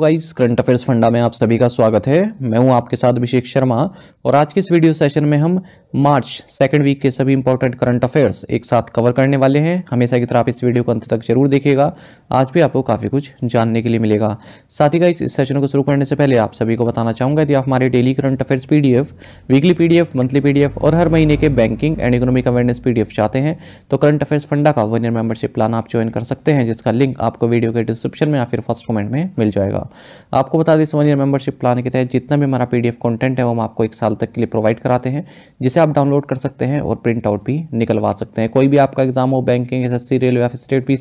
Guys current affairs फंडा में आप सभी का स्वागत है मैं हूं आपके साथ अभिषेक शर्मा और आज के इस वीडियो सेशन में हम मार्च सेकंड वीक के सभी इंपॉर्टेंट करंट अफेयर्स एक साथ कवर करने वाले हैं हमेशा की तरह आप इस वीडियो को अंत तक जरूर देखिएगा आज भी आपको काफ़ी कुछ जानने के लिए मिलेगा साथ ही गाइज इस सेशन को शुरू करने से पहले आप सभी को बताना चाहूँगा यदि आप हमारे daily current affairs P weekly P monthly P और हर महीने के banking and economic awareness P चाहते हैं तो करंट अफेयर्स फंडा का वन ईयर मेंबरशिप प्लान आप ज्वाइन कर सकते हैं जिसका लिंक आपको वीडियो के डिस्क्रिप्शन में या फिर फर्स्ट कमेंट में मिल जाएगा हूँ आपको बता दें इस वन ईयर मेंबरशिप प्लान के तहत जितना भी हमारा पीडीएफ कंटेंट है वो हम आपको एक साल तक के लिए प्रोवाइड कराते हैं जिसे आप डाउनलोड कर सकते हैं और प्रिंट आउट भी निकलवा सकते हैं कोई भी आपका एग्जाम हो बैंकिंग एस रेलवे या स्टेट पी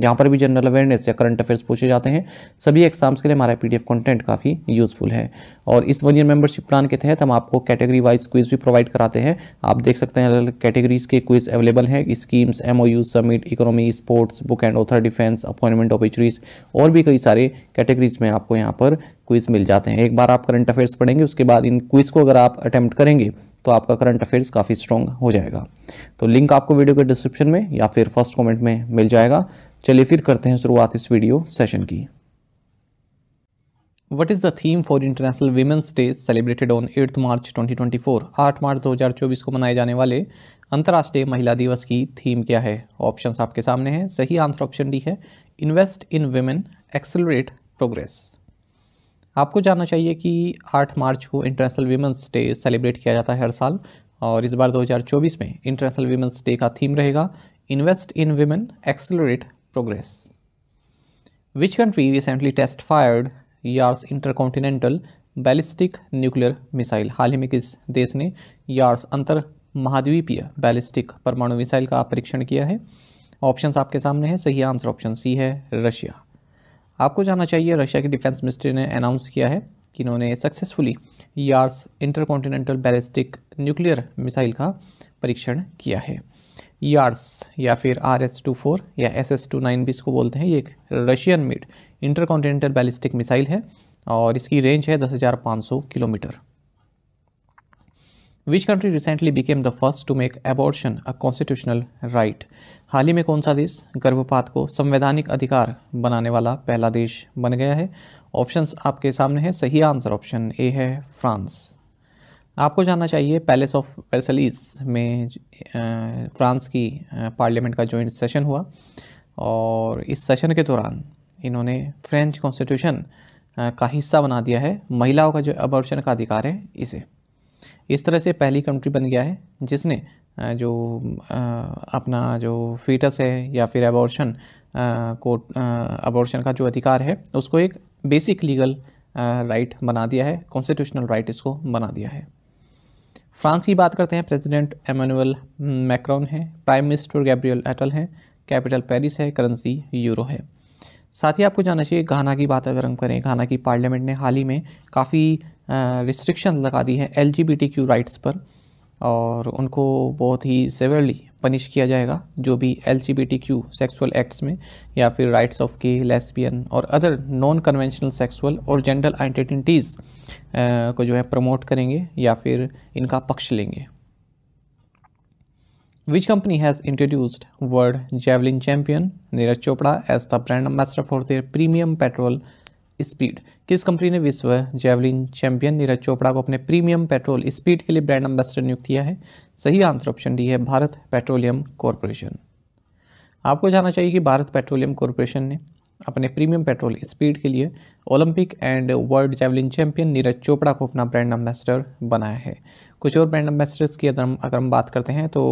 जहाँ पर भी जनरल अवेयरनेस या करंट अफेयर्स पूछे जाते हैं सभी एग्जाम्स के लिए हमारा पीडीएफ कंटेंट काफ़ी यूजफुल है और इस वन ईयर मेंबरशिप प्लान के तहत हम आपको कैटेगरी वाइज क्विज भी प्रोवाइड कराते हैं आप देख सकते हैं अलग अलग कैटेगरीज के क्विज अवेलेबल हैं schemes M summit economy sports book and author defence appointment opportunities और भी कई सारे कैटेगरीज में आपको यहाँ पर क्विज मिल जाते हैं एक बार आप करंट अफेयर्स पढ़ेंगे उसके बाद इन क्विज को अगर आप अटैम्प्ट करेंगे तो आपका करंट अफेयर्स काफ़ी स्ट्रॉन्ग हो जाएगा तो लिंक आपको वीडियो के डिस्क्रिप्शन में या फिर फर्स्ट कमेंट में मिल जाएगा चलिए फिर करते हैं शुरुआत इस वीडियो सेशन की what is the theme for international women's day celebrated on eighth March 2024 8 March 2024 को मनाए जाने वाले अंतर्राष्ट्रीय महिला दिवस की थीम क्या है ऑप्शंस आपके सामने हैं सही आंसर ऑप्शन डी है invest in women accelerate progress आपको जानना चाहिए कि 8 मार्च को इंटरनेशनल वीमेंस डे सेलिब्रेट किया जाता है हर साल और इस बार चौबीस में इंटरनेशनल वीमेंस डे का थीम रहेगा invest in women accelerate progress. Which country recently test fired Yars intercontinental ballistic nuclear missile हाल ही में किस देश ने यार्स अंतर महाद्वीपीय बैलिस्टिक परमाणु मिसाइल का परीक्षण किया है ऑप्शंस आपके सामने हैं सही आंसर ऑप्शन सी है रशिया आपको जानना चाहिए रशिया के डिफेंस मिनिस्ट्री ने अनाउंस किया है कि इन्होंने successfully Yars intercontinental ballistic nuclear missile का परीक्षण किया है यार्स या फिर आर एस टू फोर या एस एस टू नाइन बीस को बोलते हैं ये एक Russian made intercontinental ballistic missile है और इसकी रेंज है दस हज़ार पाँच सौ kilometre which country recently became the first to make abortion a constitutional right हाल ही में कौन सा देश गर्भपात को संवैधानिक अधिकार बनाने वाला पहला देश बन गया है ऑप्शंस आपके सामने हैं सही आंसर ऑप्शन ए है फ्रांस आपको जानना चाहिए पैलेस ऑफ वर्सलीस में फ्रांस की पार्लियामेंट का जॉइंट सेशन हुआ और इस सेशन के दौरान इन्होंने फ्रेंच कॉन्स्टिट्यूशन का हिस्सा बना दिया है महिलाओं का जो अबॉर्शन का अधिकार है इसे इस तरह से पहली कंट्री बन गया है जिसने जो अपना जो फीटस है या फिर अबॉर्शन को अबॉर्शन का जो अधिकार है उसको एक बेसिक लीगल राइट बना दिया है कॉन्स्टिट्यूशनल राइट इसको बना दिया है फ्रांस की बात करते हैं प्रेसिडेंट एमानुअल मैक्रॉन है प्राइम मिनिस्टर गैब्रियल एटल हैं कैपिटल पेरिस है करेंसी यूरो है साथ ही आपको जानना चाहिए घाना की बात अगर हम करें घाना की पार्लियामेंट ने हाल ही में काफ़ी रिस्ट्रिक्शन लगा दी हैं एल राइट्स पर और उनको बहुत ही सिवियरली पनिश किया जाएगा जो भी L B T Q sexual acts में या फिर राइट्स ऑफ के लेस्बियन और अदर नॉन कन्वेंशनल सेक्सुअल और जेंडर आइडेंटिटीज़ को जो है प्रमोट करेंगे या फिर इनका पक्ष लेंगे which company has introduced world javelin champion Neeraj Chopra as the brand ambassador for their premium petrol speed किस कंपनी ने विश्व जेवलिन चैंपियन नीरज चोपड़ा को अपने प्रीमियम पेट्रोल स्पीड के लिए ब्रांड एम्बेसडर नियुक्त किया है सही आंसर ऑप्शन डी है भारत पेट्रोलियम कॉरपोरेशन आपको जानना चाहिए कि भारत पेट्रोलियम कॉरपोरेशन ने अपने प्रीमियम पेट्रोल स्पीड के लिए Olympic and world javelin champion Neeraj Chopra को अपना ब्रांड एम्बेसडर बनाया है कुछ और ब्रांड एम्बेसडर्स की अगर अगर हम बात करते हैं तो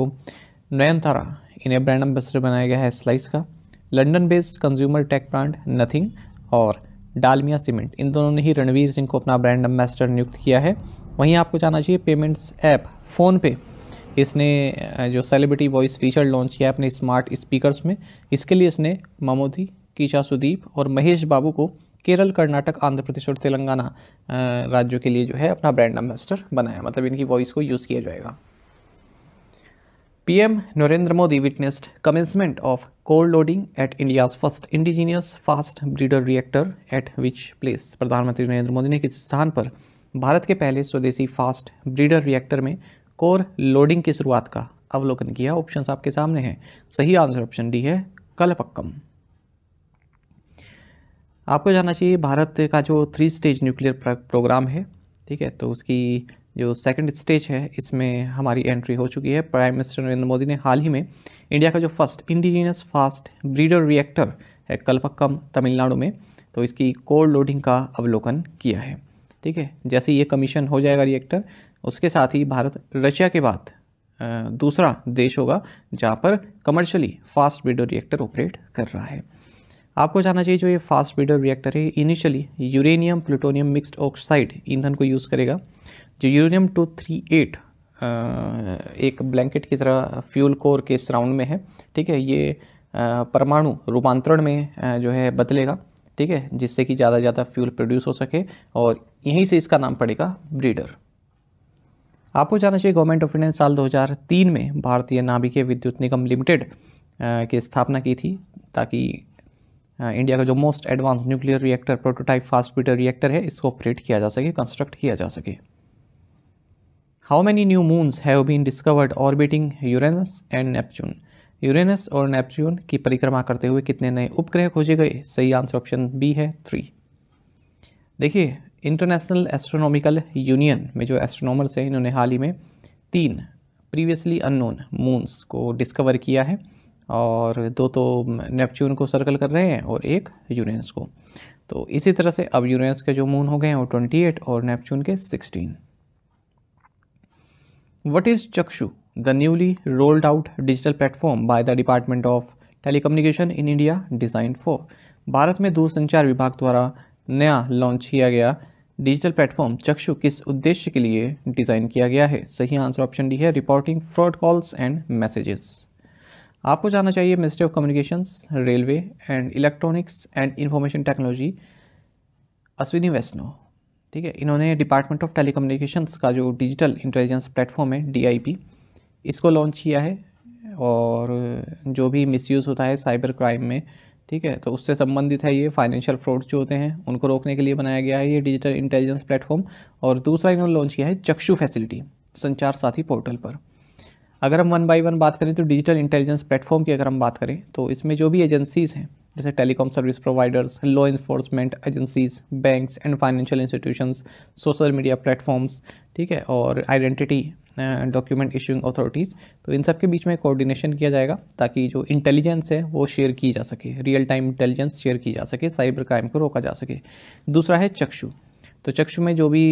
नयनतारा इन्हें ब्रांड एम्बेसडर बनाया गया है स्लाइस का London based consumer tech brand nothing और डालमिया सीमेंट इन दोनों ने ही रणवीर सिंह को अपना ब्रांड एम्बेसडर नियुक्त किया है वहीं आपको जाना चाहिए पेमेंट्स ऐप फ़ोन पे इसने जो सेलिब्रिटी वॉइस फीचर लॉन्च किया है अपने स्मार्ट स्पीकर्स में इसके लिए इसने ममोदी कीचा सुदीप और महेश बाबू को केरल कर्नाटक आंध्र प्रदेश और तेलंगाना राज्यों के लिए जो है अपना ब्रांड एम्बेसडर बनाया मतलब इनकी वॉइस को यूज़ किया जाएगा PM Narendra Modi witnessed commencement of core loading at India's first indigenous fast breeder reactor at which place प्रधानमंत्री नरेंद्र मोदी ने किस स्थान पर भारत के पहले स्वदेशी फास्ट ब्रीडर रिएक्टर में कोर लोडिंग की शुरुआत का अवलोकन किया ऑप्शन आपके सामने हैं सही आंसर ऑप्शन डी है कलपक्कम आपको जानना चाहिए भारत का जो थ्री स्टेज न्यूक्लियर प्रोग्राम है ठीक है तो उसकी जो सेकंड स्टेज है इसमें हमारी एंट्री हो चुकी है प्राइम मिनिस्टर नरेंद्र मोदी ने हाल ही में इंडिया का जो first indigenous fast breeder reactor है कल्पक्कम तमिलनाडु में तो इसकी कोल्ड लोडिंग का अवलोकन किया है ठीक है जैसे ये कमीशन हो जाएगा रिएक्टर उसके साथ ही भारत रशिया के बाद दूसरा देश होगा जहाँ पर commercially fast breeder reactor operate कर रहा है आपको जानना चाहिए जो ये फास्ट ब्रीडर रिएक्टर है initially uranium plutonium mixed oxide ईंधन को यूज़ करेगा जो यूरेनियम टू थ्री एट एक ब्लैंकेट की तरह फ्यूल कोर के सराउंड में है ठीक है ये परमाणु रूपांतरण में जो है बदलेगा ठीक है जिससे कि ज़्यादा ज़्यादा फ्यूल प्रोड्यूस हो सके और यहीं से इसका नाम पड़ेगा ब्रीडर आपको जाना चाहिए गवर्नमेंट ऑफ इंडिया ने साल 2003 में भारतीय नाभिकीय विद्युत निगम लिमिटेड की स्थापना की थी ताकि इंडिया का जो most advance nuclear reactor prototype fast breeder reactor है इसको ऑपरेट किया जा सके कंस्ट्रक्ट किया जा सके how many new moons have been discovered orbiting Uranus and Neptune Uranus और नेपच्यून की परिक्रमा करते हुए कितने नए उपग्रह खोजे गए सही आंसर ऑप्शन बी है थ्री देखिए इंटरनेशनल एस्ट्रोनॉमिकल यूनियन में जो एस्ट्रोनॉमर्स हैं इन्होंने हाल ही में तीन प्रीवियसली अननोन मून्स को डिस्कवर किया है और दो तो नेपच्यून को सर्कल कर रहे हैं और एक यूरेनस को तो इसी तरह से अब यूरेनस के जो मून हो गए हैं वो ट्वेंटी एट और नेपच्यून के sixteen What is Chakshu, the newly rolled out digital platform by the Department of Telecommunication in India designed for? Bharat में दूरसंचार विभाग द्वारा नया लॉन्च किया गया डिजिटल प्लेटफॉर्म चक्षु किस उद्देश्य के लिए डिज़ाइन किया गया है सही आंसर ऑप्शन डी है reporting fraud calls and messages आपको जानना चाहिए ministry of communications railway and electronics and information technology Ashwini Vaishnaw ठीक है इन्होंने डिपार्टमेंट ऑफ टेलीकम्युनिकेशंस का जो डिजिटल इंटेलिजेंस प्लेटफॉर्म है डीआईपी इसको लॉन्च किया है और जो भी मिसयूज़ होता है साइबर क्राइम में ठीक है तो उससे संबंधित है ये फाइनेंशियल फ्रॉड्स जो होते हैं उनको रोकने के लिए बनाया गया है ये डिजिटल इंटेलिजेंस प्लेटफॉर्म और दूसरा इन्होंने लॉन्च किया है चक्षु फैसिलिटी संचार साथी पोर्टल पर अगर हम वन बाई वन बात करें तो डिजिटल इंटेलिजेंस प्लेटफॉर्म की अगर हम बात करें तो इसमें जो भी एजेंसीज़ हैं जैसे telecom service providers law enforcement agencies banks and financial institutions social media platforms ठीक है और आइडेंटिटी डॉक्यूमेंट इशूइंग अथॉरिटीज़ तो इन सब के बीच में कोऑर्डिनेशन किया जाएगा ताकि जो इंटेलिजेंस है वो शेयर की जा सके रियल टाइम इंटेलिजेंस शेयर की जा सके साइबर क्राइम को रोका जा सके दूसरा है चक्षु तो चक्षु में जो भी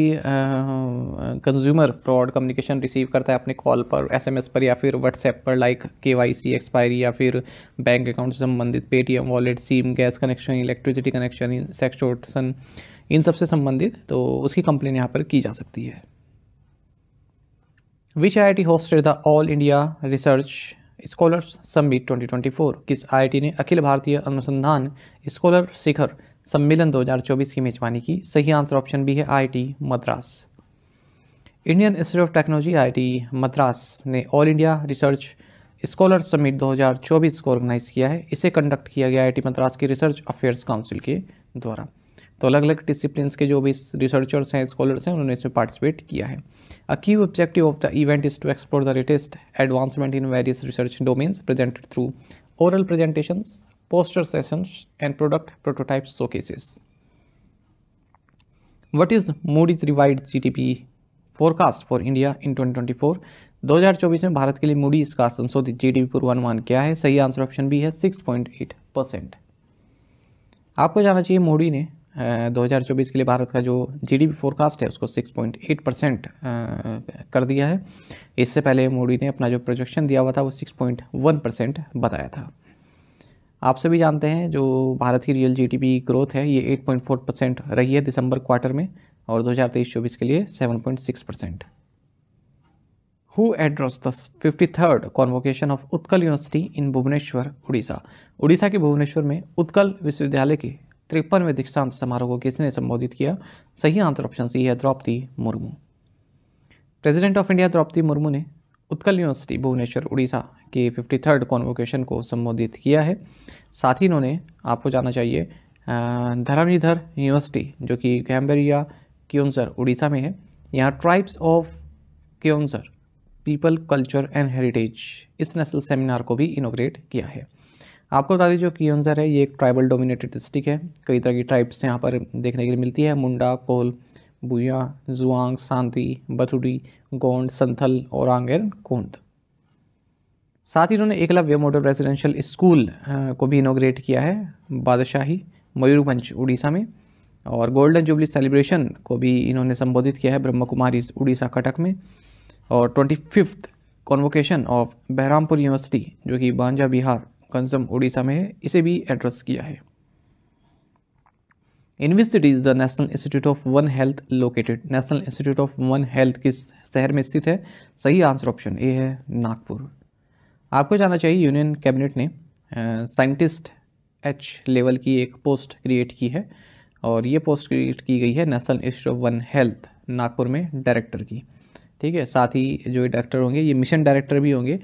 कंज्यूमर फ्रॉड कम्युनिकेशन रिसीव करता है अपने कॉल पर एसएमएस पर या फिर व्हाट्सएप पर लाइक केवाईसी एक्सपायरी या फिर बैंक अकाउंट से संबंधित Paytm wallet SIM gas connection electricity connection सेक्सोटन इन सब से संबंधित तो उसकी कंप्लेन यहाँ पर की जा सकती है which I I T hosted the all India research scholars summit 2024 किस आईआईटी ने अखिल भारतीय अनुसंधान स्कॉलर शिखर सम्मेलन 2024 की मेजबानी की सही आंसर ऑप्शन बी है T Madras Indian institute of technology T Madras ने all India research scholar summit 2024 को ऑर्गेनाइज किया है इसे कंडक्ट किया गया आई मद्रास की रिसर्च अफेयर्स काउंसिल के द्वारा तो अलग अलग डिसिप्लिन के जो भी रिसर्चर्स हैं स्कॉलर्स हैं उन्होंने इसमें पार्टिसिपेट किया है a key objective of the event is to explore the latest advancement in various research domains presented through oral presentation poster sessions and product prototype showcases. What is Moody's revised GDP forecast for India in 2024 2024 में भारत के लिए Moody इसका संशोधित D पूर्वानुमान क्या है सही answer option B है 6.8 परसेंट आपको जाना चाहिए मोदी ने 2024 के लिए भारत का जो जीडीपी फोरकास्ट है उसको 6.8 परसेंट कर दिया है इससे पहले मोदी ने अपना जो प्रोजेक्शन दिया हुआ था वो 6.1 परसेंट बताया था आप सभी जानते हैं जो भारत की रियल जी ग्रोथ है ये 8.4 परसेंट रही है दिसंबर क्वार्टर में और 2023-24 के लिए 7.6 percent who address the fifty third convocation of Utkal university in Bhubaneswar Orissa Orissa के भुवनेश्वर में उत्कल विश्वविद्यालय के तिरपनवें दीक्षांत समारोह को किसने संबोधित किया सही आंसर ऑप्शन सी है Droupadi Murmu president of India Droupadi Murmu ने उत्कल यूनिवर्सिटी भुवनेश्वर उड़ीसा के फिफ्टी थर्ड कॉन्वोकेशन को संबोधित किया है साथ ही इन्होंने आपको जाना चाहिए धर्मनिधर यूनिवर्सिटी जो कि कैम्बरिया क्योंसर उड़ीसा में है यहाँ tribes of Keonjhar people culture and heritage इस नेशनल सेमिनार को भी इनोग्रेट किया है आपको बता दीजिए क्योंसर है ये एक ट्राइबल डोमिनेटेड डिस्ट्रिक्ट है कई तरह की ट्राइब्स यहाँ पर देखने के लिए मिलती है मुंडा कोल बुया जुआंग शांति बथुडी गोंड संथल और आंगेर कोंद साथ ही उन्होंने एकलव्य मॉडल रेजिडेंशियल स्कूल को भी इनोग्रेट किया है बादशाही मयूरभंज उड़ीसा में और गोल्डन जुबली सेलिब्रेशन को भी इन्होंने संबोधित किया है ब्रह्म कुमारी उड़ीसा कटक में और twenty fifth convocation of Berhampur university जो कि बांजा बिहार कंजम उड़ीसा में है इसे भी एड्रेस किया है in which city is the national institute of one health located national institute of one health किस शहर में स्थित है सही आंसर ऑप्शन ए है नागपुर आपको जाना चाहिए यूनियन कैबिनेट ने साइंटिस्ट एच लेवल की एक पोस्ट क्रिएट की है और ये पोस्ट क्रिएट की गई है national institute of one health Nagpur में डायरेक्टर की ठीक है साथ ही जो डायरेक्टर होंगे ये मिशन डायरेक्टर भी होंगे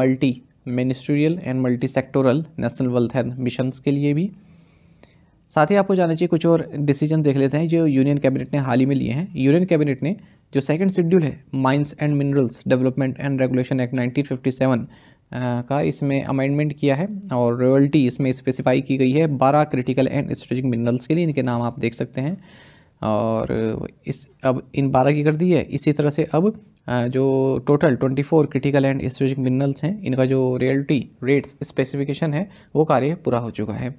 multi ministerial and multi sectoral national wealth health mission के लिए भी साथ ही आपको जाना चाहिए कुछ और डिसीजन देख लेते हैं जो यूनियन कैबिनेट ने हाल ही में लिए हैं यूनियन कैबिनेट ने जो सेकंड शेड्यूल है mines and minerals development and regulation act 1957 का इसमें अमेंडमेंट किया है और रॉयल्टी इसमें स्पेसिफाई की गई है बारह क्रिटिकल एंड स्ट्रेटिक मिनरल्स के लिए इनके नाम आप देख सकते हैं और इस अब इन बारह की कर दी है इसी तरह से अब जो total twenty four critical and strategic minerals हैं इनका जो रियलिटी रेट्स स्पेसिफिकेशन है वो कार्य पूरा हो चुका है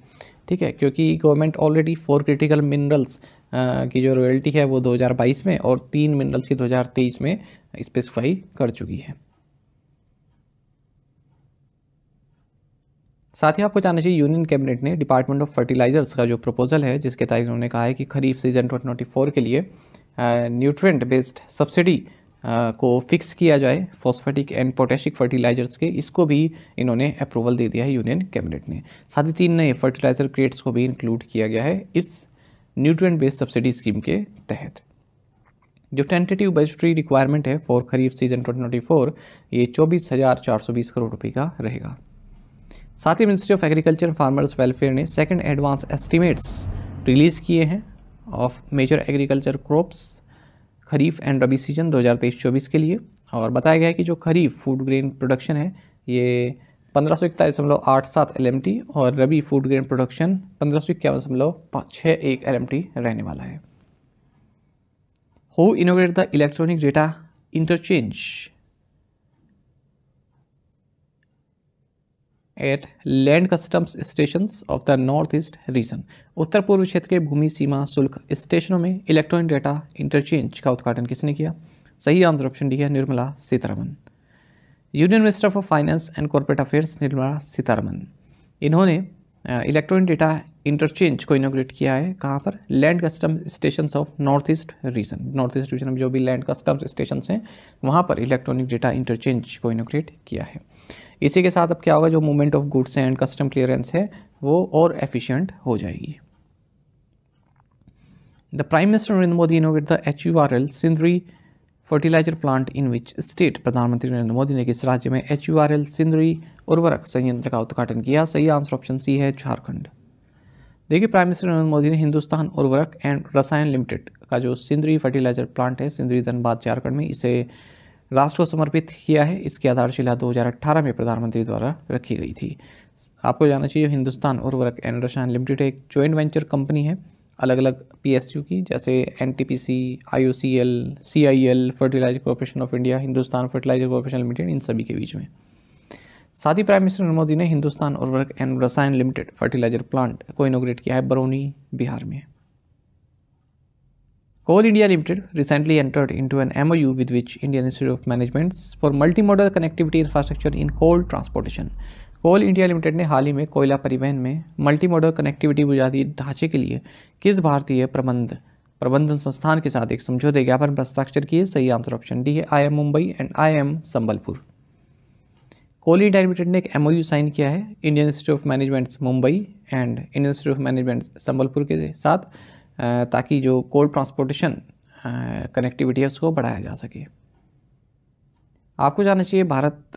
ठीक है क्योंकि government already four critical minerals की जो रॉयल्टी है वो 2022 में और तीन मिनरल्स की 2023 में स्पेसिफाई कर चुकी है साथ ही आपको जानना चाहिए यूनियन कैबिनेट ने डिपार्टमेंट ऑफ फर्टिलाइजर्स का जो प्रपोजल है जिसके तहत उन्होंने कहा है कि खरीफ सीजन ट्वेंटी के लिए न्यूट्रेंट बेस्ड सब्सिडी को फिक्स किया जाए फॉस्फेटिक एंड पोटेशिक फर्टिलाइजर्स के इसको भी इन्होंने अप्रूवल दे दिया है यूनियन कैबिनेट ने साथ ही तीन नए फर्टिलाइजर क्रेट्स को भी इंक्लूड किया गया है इस न्यूट्रिएंट बेस्ड सब्सिडी स्कीम के तहत जो टेंटेटिव बजटरी रिक्वायरमेंट है फॉर खरीफ सीजन 2024 ये चौबीस हज़ार चार सौ बीस करोड़ रुपये का रहेगा साथ ही ministry of agriculture and farmers welfare ने सेकेंड एडवांस एस्टिमेट्स रिलीज़ किए हैं of major agriculture crops kharif and rabi season 2023-24 के लिए और बताया गया है कि जो खरीफ फूड ग्रेन प्रोडक्शन है ये पंद्रह सौ इकतालीस दशमलव आठ सात एल और रबी फूड ग्रेन प्रोडक्शन पंद्रह सौ इक्यावन दशमलव छः एक एल रहने वाला है who inaugurate the electronic data interchange at land customs station of the north east region उत्तर पूर्व क्षेत्र के भूमि सीमा शुल्क स्टेशनों में इलेक्ट्रॉनिक डेटा इंटरचेंज का उद्घाटन किसने किया सही आंसर ऑप्शन डी है Nirmala Sitharaman union minister for finance and corporate affairs Nirmala Sitharaman इन्होंने इलेक्ट्रॉनिक डेटा इंटरचेंज को इनोग्रेट किया है कहाँ पर land custom station of north east region north east region में जो भी लैंड कस्टम्स स्टेशन हैं वहाँ पर इलेक्ट्रॉनिक डेटा इंटरचेंज को इनोग्रेट किया है इसी के साथ अब क्या होगा जो movement of goods and custom clearance है वो और एफिशिएंट हो जाएगी the prime minister Narendra Modi inaugurate the H U R L Sindri fertilizer plant in which state प्रधानमंत्री नरेंद्र मोदी ने किस राज्य में H U R L Sindri उर्वरक संयंत्र का उद्घाटन किया सही आंसर ऑप्शन सी है झारखंड देखिए प्राइम मिनिस्टर नरेंद्र मोदी ने हिंदुस्तान उर्वरक एंड रसायन लिमिटेड का जो सिंदरी फर्टिलाइजर प्लांट है सिंदरी धनबाद झारखंड में इसे राष्ट्र को समर्पित किया है इसकी आधारशिला 2018 में प्रधानमंत्री द्वारा रखी गई थी आपको जानना चाहिए हिंदुस्तान उर्वरक एंड रसायन लिमिटेड एक जॉइंट वेंचर कंपनी है अलग अलग पीएसयू की जैसे N T P C I O C L C I L fertilizer corporation of India Hindustan fertilizer corporation limited इन सभी के बीच में साथ ही प्राइम मिनिस्टर नरेंद्र मोदी ने हिंदुस्तान उर्वरक एंड रसायन लिमिटेड फर्टिलाइजर प्लांट को इनोग्रेट किया है बरौनी बिहार में Coal India Limited recently entered into an MOU with which Indian Institute of Management for multimodal connectivity infrastructure in coal transportation. Coal India limited ने हाल ही में कोयला परिवहन में मल्टी मॉडल कनेक्टिविटी बुनियादी ढांचे के लिए किस भारतीय प्रबंध प्रबंधन संस्थान के साथ एक समझौते ज्ञापन पर हस्ताक्षर किए सही आंसर ऑप्शन डी है I M Mumbai and I M Sambalpur coal India limited ने एक एमओयू साइन किया है Indian institute of managements Mumbai and Indian institute of management Sambalpur के साथ ताकि जो कोल्ड ट्रांसपोर्टेशन कनेक्टिविटी है उसको बढ़ाया जा सके आपको जानना चाहिए भारत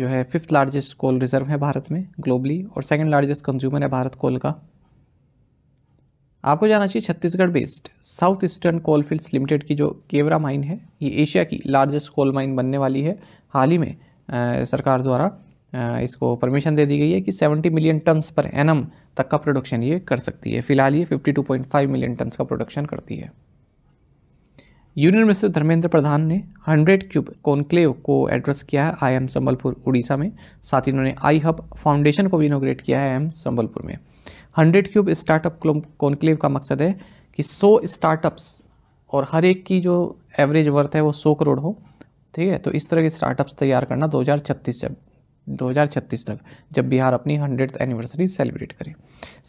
जो है फिफ्थ लार्जेस्ट कोल रिजर्व है भारत में ग्लोबली और सेकंड लार्जेस्ट कंज्यूमर है भारत कोल का आपको जाना चाहिए Chhattisgarh based south eastern coal fields limited की जो केवरा माइन है ये एशिया की लार्जेस्ट कोल माइन बनने वाली है हाल ही में आ, सरकार द्वारा आ, इसको परमिशन दे दी गई है कि 70 मिलियन टन्स पर एनम तक का प्रोडक्शन ये कर सकती है फिलहाल ये 52.5 मिलियन टन का प्रोडक्शन करती है यूनियन मिनिस्टर धर्मेंद्र प्रधान ने 100 क्यूब कॉन्क्लेव को एड्रेस किया है आई एम संबलपुर उड़ीसा में साथ ही इन्होंने आई हब फाउंडेशन को भी इनोग्रेट किया है आई एम संबलपुर में 100 क्यूब स्टार्टअप कॉन्क्लेव का मकसद है कि 100 स्टार्टअप्स और हर एक की जो एवरेज वर्थ है वो 100 करोड़ हो ठीक है तो इस तरह के स्टार्टअप्स तैयार करना दो जब 2036 तक जब बिहार अपनी हंड्रेड एनिवर्सरी सेलिब्रेट करे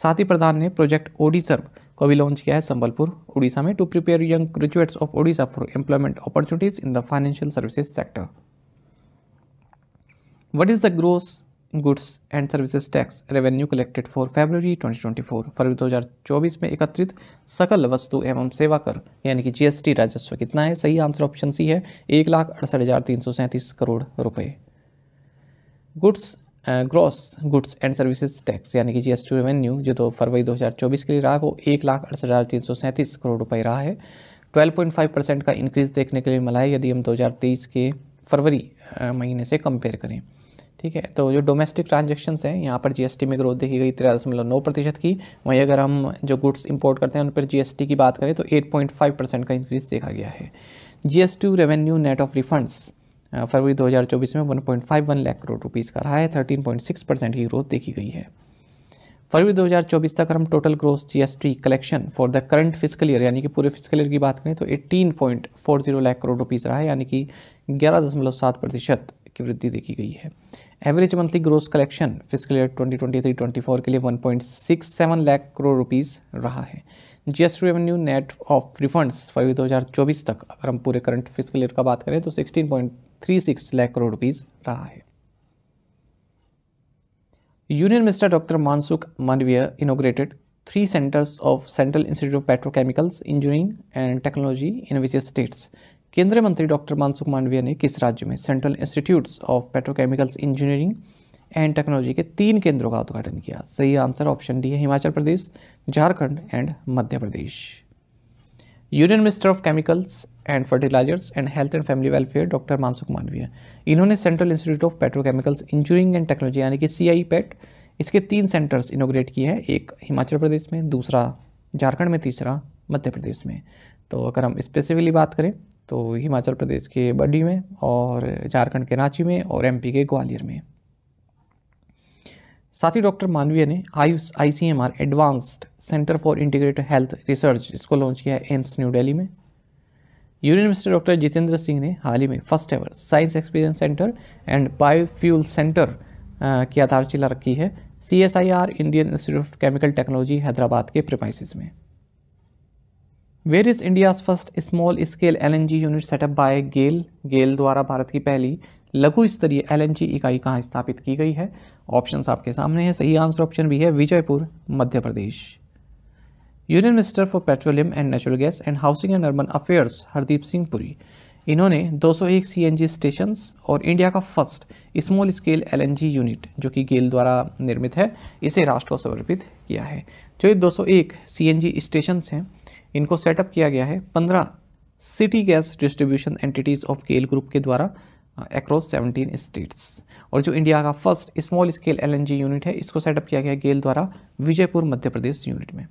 साथ ही प्रधान ने प्रोजेक्ट ओडिसर्व को भी लॉन्च किया है संबलपुर उड़ीसा में to prepare young graduates of Odisha for employment opportunities in the financial services sector what is the gross goods and services tax revenue collected for February 2024 फरवरी 2024 में एकत्रित सकल वस्तु एवं सेवा कर यानी कि जीएसटी राजस्व कितना है सही आंसर ऑप्शन सी है एक लाख अड़सठ हज़ार तीन सौ सैंतीस करोड़ रुपए goods gross goods and services tax यानी कि जीएसटी रेवेन्यू जो दो फरवरी 2024 के लिए रहा है वो एक लाख अड़सठ हज़ार तीन सौ सैंतीस करोड़ रुपये रहा है 12.5 परसेंट का इंक्रीज़ देखने के लिए मिला है यदि हम 2023 के फरवरी महीने से कंपेयर करें ठीक है तो जो डोमेस्टिक ट्रांजेक्शन्स हैं यहाँ पर जीएसटी में ग्रोथ देखी गई तेरह दशमलव नौ प्रतिशत की वहीं अगर हम जो गुड्स इंपोर्ट करते हैं उन पर जीएसटी की बात करें तो फाइव परसेंट का इंक्रीज देखा गया है GST revenue net of refunds फरवरी 2024 में 1.51 लाख करोड़ रुपीज़ का रहा है 13.6 परसेंट की ग्रोथ देखी गई है फरवरी 2024 तक हम total growth GST collection for the current physical year यानी कि पूरे फिजिकल ईयर की बात करें तो 18.40 लाख करोड़ रुपीज़ रहा है यानी कि 11.7 प्रतिशत की वृद्धि देखी गई है average monthly growth collection physical year twenty twenty के लिए वन लाख करोड़ रुपीज़ रहा है as revenue net of refunds फरवरी 2024 तक अगर हम पूरे करंट फिजिकल ईयर का बात करें तो 16.36 लाख करोड़ रुपीज़ रहा है union minister doctor Mansukh Mandaviya inaugurated three centres of central institute of petrochemicals engineering and technology in which states केंद्रीय मंत्री डॉक्टर मानसुख मांडविया ने किस राज्य में central institutes of petrochemicals engineering and technology के तीन केंद्रों का उद्घाटन किया सही आंसर ऑप्शन डी है Himachal Pradesh Jharkhand and Madhya Pradesh union minister of chemicals and fertilizers and health and family welfare doctor Mansukh Mandaviya इन्होंने central institute of petrochemicals engineering and technology यानी कि सी पैट e इसके तीन सेंटर्स इनोग्रेट किए हैं एक हिमाचल प्रदेश में दूसरा झारखंड में तीसरा मध्य प्रदेश में तो अगर हम स्पेसिफिकली बात करें तो हिमाचल प्रदेश के बड्डी में और झारखंड के रांची में और एमपी के ग्वालियर में साथ ही डॉक्टर मानवीय ने AYUSH ICMR advanced centre for integrated health research इसको लॉन्च किया है एम्स न्यू दिल्ली में यूनिवर्सिटी डॉक्टर जितेंद्र सिंह ने हाल ही में first ever science experience centre and biofuel centre की आधारशिला रखी है C S I R Indian institute of chemical technology Hyderabad के प्रिमाइसिस में where is India's first small scale L N G unit set up by GAIL GAIL द्वारा भारत की पहली लघु स्तरीय एलएनजी इकाई कहाँ स्थापित की गई है ऑप्शन आपके सामने हैं सही आंसर ऑप्शन भी है Vijaypur Madhya Pradesh union minister for petroleum and natural gas and housing and urban affairs Hardeep Singh Puri इन्होंने 201 सीएनजी स्टेशंस और इंडिया का first small scale LNG unit जो कि गेल द्वारा निर्मित है इसे राष्ट्र को समर्पित किया है जो ये 201 सीएनजी स्टेशंस हैं इनको सेटअप किया गया है 15 city gas distribution entities of GAIL group के द्वारा एक्रॉस 17 स्टेट्स और जो इंडिया का first small scale LNG unit है इसको सेटअप किया गया गेल द्वारा विजयपुर मध्य प्रदेश यूनिट में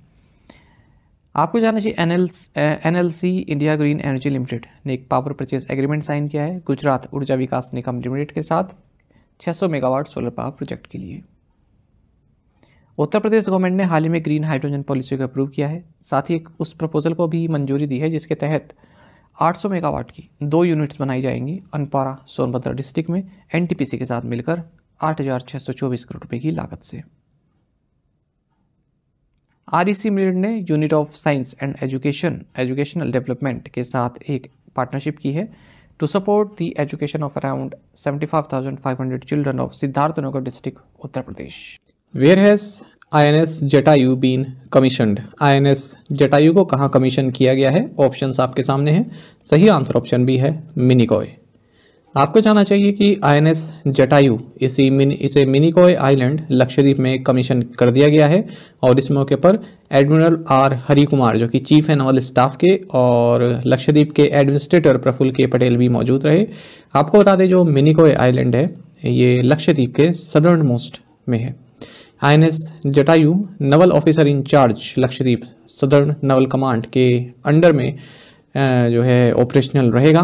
आपको जाना चाहिए N L India green energy limited ने एक पावर परचेज एग्रीमेंट साइन किया है गुजरात ऊर्जा विकास निगम लिमिटेड के साथ 600 मेगावाट सोलर पावर प्रोजेक्ट के लिए उत्तर प्रदेश गवर्नमेंट ने हाल ही में ग्रीन हाइड्रोजन पॉलिसी को अप्रूव किया है साथ ही एक उस प्रपोजल को भी मंजूरी दी है जिसके तहत 800 मेगावाट की दो यूनिट्स बनाई जाएंगी अनपारा सोनभद्रा डिस्ट्रिक्ट में एनटीपीसी के साथ मिलकर 8,624 करोड़ रुपए की लागत से आर ई सी ने unit of science and education educational development के साथ एक पार्टनरशिप की है to support the education of around 75,500 children of Siddharthnagar district Uttar Pradesh where has INS Jatayu been commissioned INS Jatayu को कहाँ कमीशन किया गया है ऑप्शंस आपके सामने हैं सही आंसर ऑप्शन भी है मिनिकॉय आपको जाना चाहिए कि आईएनएस जटायु इसी मिन इसे मिनिकॉय आइलैंड लक्षद्वीप में कमीशन कर दिया गया है और इस मौके पर एडमिरल आर हरी कुमार जो कि चीफ है नॉल स्टाफ के और लक्षद्वीप के एडमिनिस्ट्रेटर प्रफुल्ल के पटेल भी मौजूद रहे आपको बता दें जो मिनिकॉय आइलैंड है ये लक्षद्वीप के सदर्न मोस्ट में है I N S Jatayu naval officer in charge Lakshadweep southern naval command के अंडर में जो है ऑपरेशनल रहेगा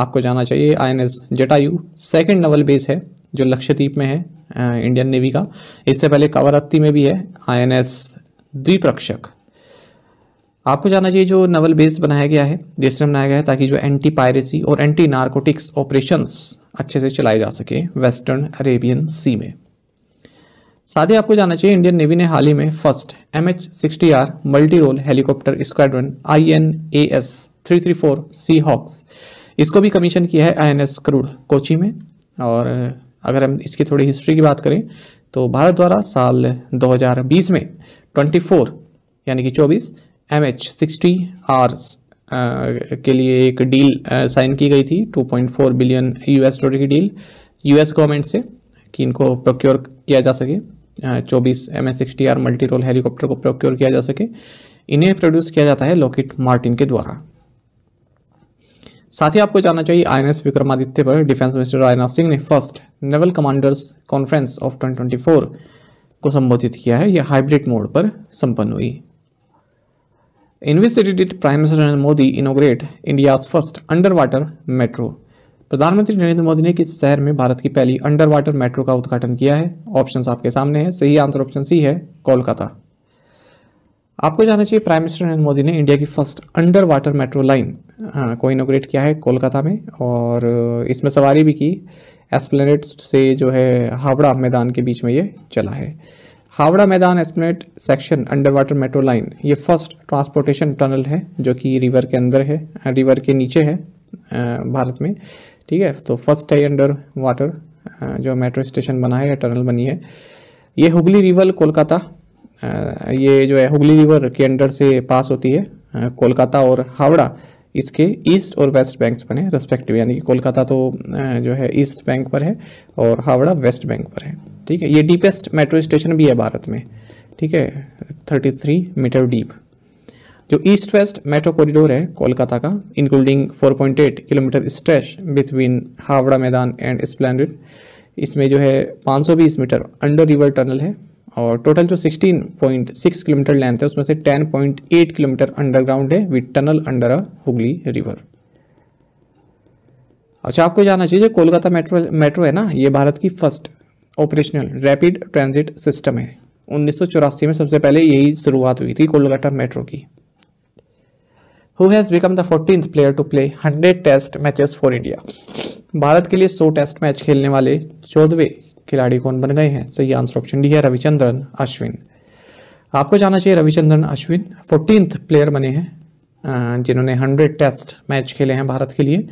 आपको जाना चाहिए I N S Jatayu second naval base है जो लक्षद्वीप में है इंडियन नेवी का इससे पहले कावारत्ती में भी है आई एन एस द्विप्रक्षक आपको जाना चाहिए जो नवल बेस बनाया गया है जिसने बनाया गया है ताकि जो एंटी पायरेसी और एंटी नारकोटिक्स ऑपरेशंस अच्छे से चलाए जा सके वेस्टर्न अरेबियन सी में साथ ही आपको जानना चाहिए इंडियन नेवी ने हाल ही में first M H sixty R multi role helicopter squadron I N A S three three four C hawks इसको भी कमीशन किया है I N S Garuda Kochi में और अगर हम इसकी थोड़ी हिस्ट्री की बात करें तो भारत द्वारा साल 2020 में 24 यानी कि 24 एम एच सिक्सटी आर के लिए एक डील साइन की गई थी 2.4 बिलियन यूएस डॉलर की डील यूएस गवर्नमेंट से कि इनको प्रोक्योर किया जा सके चौबीस M S sixty R multi role helicopter को प्रोक्योर किया जा सके इन्हें प्रोड्यूस किया जाता है लॉकेट मार्टिन के द्वारा साथ ही आपको जानना चाहिए आई एन एस विक्रमादित्य पर डिफेंस मिनिस्टर राजनाथ सिंह ने first naval commanders conference of 2024 को संबोधित किया है यह हाइब्रिड मोड पर संपन्न हुई इन prime minister Narendra Modi inaugurate India's first underwater metro प्रधानमंत्री नरेंद्र मोदी ने किस शहर में भारत की पहली अंडर वाटर मेट्रो का उद्घाटन किया है ऑप्शन आपके सामने है सही आंसर ऑप्शन सी है कोलकाता आपको जानना चाहिए प्राइम मिनिस्टर नरेंद्र मोदी ने इंडिया की first underwater metro line को इनोग्रेट किया है कोलकाता में और इसमें सवारी भी की एस्प्लेनेट से जो है हावड़ा मैदान के बीच में ये चला है Howrah Maidan Esplanade section underwater metro line ये फर्स्ट ट्रांसपोर्टेशन टनल है जो कि रिवर के अंदर है रिवर के नीचे है भारत में ठीक है तो फर्स्ट है अंडर वाटर जो मेट्रो स्टेशन बना है या टनल बनी है ये हुगली रिवर कोलकाता ये जो है हुगली रिवर के अंडर से पास होती है कोलकाता और हावड़ा इसके ईस्ट और वेस्ट बैंक्स बने रेस्पेक्टिव यानी कि कोलकाता तो जो है ईस्ट बैंक पर है और हावड़ा वेस्ट बैंक पर है ठीक है ये डीपेस्ट मेट्रो स्टेशन भी है भारत में ठीक है थर्टी थ्री मीटर डीप जो ईस्ट वेस्ट मेट्रो कॉरिडोर है कोलकाता का including 4.8 kilometre stretch between Howrah Maidan and स्प्लैंडेड इसमें जो है 520 मीटर अंडर रिवर टनल है और टोटल जो 16.6 किलोमीटर लेंथ है उसमें से 10.8 किलोमीटर अंडरग्राउंड है with tunnel under uh Hooghly river अच्छा आपको जानना चाहिए कोलकाता मेट्रो मेट्रो है ना ये भारत की first operational rapid transit system है उन्नीस में सबसे पहले यही शुरुआत हुई थी कोलकाता मेट्रो की who has become the fourteen player to play hundred test matches for India Bharat के लिए सौ टेस्ट मैच खेलने वाले चौदहवें खिलाड़ी कौन बन गए हैं सही आंसर ऑप्शन डी है रविचंद्रन अश्विन आपको जाना चाहिए रविचंद्रन अश्विन फोर्टीन प्लेयर बने हैं जिन्होंने हंड्रेड टेस्ट मैच खेले हैं भारत के लिए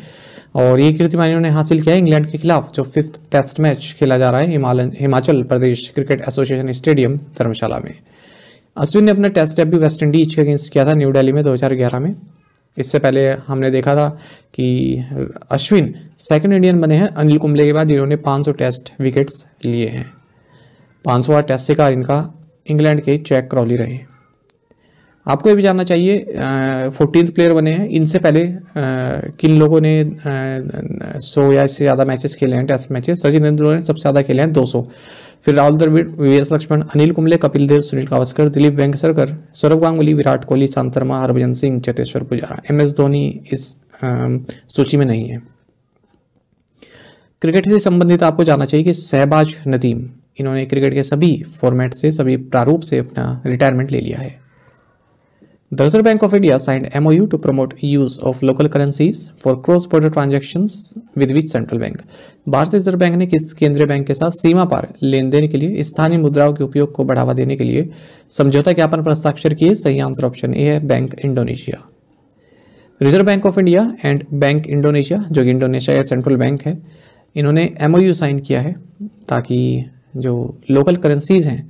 और ये कीर्तिमान इन्होंने हासिल किया है इंग्लैंड के खिलाफ जो फिफ्थ टेस्ट मैच खेला जा रहा है Himachal Pradesh cricket association stadium Dharamshala में अश्विन ने अपना टेस्ट डेब्यू वेस्ट इंडीज के अगेंस्ट किया था न्यू दिल्ली में 2011 में इससे पहले हमने देखा था कि अश्विन सेकंड इंडियन बने हैं अनिल कुंबले के बाद जिन्होंने 500 टेस्ट विकेट्स लिए हैं पाँच सौ टेस्ट शिकार इनका इंग्लैंड के चेक क्रॉली रहे आपको ये भी जानना चाहिए फोर्टीन प्लेयर बने हैं इनसे पहले आ, किन लोगों ने सौ या इससे ज़्यादा मैचेस खेले हैं टेस्ट मैचेस सचिन तेंदुलकर ने सबसे ज़्यादा खेले हैं सौ फिर Rahul Dravid V S Laxman Anil Kumble Kapil Dev Sunil Gavaskar Dilip Vengsarkar Sourav Ganguly Virat Kohli Ishant Sharma Harbhajan Singh Cheteshwar Pujara M S Dhoni इस सूची में नहीं है क्रिकेट से संबंधित आपको जानना चाहिए कि सहबाज नदीम इन्होंने क्रिकेट के सभी फॉर्मेट से सभी प्रारूप से अपना रिटायरमेंट ले लिया है The Reserve Bank of India signed MOU to promote use of local currencies for cross-border transactions with which central bank भारतीय रिजर्व बैंक ने किस केंद्रीय बैंक के साथ सीमा पार लेन देन के लिए स्थानीय मुद्राओं के उपयोग को बढ़ावा देने के लिए समझौता ज्ञापन पर हस्ताक्षर किए सही आंसर ऑप्शन ए है bank Indonesia reserve bank of India and bank Indonesia जो कि इंडोनेशिया या सेंट्रल बैंक है इन्होंने यू साइन किया है ताकि जो लोकल करेंसीज हैं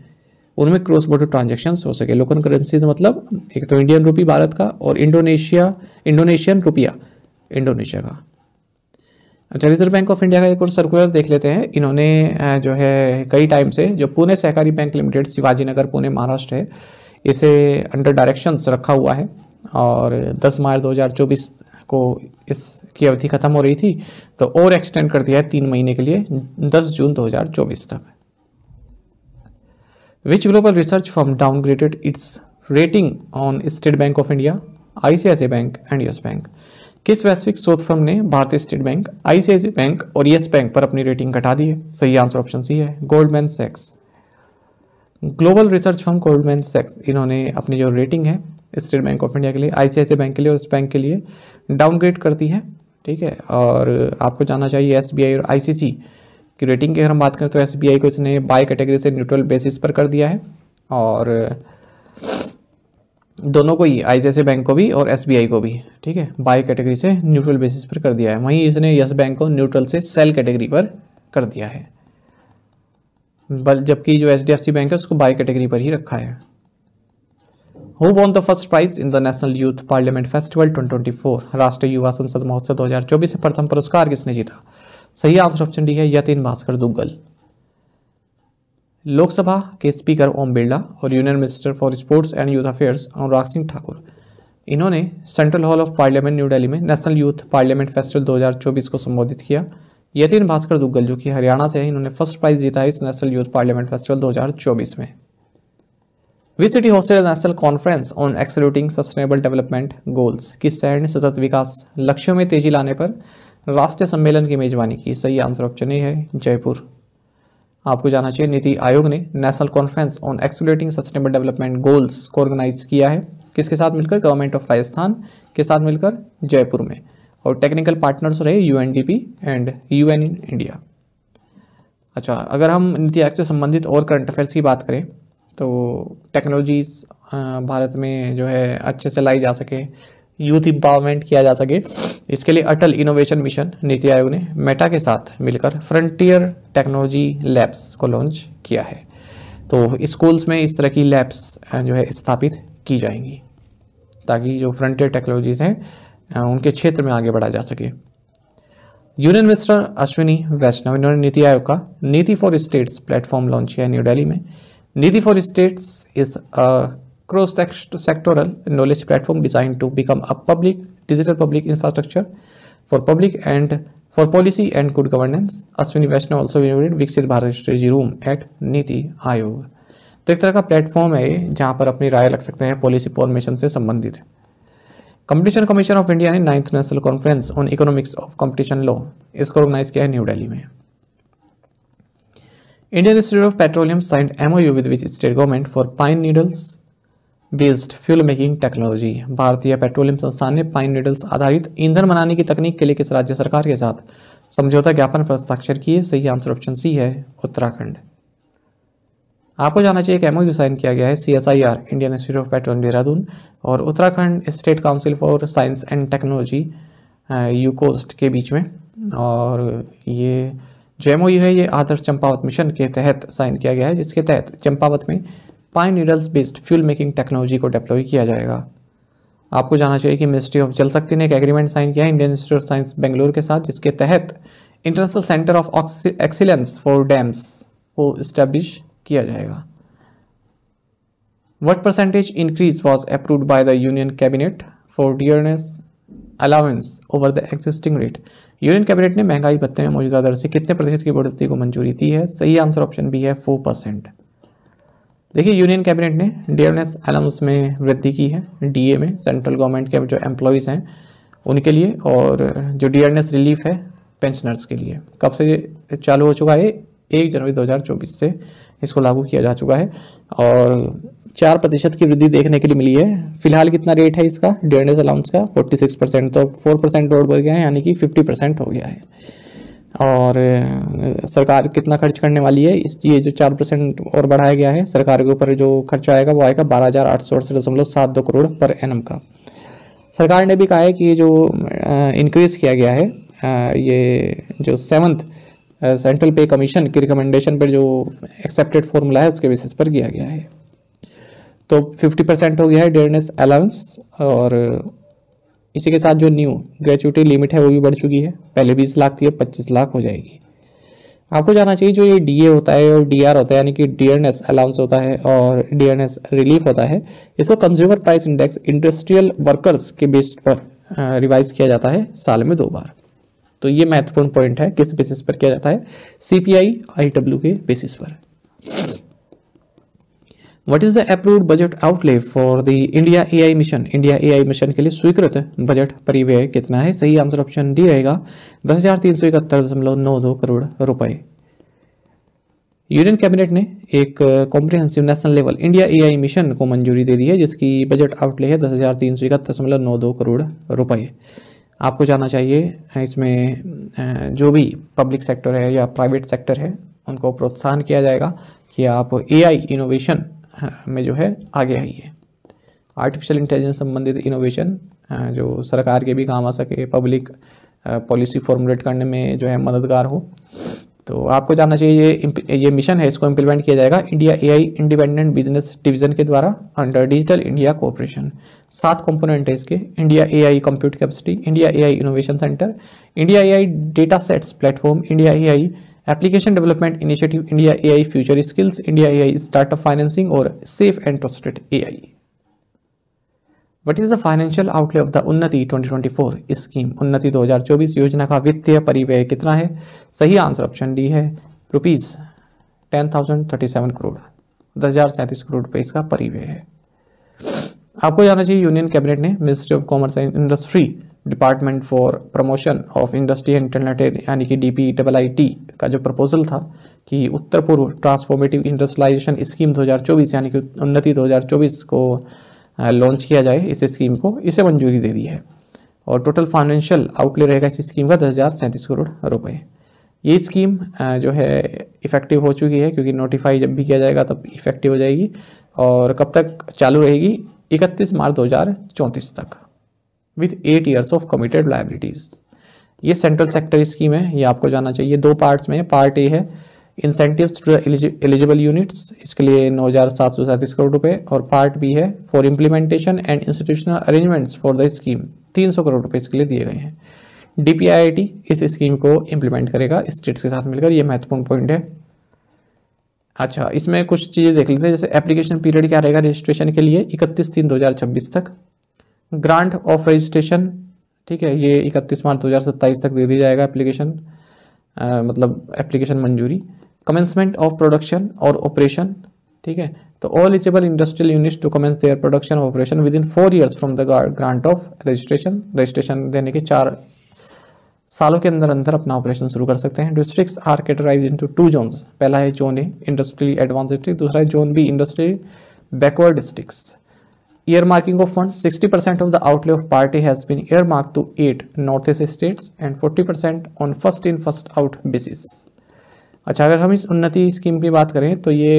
उनमें क्रॉस बॉर्डर ट्रांजेक्शन हो सके लोकल करेंसीज मतलब एक तो इंडियन रुपी भारत का और इंडोनेशिया इंडोनेशियन रुपया इंडोनेशिया का अच्छा रिजर्व बैंक ऑफ इंडिया का एक और सर्कुलर देख लेते हैं इन्होंने जो है कई टाइम से जो पुणे सहकारी बैंक लिमिटेड शिवाजी नगर पुणे महाराष्ट्र है इसे अंडर डायरेक्शन रखा हुआ है और 10 मार्च 2024 को इसकी अवधि खत्म हो रही थी तो और एक्सटेंड कर दिया है तीन महीने के लिए 10 जून 2024 तक which global research firm downgraded its rating on state bank of India ICICI bank and yes bank किस वैश्विक शोध फर्म ने भारतीय स्टेट बैंक आईसीआईसी बैंक और यस बैंक पर अपनी रेटिंग घटा दी है सही आंसर ऑप्शन सी है Goldman sex global research firm Goldman sex इन्होंने अपनी जो रेटिंग है स्टेट बैंक ऑफ इंडिया के लिए आईसीआईसी बैंक के लिए और इस बैंक के लिए डाउनग्रेड करती है ठीक है और आपको जानना चाहिए एस और आई कि रेटिंग की अगर हम बात करें तो एस को इसने बाय कैटेगरी से न्यूट्रल बेसिस पर कर दिया है और दोनों को ही आई बैंक को भी और एस को भी ठीक है बाय कैटेगरी से न्यूट्रल बेसिस पर कर दिया है वहीं इसने यस बैंक को न्यूट्रल से सेल कैटेगरी पर कर दिया है बल जबकि जो एच बैंक है उसको बाय कैटेगरी पर ही रखा है who won the first prize in the national youth parliament festival 2024 राष्ट्रीय युवा संसद महोत्सव दो हजार चौबीस प्रथम पुरस्कार किसने जीता सही आंसर ऑप्शन डी है यतिन भास्कर दुग्गल लोकसभा के स्पीकर ओम बिरला और union minister for sports and youth affairs Anurag Singh Thakur इन्होंने central hall of parliament new Delhi में नेशनल यूथ पार्लियामेंट फेस्टिवल 2024 को संबोधित किया यतिन भास्कर दुग्गल जो कि हरियाणा से हैं इन्होंने फर्स्ट प्राइज जीता है इस नेशनल यूथ पार्लियामेंट फेस्टिवल दो में we city hosted national conference on accelerating sustainable development goals की सैन्य सतत विकास लक्ष्यों में तेजी लाने पर राष्ट्रीय सम्मेलन की मेजबानी की सही आंसर ऑप्शन ए है जयपुर आपको जाना चाहिए नीति आयोग ने national conference on accelerating sustainable development goals को ऑर्गेनाइज किया है किसके साथ मिलकर गवर्नमेंट ऑफ राजस्थान के साथ मिलकर जयपुर में और टेक्निकल पार्टनर्स रहे U and U N in India अच्छा अगर हम नीति आयोग से संबंधित और करंट अफेयर्स की बात करें तो टेक्नोलॉजीज़ भारत में जो है अच्छे से लाई जा सके यूथ इम्पावरमेंट किया जा सके इसके लिए अटल इनोवेशन मिशन नीति आयोग ने मेटा के साथ मिलकर फ्रंटियर टेक्नोलॉजी लैब्स को लॉन्च किया है तो स्कूल्स में इस तरह की लैब्स जो है स्थापित की जाएंगी ताकि जो फ्रंटियर टेक्नोलॉजीज़ हैं उनके क्षेत्र में आगे बढ़ा जा सके यूनियन मिनिस्टर अश्विनी वैष्णव इन्होंने नीति आयोग का NITI for states platform launch किया न्यू डेली में NITI for states is cross sectoral knowledge platform design to become a public digital public infrastructure for public and for policy and good governance Ashwini Vaishnaw also Viksit Bharat स्ट्रेजी room at नीति आयोग तो एक तरह का platform है जहाँ पर अपनी राय लग सकते हैं पॉलिसी फॉर्मेशन से संबंधित कंपटीशन कमीशन ऑफ इंडिया ने ninth national conference on economics of competition law इसको ऑर्गेनाइज किया है न्यू दिल्ली में Indian institute of petroleum signed MOU with which state government for pine needles based fuel making technology भारतीय petroleum संस्थान ने pine needles आधारित ईंधन बनाने की तकनीक के लिए किस राज्य सरकार के साथ समझौता ज्ञापन पर हस्ताक्षर किए सही आंसर ऑप्शन सी है उत्तराखंड आपको जाना चाहिए एमओ यू साइन किया गया है C S I R Indian institute of petroleum Dehradun और Uttarakhand state council for science and technology UCOST के बीच में और ये जो यू है ये आदर्श चंपावत मिशन के तहत साइन किया गया है जिसके तहत चंपावत में pine needles based fuel making technology को डिप्लॉय किया जाएगा आपको जाना चाहिए कि मिनिस्ट्री ऑफ जल शक्ति ने एक एग्रीमेंट साइन किया Indian institute of science Bangalore के साथ जिसके तहत international centre of excellence for dams को इस्टेब्लिश किया जाएगा what percentage increase was approved by the union cabinet for dearness allowance over the existing rate union cabinet ने महंगाई भत्ते में मौजूदा दर से कितने प्रतिशत की बढ़ोतरी को मंजूरी दी है सही आंसर ऑप्शन बी है फोर परसेंट देखिए यूनियन कैबिनेट ने डीएमएस अलाउंस में वृद्धि की है डीए में सेंट्रल गवर्नमेंट के जो एम्प्लॉयज़ हैं उनके लिए और जो डीआरएनएस रिलीफ है पेंशनर्स के लिए कब से चालू हो चुका है एक जनवरी 2024 से इसको लागू किया जा चुका है और चार प्रतिशत की वृद्धि देखने के लिए मिली है फिलहाल कितना रेट है इसका डीआरएनएस अलाउंस का 46 परसेंट तो 4 परसेंट बढ़ गया है यानी कि 50 परसेंट हो गया है और सरकार कितना खर्च करने वाली है इस ये जो चार परसेंट और बढ़ाया गया है सरकार के ऊपर जो खर्च आएगा वो आएगा बारह हज़ार आठ सौ अड़सठ दशमलव सात दो करोड़ पर एनम का सरकार ने भी कहा है कि ये जो इंक्रीज़ किया गया है ये जो सेवन्थ सेंट्रल पे कमीशन की रिकमेंडेशन पर जो एक्सेप्टेड फॉर्मूला है उसके बेसिस पर किया गया है तो फिफ्टी परसेंट हो गया है डेयरनेस अलाउंस और इसी के साथ जो न्यू ग्रेचुटी लिमिट है वो भी बढ़ चुकी है पहले बीस लाख थी अब पच्चीस लाख हो जाएगी आपको जाना चाहिए जो ये डी होता है और डी होता है यानी कि डीएनएस अलाउंस होता है और डीएनएस रिलीफ होता है इसको consumer price index industrial workers के बेस पर रिवाइज किया जाता है साल में दो बार तो ये महत्वपूर्ण पॉइंट है किस बेसिस पर किया जाता है सी पी के बेसिस पर what is the approved budget outlay for the India AI mission India AI mission के लिए स्वीकृत बजट परिव्यय कितना है सही आंसर ऑप्शन डी रहेगा दस हजार तीन सौ इकहत्तर दशमलव नौ दो करोड़ रुपए यूनियन कैबिनेट ने एक comprehensive national level India AI mission को मंजूरी दे दी है जिसकी बजट आउटले है दस हजार तीन सौ इकहत्तर दशमलव नौ दो करोड़ रुपए आपको जाना चाहिए इसमें जो भी पब्लिक सेक्टर है या प्राइवेट सेक्टर है उनको प्रोत्साहन किया जाएगा कि आप एआई इनोवेशन में जो है आगे आई है आर्टिफिशियल इंटेलिजेंस संबंधित इनोवेशन जो सरकार के भी काम आ सके पब्लिक पॉलिसी फॉर्मुलेट करने में जो है मददगार हो तो आपको जानना चाहिए ये ये मिशन है इसको इम्प्लीमेंट किया जाएगा India AI independent business division के द्वारा अंडर डिजिटल इंडिया कोऑपरेशन सात कंपोनेंट है इसके India AI compute capacity India AI innovation centre India AI data sets platform India A application development initiative India AI future skills India AI startup financing और safe and trusted AI what is the financial outlay of the UNNATI 2024 scheme उन्नति 2024 योजना का वित्तीय परिव्यय कितना है सही answer option D है rupees ten thousand thirty seven crore दस हजार सैंतीस करोड़ रुपये इसका परिव्यय है आपको जाना चाहिए यूनियन कैबिनेट ने ministry of commerce and industry department for promotion of industry and internal trade यानी कि D P double I T का जो प्रपोजल था कि उत्तर पूर्व ट्रांसफॉर्मेटिव इंडस्ट्रलाइजेशन स्कीम 2024 यानी कि उन्नति 2024 को लॉन्च किया जाए इस स्कीम को इसे मंजूरी दे दी है और टोटल फाइनेंशियल आउटले रहेगा इस स्कीम का दस हज़ार सैंतीस करोड़ रुपये ये स्कीम जो है इफ़ेक्टिव हो चुकी है क्योंकि नोटिफाई जब भी किया जाएगा तब इफ़ेक्टिव हो जाएगी और कब तक चालू रहेगी इकतीस मार्च दो तक with eight years of committed liabilities ये सेंट्रल सेक्टर स्कीम है ये आपको जानना चाहिए दो पार्ट्स में पार्ट ए है इंसेंटिव टू एलिजिबल यूनिट्स इसके लिए नौ हज़ार सात सौ सैंतीस करोड़ रुपए और पार्ट बी है for implementation and institutional arrangements for the scheme तीन सौ करोड़ रुपए इसके लिए दिए गए हैं डीपीआईआईटी इस स्कीम को इम्प्लीमेंट करेगा स्टेट्स के साथ मिलकर ये महत्वपूर्ण पॉइंट है अच्छा इसमें कुछ चीज़ें देख लेते हैं जैसे एप्लीकेशन पीरियड क्या रहेगा रजिस्ट्रेशन के लिए इकतीस तीन दो हज़ार छब्बीस तक ग्रांट ऑफ रजिस्ट्रेशन ठीक है ये इकतीस मार्च 2027 तक दे दिया जाएगा एप्लीकेशन मतलब एप्लीकेशन मंजूरी कमेंसमेंट ऑफ प्रोडक्शन और ऑपरेशन ठीक है तो all eligible industrial units to commence their production operation within four years from the grant of registration registration देने के चार सालों के अंदर अंदर अपना ऑपरेशन शुरू कर सकते हैं district are categorised into two zones पहला है zone A industrial advance district दूसरा है zone B industrial backward district earmarking of funds 60% of the outlay of party has been earmarked to 8 northeast states and 40% on first in first out basis अच्छा अगर हम इस उन्नति scheme की बात करें तो ये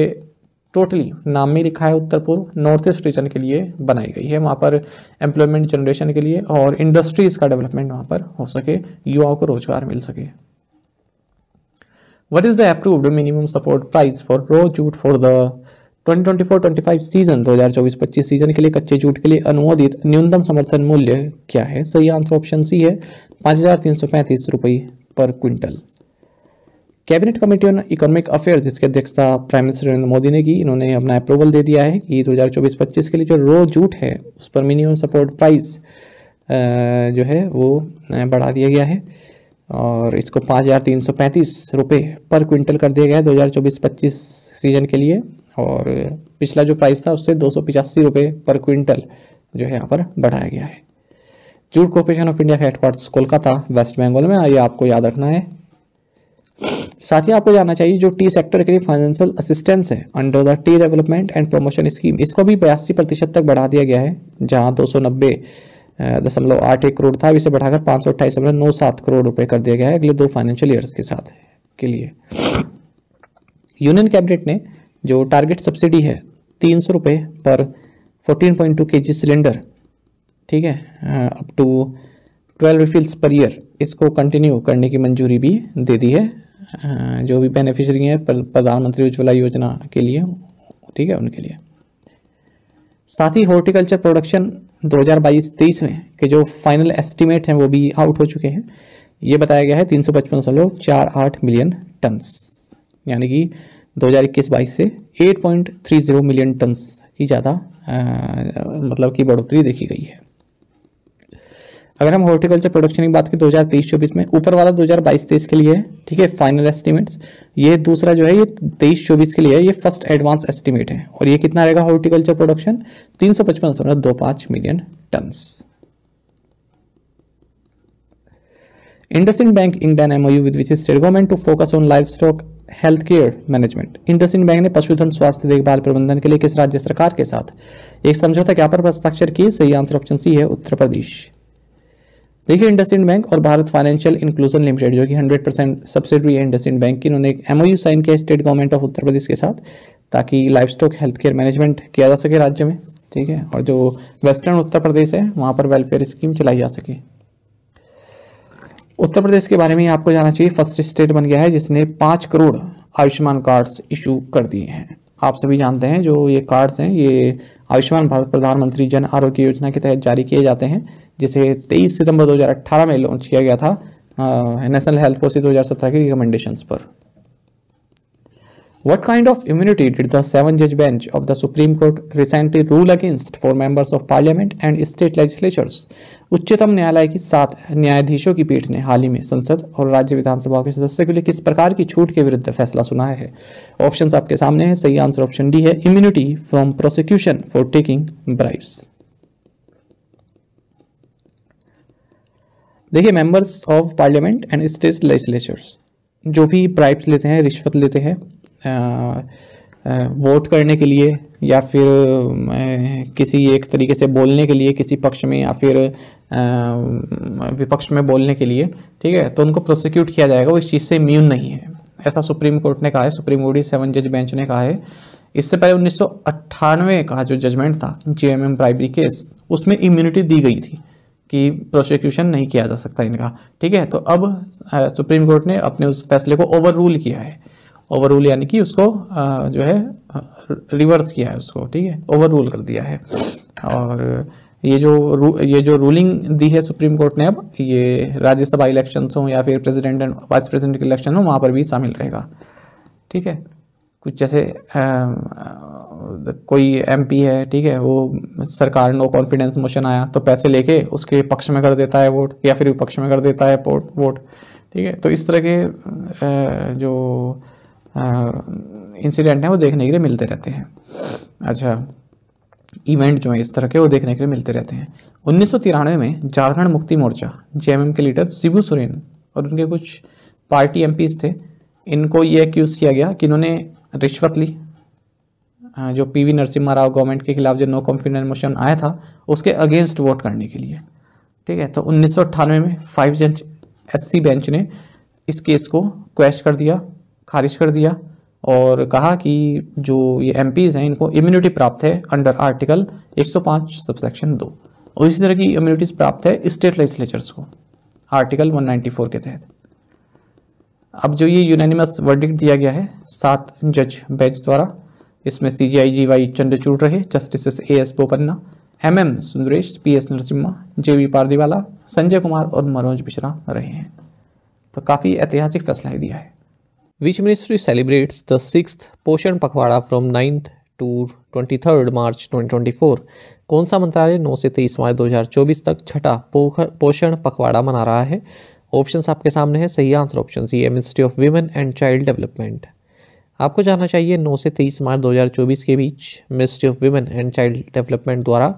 टोटली नाम में लिखा है उत्तर पूर्व नॉर्थ ईस्ट रीजन के लिए बनाई गई है वहाँ पर एम्प्लॉयमेंट जनरेशन के लिए और इंडस्ट्रीज़ का डेवलपमेंट वहाँ पर हो सके युवाओं को रोजगार मिल सके what is the approved minimum support price for raw jute for the 2024-25 season 2024-25 season के लिए कच्चे जूट के लिए अनुमोदित न्यूनतम समर्थन मूल्य क्या है सही आंसर ऑप्शन सी है पाँच हजार पर quintal cabinet committee on economic affairs जिसके अध्यक्षता प्राइम मिनिस्टर नरेंद्र मोदी ने की इन्होंने अपना अप्रूवल दे दिया है कि 2024-25 के लिए जो रो जूट है उस पर मिनिमम सपोर्ट प्राइस जो है वो बढ़ा दिया गया है और इसको पाँच हज़ार तीन सौ पैंतीस रुपये पर क्विंटल कर दिया गया है दो हज़ार सीजन के लिए और पिछला जो प्राइस था उससे दो सौ पर क्विंटल जो है यहाँ पर बढ़ाया गया है जूट कॉरपोरेशन ऑफ इंडिया का हेडक्वार्टर्स कोलकाता वेस्ट बंगाल में ये आपको याद रखना है साथ ही आपको जानना चाहिए जो टी सेक्टर के लिए फाइनेंशियल असिस्टेंस है under the tea development and promotion scheme इसको भी बयासी प्रतिशत तक बढ़ा दिया गया है जहां दो सौ नब्बे दशमलव आठ एक करोड़ था इसे बढ़ाकर पाँच सौ अट्ठाईस नौ सात करोड़ रुपए कर दिया गया है अगले दो फाइनेंशियल ईयर्स के साथ के लिए यूनियन कैबिनेट ने जो टारगेट सब्सिडी है तीन सौ रुपये पर फोर्टीन पॉइंट टू के जी सिलेंडर ठीक है up to twelve refills per year इसको कंटिन्यू करने की मंजूरी भी दे दी है जो भी बेनिफिशरी हैं प्रधानमंत्री उज्ज्वला योजना के लिए ठीक है उनके लिए साथ ही हॉर्टिकल्चर प्रोडक्शन 2022-23 में के जो फाइनल एस्टिमेट हैं वो भी आउट हो चुके हैं ये बताया गया है तीन सौ पचपन मिलियन टन्स यानी कि दो हज़ार इक्कीस बाईस से eight point three zero million tons की ज़्यादा मतलब की बढ़ोतरी देखी गई है अगर हम हॉर्टिकल्चर प्रोडक्शन की बात करें दो हज़ार तेईस चौबीस में ऊपर वाला दो हज़ार बाईस के लिए है ठीक है फाइनल एस्टिमेट्स ये दूसरा जो है ये तेईस चौबीस के लिए है ये फर्स्ट एडवांस एस्टिमेट है और ये कितना रहेगा हॉर्टिकल्चर प्रोडक्शन तीन सौ पचपन दो पाँच million tons IndusInd Bank inked an MOU with state government to focus on livestock health care management IndusInd bank ने पशुधन स्वास्थ्य देखभाल प्रबंधन के लिए किस राज्य सरकार के साथ एक समझौता क्या पर हस्ताक्षर किए सही आंसर ऑप्शन सी है उत्तर प्रदेश देखिए इंड बैंक और भारत फाइनेंशियल इंक्लूजन लिमिटेड जो कि 100 परसेंट सब्सिडरी है इंडसइंड बैंक की इन्होंने एक एमओयू साइन किया state government of Uttar Pradesh के साथ ताकि livestock health care management किया जा सके राज्य में ठीक है और जो वेस्टर्न उत्तर प्रदेश है वहाँ पर वेलफेयर स्कीम चलाई जा सके उत्तर प्रदेश के बारे में आपको जाना चाहिए फर्स्ट स्टेट बन गया है जिसने पाँच करोड़ आयुष्मान कार्ड्स इशू कर दिए हैं आप सभी जानते हैं जो ये कार्ड्स हैं ये आयुष्मान भारत प्रधानमंत्री जन आरोग्य योजना के तहत जारी किए जाते हैं जिसे 23 सितंबर 2018 में लॉन्च किया गया था नेशनल हेल्थ पॉलिसी 2017 की रिकमेंडेशंस पर What kind of immunity did the seven judge bench of the Supreme Court recently rule against for members of parliament and state legislatures? उच्चतम न्यायालय की सात न्यायाधीशों की पीठ ने हाल ही में संसद और राज्य विधानसभा के सदस्य के लिए किस प्रकार की छूट के विरुद्ध फैसला सुनाया है ऑप्शंस आपके सामने हैं सही आंसर ऑप्शन डी है immunity from prosecution for taking bribes देखिए members of parliament and state legislatures जो भी ब्राइब्स लेते हैं रिश्वत लेते हैं वोट करने के लिए या फिर किसी एक तरीके से बोलने के लिए किसी पक्ष में या फिर विपक्ष में बोलने के लिए ठीक है तो उनको प्रोसिक्यूट किया जाएगा वो इस चीज़ से इम्यून नहीं है ऐसा सुप्रीम कोर्ट ने कहा है सुप्रीम कोर्ट की सेवन जज बेंच ने कहा है इससे पहले उन्नीस का जो जजमेंट था जे एम केस उसमें इम्यूनिटी दी गई थी कि प्रोसिक्यूशन नहीं किया जा सकता इनका ठीक है तो अब सुप्रीम कोर्ट ने अपने उस फैसले को ओवर रूल किया है ओवर रूल यानी कि उसको आ, जो है रिवर्स किया है उसको ठीक है ओवर रूल कर दिया है और ये जो ये जो रूलिंग दी है सुप्रीम कोर्ट ने अब ये राज्यसभा इलेक्शन हों या फिर प्रेसिडेंट एंड वाइस प्रेसिडेंट के इलेक्शन हो वहाँ पर भी शामिल रहेगा ठीक है कुछ जैसे आ, कोई एमपी है ठीक है वो सरकार नो कॉन्फिडेंस मोशन आया तो पैसे लेके उसके पक्ष में कर देता है वोट या फिर विपक्ष में कर देता है वोट ठीक है तो इस तरह के जो इंसिडेंट हैं वो देखने के लिए मिलते रहते हैं अच्छा इवेंट जो है इस तरह के वो देखने के लिए मिलते रहते हैं उन्नीस में झारखंड मुक्ति मोर्चा जे के लीडर शिबू सोरेन और उनके कुछ पार्टी एम थे इनको ये एक्यूज़ किया गया कि इन्होंने रिश्वत ली जो पीवी नरसिम्हा राव गवर्नमेंट के खिलाफ जो नो कॉन्फिडेंस मोशन आया था उसके अगेंस्ट वोट करने के लिए ठीक है तो उन्नीस में फाइव जज एससी बेंच ने इस केस को क्वेश्च कर दिया खारिज कर दिया और कहा कि जो ये एम हैं इनको इम्यूनिटी प्राप्त है अंडर आर्टिकल 105 सबसेक्शन दो और इसी तरह की इम्यूनिटीज़ प्राप्त है स्टेट लेजिस्लेचर्स को आर्टिकल 194 के तहत अब जो ये यूनानिमस वर्डिक्ट दिया गया है सात जज बेंच द्वारा इसमें सी जी आई जी वाई चंद्रचूड़ रहे justice A S Bopanna M M Sundresh P S Narasimha J V Pardiwala Sanjay Kumar और मनोज मिश्रा रहे हैं तो काफ़ी ऐतिहासिक फैसला दिया है which ministry celebrates the 6th Poshan Pakhwada from 9th to 23rd March 2024 कौन सा मंत्रालय 9 से 23 मार्च 2024 तक छठा पोषण पखवाड़ा मना रहा है ऑप्शन आपके सामने है सही answer option C ministry of women and child development आपको जानना चाहिए 9 से 23 मार्च 2024 के बीच ministry of women and child development द्वारा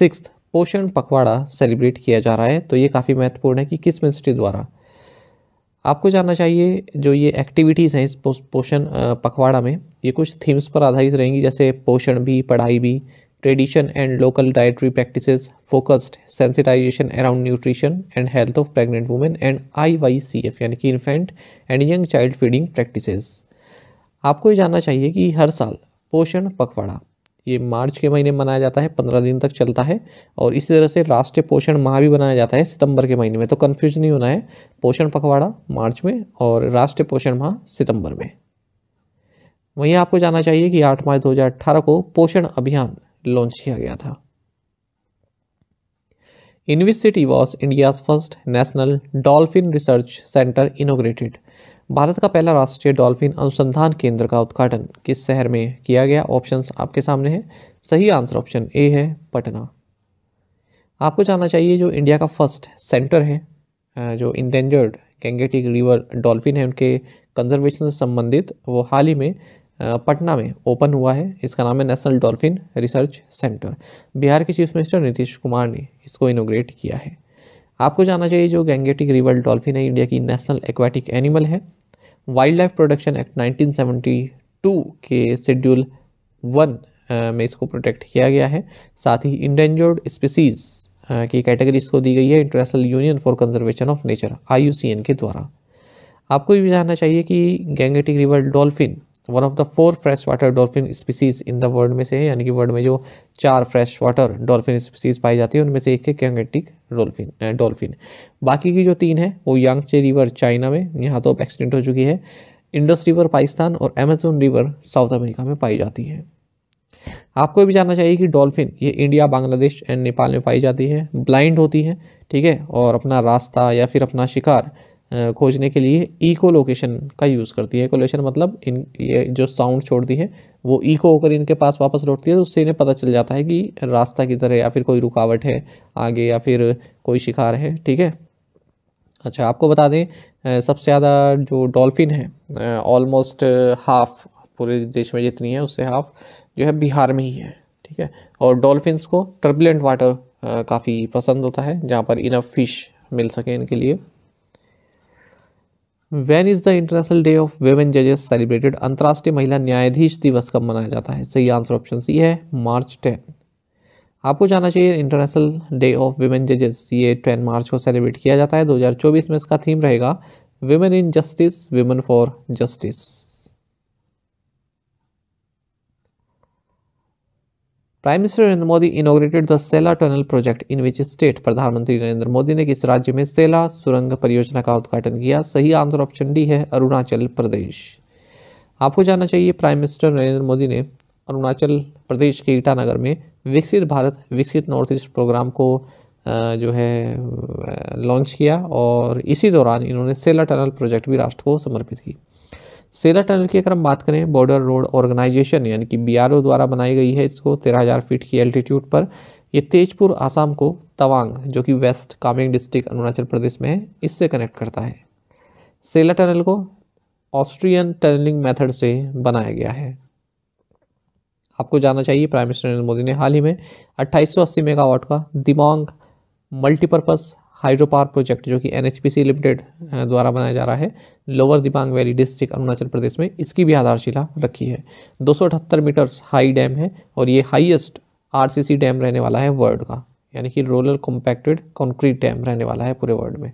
सिक्स पोषण पखवाड़ा सेलिब्रेट किया जा रहा है तो ये काफ़ी महत्वपूर्ण है कि किस मिनिस्ट्री द्वारा आपको जानना चाहिए जो ये एक्टिविटीज़ हैं इस पोषण पखवाड़ा में ये कुछ थीम्स पर आधारित रहेंगी जैसे पोषण Bhi Padhai Bhi tradition and local dietary practices focused sensitisation around nutrition and health of pregnant women and I Y C F यानी कि infant and young child feeding practices आपको ये जानना चाहिए कि हर साल पोषण पखवाड़ा ये मार्च के महीने मनाया जाता है पंद्रह दिन तक चलता है और इसी तरह से राष्ट्रीय पोषण माह भी मनाया जाता है सितंबर के महीने में तो कन्फ्यूज नहीं होना है पोषण पखवाड़ा मार्च में और राष्ट्रीय पोषण माह सितंबर में वहीं आपको जानना चाहिए कि आठ मार्च दो को पोषण अभियान लॉन्च किया गया था in city was India's first national dolphin research centre inaugurated Bharat का पहला राष्ट्रीय डॉल्फिन अनुसंधान केंद्र का उद्घाटन किस शहर में किया गया ऑप्शंस आपके सामने हैं सही आंसर ऑप्शन ए है पटना आपको जानना चाहिए जो इंडिया का फर्स्ट सेंटर है जो इंडेंजर्ड गंगेटिक रिवर डॉल्फिन है उनके कंजर्वेशन से संबंधित वो हाल ही में पटना में ओपन हुआ है इसका नाम है national dolphin research centre Bihar के चीफ मिनिस्टर नीतीश कुमार ने इसको इनोग्रेट किया है आपको जानना चाहिए जो गैंगेटिक रिवर डॉल्फिन है इंडिया की नेशनल एक्वाटिक एनिमल है वाइल्ड लाइफ प्रोटेक्शन एक्ट 1972 के शेड्यूल वन में इसको प्रोटेक्ट किया गया है साथ ही इंडेंजर्ड स्पीसीज की कैटेगरी इसको दी गई है international union for conservation of nature I के द्वारा आपको ये भी जानना चाहिए कि Gangetic river dolphin one of the four freshwater dolphin species in the world में से है यानी कि वर्ल्ड में जो चार फ्रेश वाटर डॉल्फिन स्पीसीज पाई जाती है उनमें से एक है कैंगेटिक डॉल्फिन डॉल्फिन बाकी की जो तीन है वो यांगचे रिवर चाइना में यहाँ तो अब एक्सीडेंट हो चुकी है इंडस रिवर पाकिस्तान और अमेजोन रिवर साउथ अमेरिका में पाई जाती है आपको भी जानना चाहिए कि डॉल्फिन ये इंडिया बांग्लादेश एंड नेपाल में पाई जाती है ब्लाइंड होती है ठीक है और अपना रास्ता या फिर अपना शिकार खोजने के लिए ईको लोकेशन का यूज़ करती है ईको लोकेशन मतलब इन ये जो साउंड छोड़ती है वो इको होकर इनके पास वापस लौटती है तो उससे इन्हें पता चल जाता है कि रास्ता किधर है या फिर कोई रुकावट है आगे या फिर कोई शिकार है ठीक है अच्छा आपको बता दें सबसे ज़्यादा जो डॉल्फिन है ऑलमोस्ट हाफ पूरे देश में जितनी है उससे हाफ जो है बिहार में ही है ठीक है और डॉल्फिनस को टर्बुलेंट वाटर काफ़ी पसंद होता है जहाँ पर इनफ फिश मिल सके इनके लिए when is the international day of women जजेस सेलिब्रेटेड अंतर्राष्ट्रीय महिला न्यायाधीश दिवस कब मनाया जाता है सही आंसर ऑप्शन सी है मार्च टेन आपको जाना चाहिए इंटरनेशनल डे ऑफ वेमेन जजेस ये टेन मार्च को सेलिब्रेट किया जाता है 2024 में इसका थीम रहेगा women in justice women for justice prime minister Narendra Modi inaugurated the Sela tunnel project in which state प्रधानमंत्री नरेंद्र मोदी ने किस राज्य में सेला सुरंग परियोजना का उद्घाटन किया सही आंसर ऑप्शन डी है अरुणाचल प्रदेश आपको जानना चाहिए प्राइम मिनिस्टर नरेंद्र मोदी ने अरुणाचल प्रदेश के ईटानगर में विकसित भारत विकसित नॉर्थ ईस्ट प्रोग्राम को जो है लॉन्च किया और इसी दौरान इन्होंने सेला टनल प्रोजेक्ट भी राष्ट्र को समर्पित की सेरा टनल की अगर हम बात करें बॉर्डर रोड ऑर्गेनाइजेशन यानी कि बी द्वारा बनाई गई है इसको तेरह हज़ार फीट की एल्टीट्यूड पर ये तेजपुर आसाम को तवांग जो कि वेस्ट कामेंग डिस्ट्रिक्ट अरुणाचल प्रदेश में है इससे कनेक्ट करता है सेला टनल को ऑस्ट्रियन टनलिंग मेथड से बनाया गया है आपको जानना चाहिए प्राइम मिनिस्टर नरेंद्र मोदी ने हाल ही में अट्ठाईस मेगावाट का Dibang multipurpose hydro power project जो कि एन लिमिटेड द्वारा बनाया जा रहा है lower Dibang valley district Arunachal Pradesh में इसकी भी आधारशिला रखी है दो मीटर्स हाई डैम है और ये हाइएस्ट आर डैम रहने वाला है वर्ल्ड का यानी कि रोलर कॉम्पैक्टेड कॉन्क्रीट डैम रहने वाला है पूरे वर्ल्ड में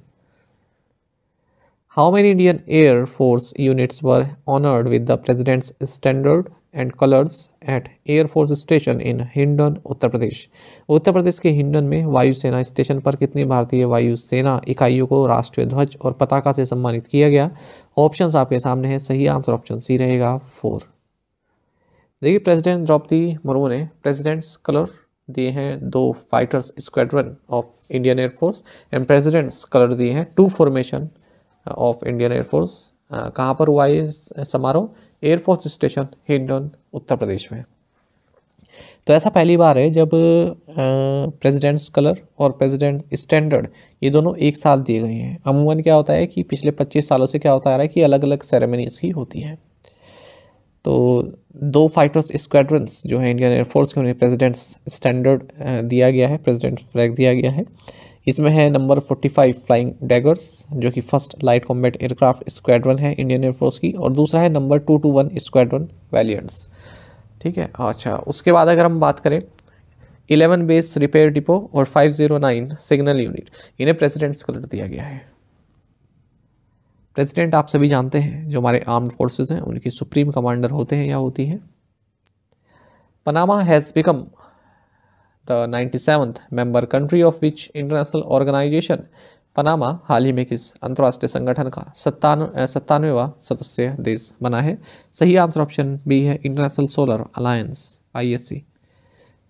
how many Indian air force units were honoured with the president's standard and colours at air force station in Hindon Uttar Pradesh Uttar Pradesh के हिंडन में वायुसेना स्टेशन पर कितनी भारतीय वायुसेना इकाइयों को राष्ट्रीय ध्वज और पताका से सम्मानित किया गया ऑप्शंस आपके सामने हैं सही आंसर ऑप्शन सी रहेगा फोर देखिए प्रेसिडेंट द्रौपदी मुर्मू ने प्रेसिडेंट्स कलर दिए हैं दो fighters squadron of Indian air force and president's colour दिए हैं two formation of Indian air force कहाँ पर हुआ ये समारोह एयरफोर्स स्टेशन हिंडन उत्तर प्रदेश में तो ऐसा पहली बार है जब प्रेसिडेंट्स कलर और प्रेसिडेंट स्टैंडर्ड ये दोनों एक साथ दिए गए हैं अमूमन क्या होता है कि पिछले 25 सालों से क्या होता आ रहा है कि अलग अलग सेरेमनीज ही होती हैं तो दो फाइटर्स स्क्वाड्रंस जो है इंडियन एयरफोर्स के उन्हें प्रेसिडेंट्स स्टैंडर्ड दिया गया है प्रेसिडेंट फ्लैग दिया गया है इसमें है नंबर 45 फ्लाइंग डैगर्स जो कि first light combat aircraft squadron है इंडियन एयरफोर्स की और दूसरा है number two two one squadron valiants ठीक है अच्छा उसके बाद अगर हम बात करें इलेवन बेस रिपेयर डिपो और five zero nine signal unit इन्हें प्रेसिडेंट्स कलर दिया गया है प्रेसिडेंट आप सभी जानते हैं जो हमारे आर्म्ड फोर्सेज हैं उनकी सुप्रीम कमांडर होते हैं या होती हैं Panama has become the 97th member country of which international organization Panama हाल ही में किस अंतर्राष्ट्रीय संगठन का सत्तानवे सत्तानवेवा सदस्य देश बना है सही आंसर ऑप्शन बी है इंटरनेशनल सोलर अलायंस आईएससी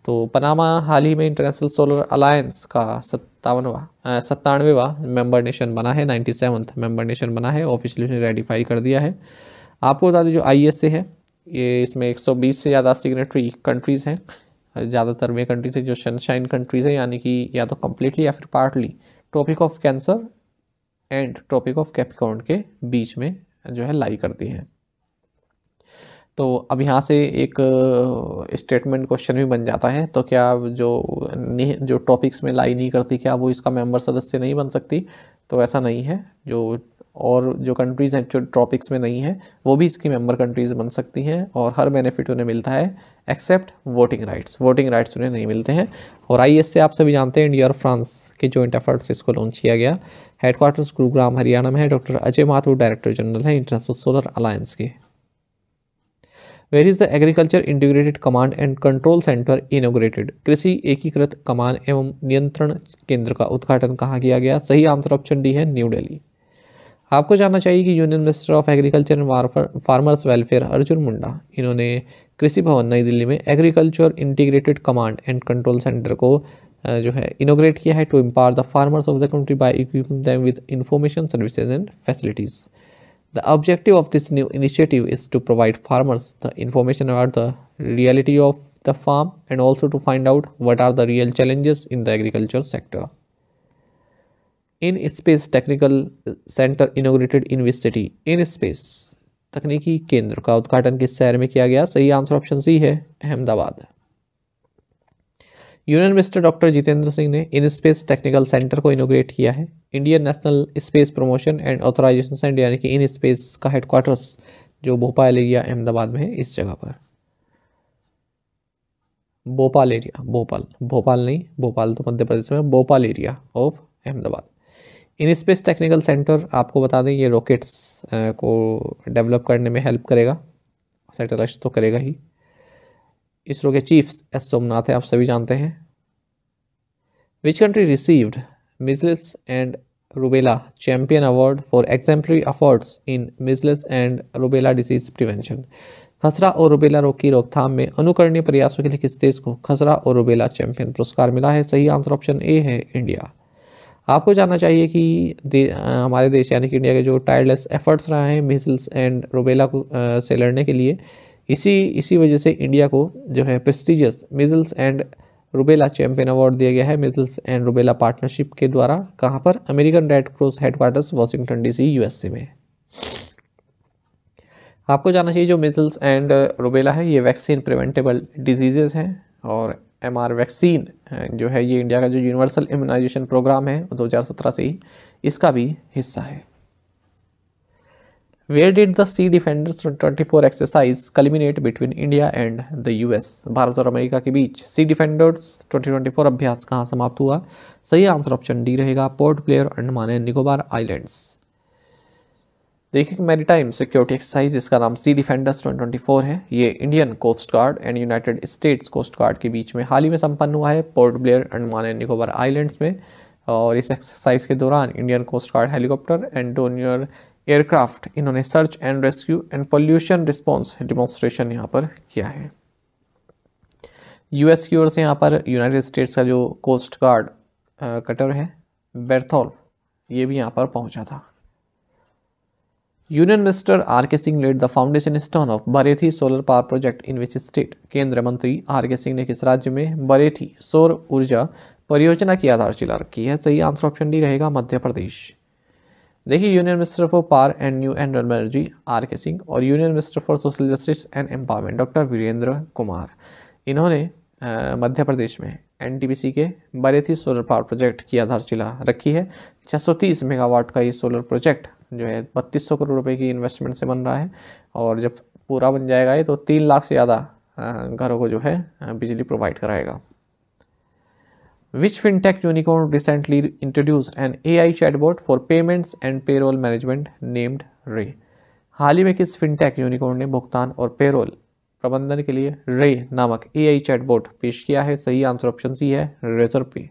तो पनामा हाल ही में इंटरनेशनल सोलर अलायंस का सत्तावनवा सत्तानवेवा मेंबर नेशन बना है नाइन्टी सेवन्थ मेंबर नेशन बना है ऑफिशियली उसने रेडिफाई कर दिया है आपको बता दें जो आई है ये इसमें 120 से ज़्यादा सिग्नेटरी कंट्रीज़ हैं ज़्यादातर में कंट्रीज है जो सनशाइन कंट्रीज है यानी कि या तो कम्प्लीटली या फिर partly tropic of cancer and tropic of capricorn के बीच में जो है लाई करती हैं तो अब यहाँ से एक स्टेटमेंट क्वेश्चन भी बन जाता है तो क्या जो जो टॉपिक्स में लाई नहीं करती क्या वो इसका मेंबर सदस्य नहीं बन सकती तो ऐसा नहीं है जो और जो कंट्रीज़ हैं जो ट्रॉपिक्स में नहीं है वो भी इसकी मेंबर कंट्रीज़ बन सकती हैं और हर बेनिफिट उन्हें मिलता है except voting rights voting rights उन्हें नहीं मिलते हैं और आई से आप सभी जानते हैं इंडिया और फ्रांस के जॉइंट एफर्ट्स इसको लॉन्च किया गया हेडक्वार्टर्स गुरुग्राम हरियाणा में है doctor Ajay Mathur director general है इंटरनेशनल सोलर अलायंस के where is the agriculture integrated command and control centre inaugurated कृषि एकीकृत कमान एवं नियंत्रण केंद्र का उद्घाटन कहाँ किया गया सही आंसर ऑप्शन डी है न्यू दिल्ली आपको जानना चाहिए कि union minister of agriculture and farmers welfare Arjun Munda इन्होंने कृषि भवन नई दिल्ली में agriculture integrated command and control centre को जो है इनोग्रेट किया है to empower the farmers of the country by equipping them with information services and facilities the objective of this new initiative is to provide farmers the information about the reality of the farm and also to find out what are the real challenges in the agriculture sector IN space technical centre inaugurated in which city in space तकनीकी केंद्र का उद्घाटन किस शहर में किया गया सही आंसर ऑप्शन सी है Ahmedabad union minister doctor Jitendra Singh ने इन स्पेस टेक्निकल सेंटर को इनोग्रेट किया है Indian national space promotion and authorization centre यानी कि इन स्पेस का हेडक्वार्टर्स जो भोपाल एरिया अहमदाबाद में है इस जगह पर भोपाल एरिया भोपाल भोपाल नहीं भोपाल तो मध्य प्रदेश में Bhopal area of Ahmedabad IN space technical centre आपको बता दें ये रॉकेट्स को डेवलप करने में हेल्प करेगा सेटेलाइट्स तो करेगा ही इसरो के चीफ एस सोमनाथ हैं आप सभी जानते हैं which country received measles and rubella champion award for exemplary efforts in measles and rubella disease prevention खसरा और रुबेला रोग की रोकथाम में अनुकरणीय प्रयासों के लिए किस देश को खसरा और रुबेला चैंपियन पुरस्कार मिला है सही आंसर ऑप्शन ए है इंडिया आपको जानना चाहिए कि दे, आ, हमारे देश यानी कि इंडिया के जो टायरलेस एफर्ट्स रहा है मिजल्स एंड रोबेला को आ, से लड़ने के लिए इसी इसी वजह से इंडिया को जो है prestigious measles and rubella champion award दिया गया है मिजल्स एंड रुबेला पार्टनरशिप के द्वारा कहाँ पर American red cross headquarters Washington DC USA में आपको जानना चाहिए जो मिजल्स एंड रुबेला है ये वैक्सीन प्रिवेंटेबल डिजीजेज हैं और एम आर वैक्सीन जो है ये इंडिया का जो यूनिवर्सल इम्यूनाइजेशन प्रोग्राम है 2017 से ही इसका भी हिस्सा है where did the sea defenders twenty four exercise culminate between India and the US भारत और अमेरिका के बीच sea defenders twenty twenty four अभ्यास कहाँ समाप्त हुआ सही आंसर ऑप्शन डी रहेगा port Blair Andaman and Nicobar islands देखिए मैरीटाइम सिक्योरिटी एक्सरसाइज इसका नाम सी डिफेंडर्स 2024 है ये Indian coast guard and united states coast guard के बीच में हाल ही में संपन्न हुआ है port Blair Andaman and Nicobar islands में और इस एक्सरसाइज के दौरान Indian coast guard helicopter and Dornier aircraft इन्होंने search and rescue and pollution response demonstration यहाँ पर किया है यूएस की ओर से यहाँ पर यूनाइटेड स्टेट्स का जो कोस्ट गार्ड कटर है बेर्थोल्फ ये भी यहाँ पर पहुँचा था union minister R K Singh led the foundation stone of Barethi solar power project in which state केंद्रीय मंत्री आर के सिंह ने किस राज्य में बरेठी सौर ऊर्जा परियोजना की आधारशिला रखी है सही आंसर ऑप्शन डी रहेगा मध्य प्रदेश देखिए union minister for power and new and energy R K Singh और union minister for social justice and empowerment doctor Virendra Kumar इन्होंने मध्य प्रदेश में एन के बरेथी सोलर पावर प्रोजेक्ट की आधारशिला रखी है छः मेगावाट का ये सोलर प्रोजेक्ट जो है बत्तीस सौ करोड़ रुपए की इन्वेस्टमेंट से बन रहा है और जब पूरा बन जाएगा ये तो तीन लाख से ज़्यादा घरों को जो है बिजली प्रोवाइड कराएगा which Which recently introduced an A I chatbot for payments and payroll management named Ray हाल ही में किस फिनटेक यूनिकॉर्न ने भुगतान और पेरोल प्रबंधन के लिए रे नामक चैट बोर्ड पेश किया है सही आंसर ऑप्शन सी है रेजर पे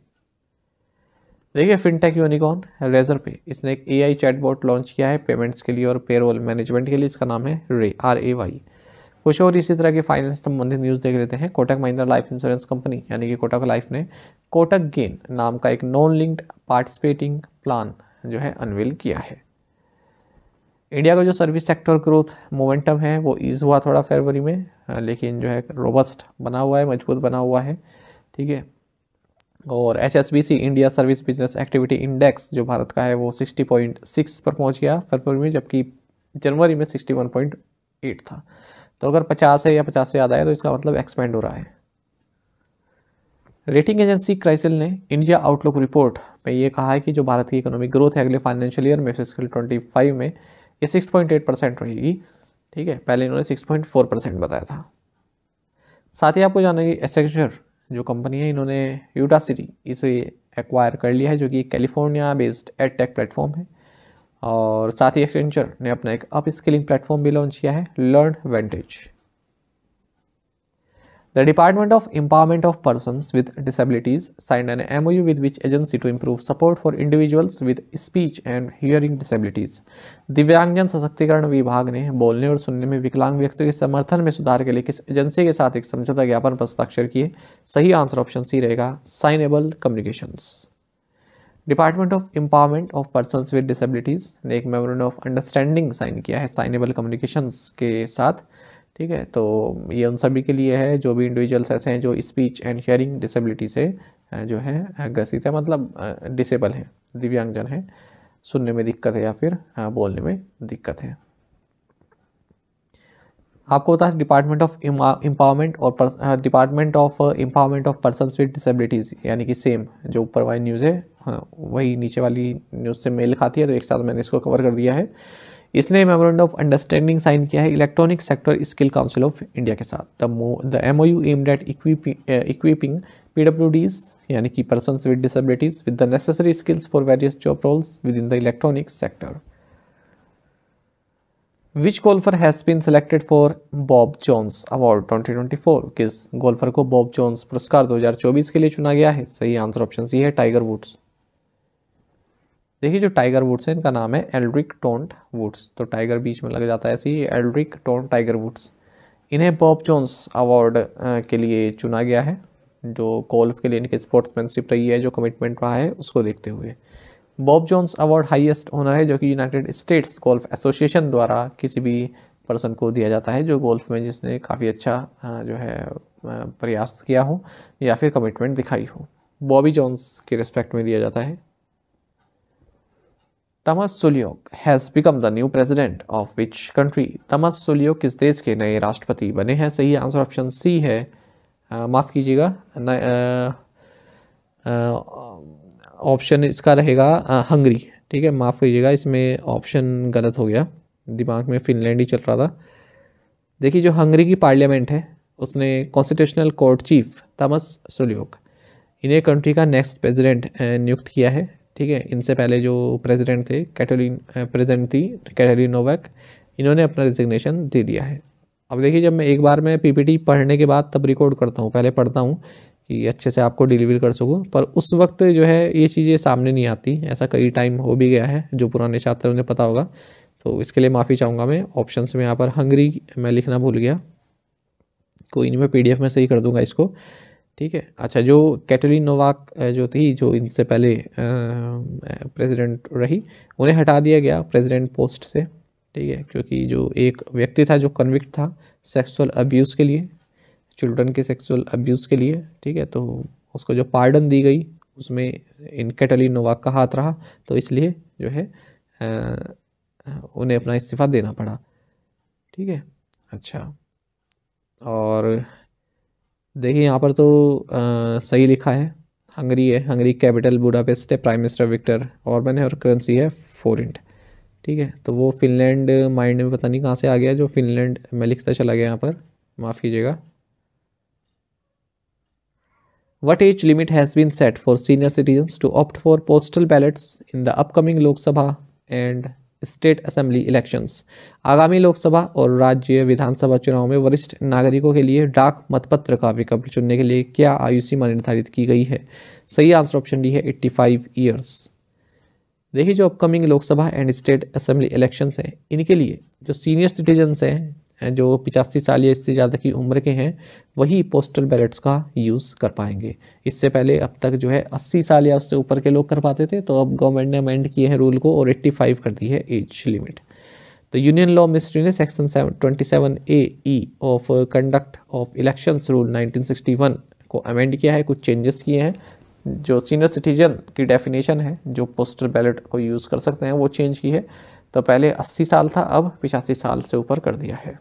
देखिए फिनटेक यूनिकॉन रेजर पे इसने एक एआई चैटबॉट लॉन्च किया है पेमेंट्स के लिए और पेरोल मैनेजमेंट के लिए इसका नाम है रे आर ए वाई कुछ और इसी तरह के फाइनेंस संबंधित न्यूज़ देख लेते हैं Kotak Mahindra life insurance company यानी कि कोटक लाइफ ने कोटक गेन नाम का एक नॉन लिंक्ड पार्टिसिपेटिंग प्लान जो है अनवेल किया है इंडिया का जो सर्विस सेक्टर ग्रोथ मोमेंटम है वो ईज हुआ थोड़ा फरवरी में लेकिन जो है रोबस्ट बना हुआ है मजबूत बना हुआ है ठीक है और H India service business activity index जो भारत का है वो 60.6 पर पहुंच गया फरवरी में जबकि जनवरी में 61.8 था तो अगर 50 है या 50 से ज़्यादा है तो इसका मतलब एक्सपेंड हो रहा है रेटिंग एजेंसी क्राइसिल ने इंडिया आउटलुक रिपोर्ट में ये कहा है कि जो भारत की इकोनॉमिक ग्रोथ है अगले फाइनेंशियल ईयर में फिजिकल ट्वेंटी फाइव में ये सिक्स पॉइंट एट परसेंट रहेगी ठीक है पहले इन्होंने सिक्स पॉइंट फोर परसेंट बताया था साथ ही आपको जाना कि एसेंजर जो कंपनी है इन्होंने सिटी इसे एक्वायर कर लिया है जो कि California based ed tech platform है और साथ ही एक्सटेंचर ने अपना एक अप स्किलिंग प्लेटफॉर्म भी लॉन्च किया है learn vantage The Department of Empowerment of Persons with Disabilities signed an MOU with which agency to improve support for individuals with speech and hearing disabilities. दिव्यांगजन सशक्तिकरण विभाग ने बोलने और सुनने में विकलांग व्यक्तियों के समर्थन में सुधार के लिए किस एजेंसी के साथ एक समझौता ज्ञापन पर हस्ताक्षर किए सही आंसर ऑप्शन सी रहेगा signable communications department of empowerment of person with disabilities ने एक मेमोरेंडम ऑफ अंडरस्टैंडिंग साइन किया है साइनेबल कम्युनिकेशंस के साथ ठीक है तो ये उन सभी के लिए है जो भी इंडिविजुअल्स ऐसे हैं जो स्पीच एंड हेयरिंग डिसेबिलिटी से जो है ग्रसित है मतलब डिसेबल हैं दिव्यांगजन हैं सुनने में दिक्कत है या फिर बोलने में दिक्कत है आपको बता डिपार्टमेंट ऑफ एम्पावरमेंट और department of empowerment of person with disabilities यानी कि सेम जो ऊपर वाली न्यूज़ है हाँ, वही नीचे वाली न्यूज़ से मेल खाती है तो एक साथ मैंने इसको कवर कर दिया है इसने मेमोरेंडम ऑफ अंडरस्टैंडिंग साइन किया है electronic sector skill council of India के साथ the M O U aimed at equipping P W Ds यानी कि person with disabilities with the necessary skills for various job roles within the electronic sector which golfer has been selected for Bob Jones award 2024 किस golfer को Bob Johns पुरस्कार 2024 के लिए चुना गया है सही आंसर ऑप्शन सी है टाइगर वुड्स देखिए जो टाइगर वुड्स है इनका नाम है एल्ड्रिक टोंट वुड्स तो टाइगर बीच में लग जाता है ऐसे ही एल्ड्रिक टोंट टाइगर वुड्स इन्हें बॉब जोन्स अवार्ड के लिए चुना गया है जो गोल्फ के लिए इनकी स्पोर्ट्समैनशिप रही है जो कमिटमेंट रहा है उसको देखते हुए Bob Jones award highest honour है जो कि यूनाइटेड स्टेट्स गोल्फ एसोसिएशन द्वारा किसी भी पर्सन को दिया जाता है जो गोल्फ में जिसने काफ़ी अच्छा जो है प्रयास किया हो या फिर कमिटमेंट दिखाई हो बॉबी जॉन्स के रिस्पेक्ट में दिया जाता है Tamas Sulyok has become the new president of which country Tamas Sulyok किस देश के नए राष्ट्रपति बने हैं सही आंसर ऑप्शन सी है माफ़ कीजिएगा ऑप्शन इसका रहेगा हंगरी ठीक है माफ़ कीजिएगा इसमें ऑप्शन गलत हो गया दिमाग में फिनलैंड ही चल रहा था देखिए जो हंगरी की पार्लियामेंट है उसने कॉन्स्टिट्यूशनल कोर्ट चीफ तमस सुलियोक इन्हें कंट्री का नेक्स्ट प्रेसिडेंट नियुक्त किया है ठीक है इनसे पहले जो प्रेसिडेंट थे कैटोलिन प्रेसिडेंट थी कैटोलिन नोवैक इन्होंने अपना रिजिग्नेशन दे दिया है अब देखिए जब मैं एक बार मैं पीपीटी पढ़ने के बाद तब रिकॉर्ड करता हूँ पहले पढ़ता हूँ कि अच्छे से आपको डिलीवर कर सकूँ पर उस वक्त जो है ये चीज़ें सामने नहीं आती ऐसा कई टाइम हो भी गया है जो पुराने छात्रों ने पता होगा तो इसके लिए माफ़ी चाहूँगा मैं ऑप्शन में यहाँ पर हंगरी मैं लिखना भूल गया कोई नहीं मैं पी में सही कर दूँगा इसको ठीक है अच्छा जो कैटलिन नोवाक जो थी जो इनसे पहले प्रेसिडेंट रही उन्हें हटा दिया गया प्रेसिडेंट पोस्ट से ठीक है क्योंकि जो एक व्यक्ति था जो कन्विक्ट था सेक्सुअल अब्यूज़ के लिए चिल्ड्रन के सेक्सुअल अब्यूज़ के लिए ठीक है तो उसको जो पार्डन दी गई उसमें इन कैटोलिन नोवाक का हाथ रहा तो इसलिए जो है उन्हें अपना इस्तीफ़ा देना पड़ा ठीक है अच्छा और देखिए यहाँ पर तो आ, सही लिखा है हंगरी है हंगरी कैपिटल बुडापेस्ट है प्राइम मिनिस्टर विक्टर ऑर्बन है और करेंसी है फोरिंट ठीक है तो वो फिनलैंड माइंड में पता नहीं कहाँ से आ गया जो फिनलैंड मैं लिखता चला गया यहाँ पर माफ़ कीजिएगा what age limit has been set for senior citizen to opt for postal ballots in the upcoming Lok Sabha and state assembly elections आगामी लोकसभा और राज्य विधानसभा चुनाव में वरिष्ठ नागरिकों के लिए डाक मतपत्र का विकल्प चुनने के लिए क्या आयु सीमा निर्धारित की गई है सही आंसर ऑप्शन डी है 85 फाइव ईयर्स देखिए जो upcoming Lok Sabha and state assembly elections हैं इनके लिए जो सीनियर सिटीजन्स हैं हैं जो पिचासी साल या इससे ज़्यादा की उम्र के हैं वही पोस्टल बैलेट्स का यूज़ कर पाएंगे इससे पहले अब तक जो है अस्सी साल या उससे ऊपर के लोग कर पाते थे तो अब गवर्नमेंट ने अमेंड किए हैं रूल को और एट्टी फाइव कर दी है एज लिमिट तो यूनियन लॉ मिनिस्ट्री ने section seven A E of conduct of elections rule 1961 को अमेंड किया है कुछ चेंजेस किए हैं जो सीनियर सिटीजन की डेफिनेशन है जो पोस्टल बैलेट को यूज़ कर सकते हैं वो चेंज की है तो पहले 80 साल था अब पिचासी साल से ऊपर कर दिया है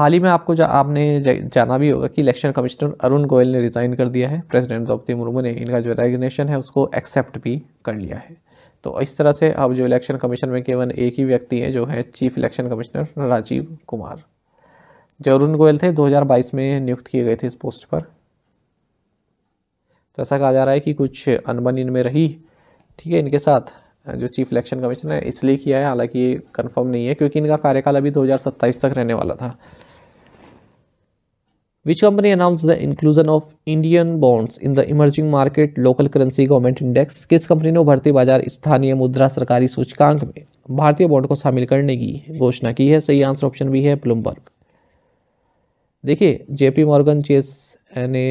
हाल ही में आपको जा, आपने जाना भी होगा कि इलेक्शन कमिश्नर अरुण गोयल ने रिज़ाइन कर दिया है प्रेसिडेंट द्रौपदी मुर्मू ने इनका जो रेजिग्नेशन है उसको एक्सेप्ट भी कर लिया है तो इस तरह से अब जो इलेक्शन कमीशन में केवल एक ही व्यक्ति हैं जो है chief election commissioner Rajiv Kumar जो अरुण गोयल थे दो में नियुक्त किए गए थे इस पोस्ट पर तो ऐसा कहा जा रहा है कि कुछ अनबन इनमें रही ठीक है इनके साथ जो चीफ इलेक्शन कमिश्नर है इसलिए किया है हालांकि ये कन्फर्म नहीं है क्योंकि इनका कार्यकाल अभी 2027 तक रहने वाला था Which company announced the inclusion of Indian bonds in the emerging market local currency government index? kis company ne bharatiya bazar sthaniya mudra sarkari suchkank mein bharatiya bond ko shamil karne ki ghoshna ki hai sahi answer option b hai bloomberg dekhiye jp morgan chase ne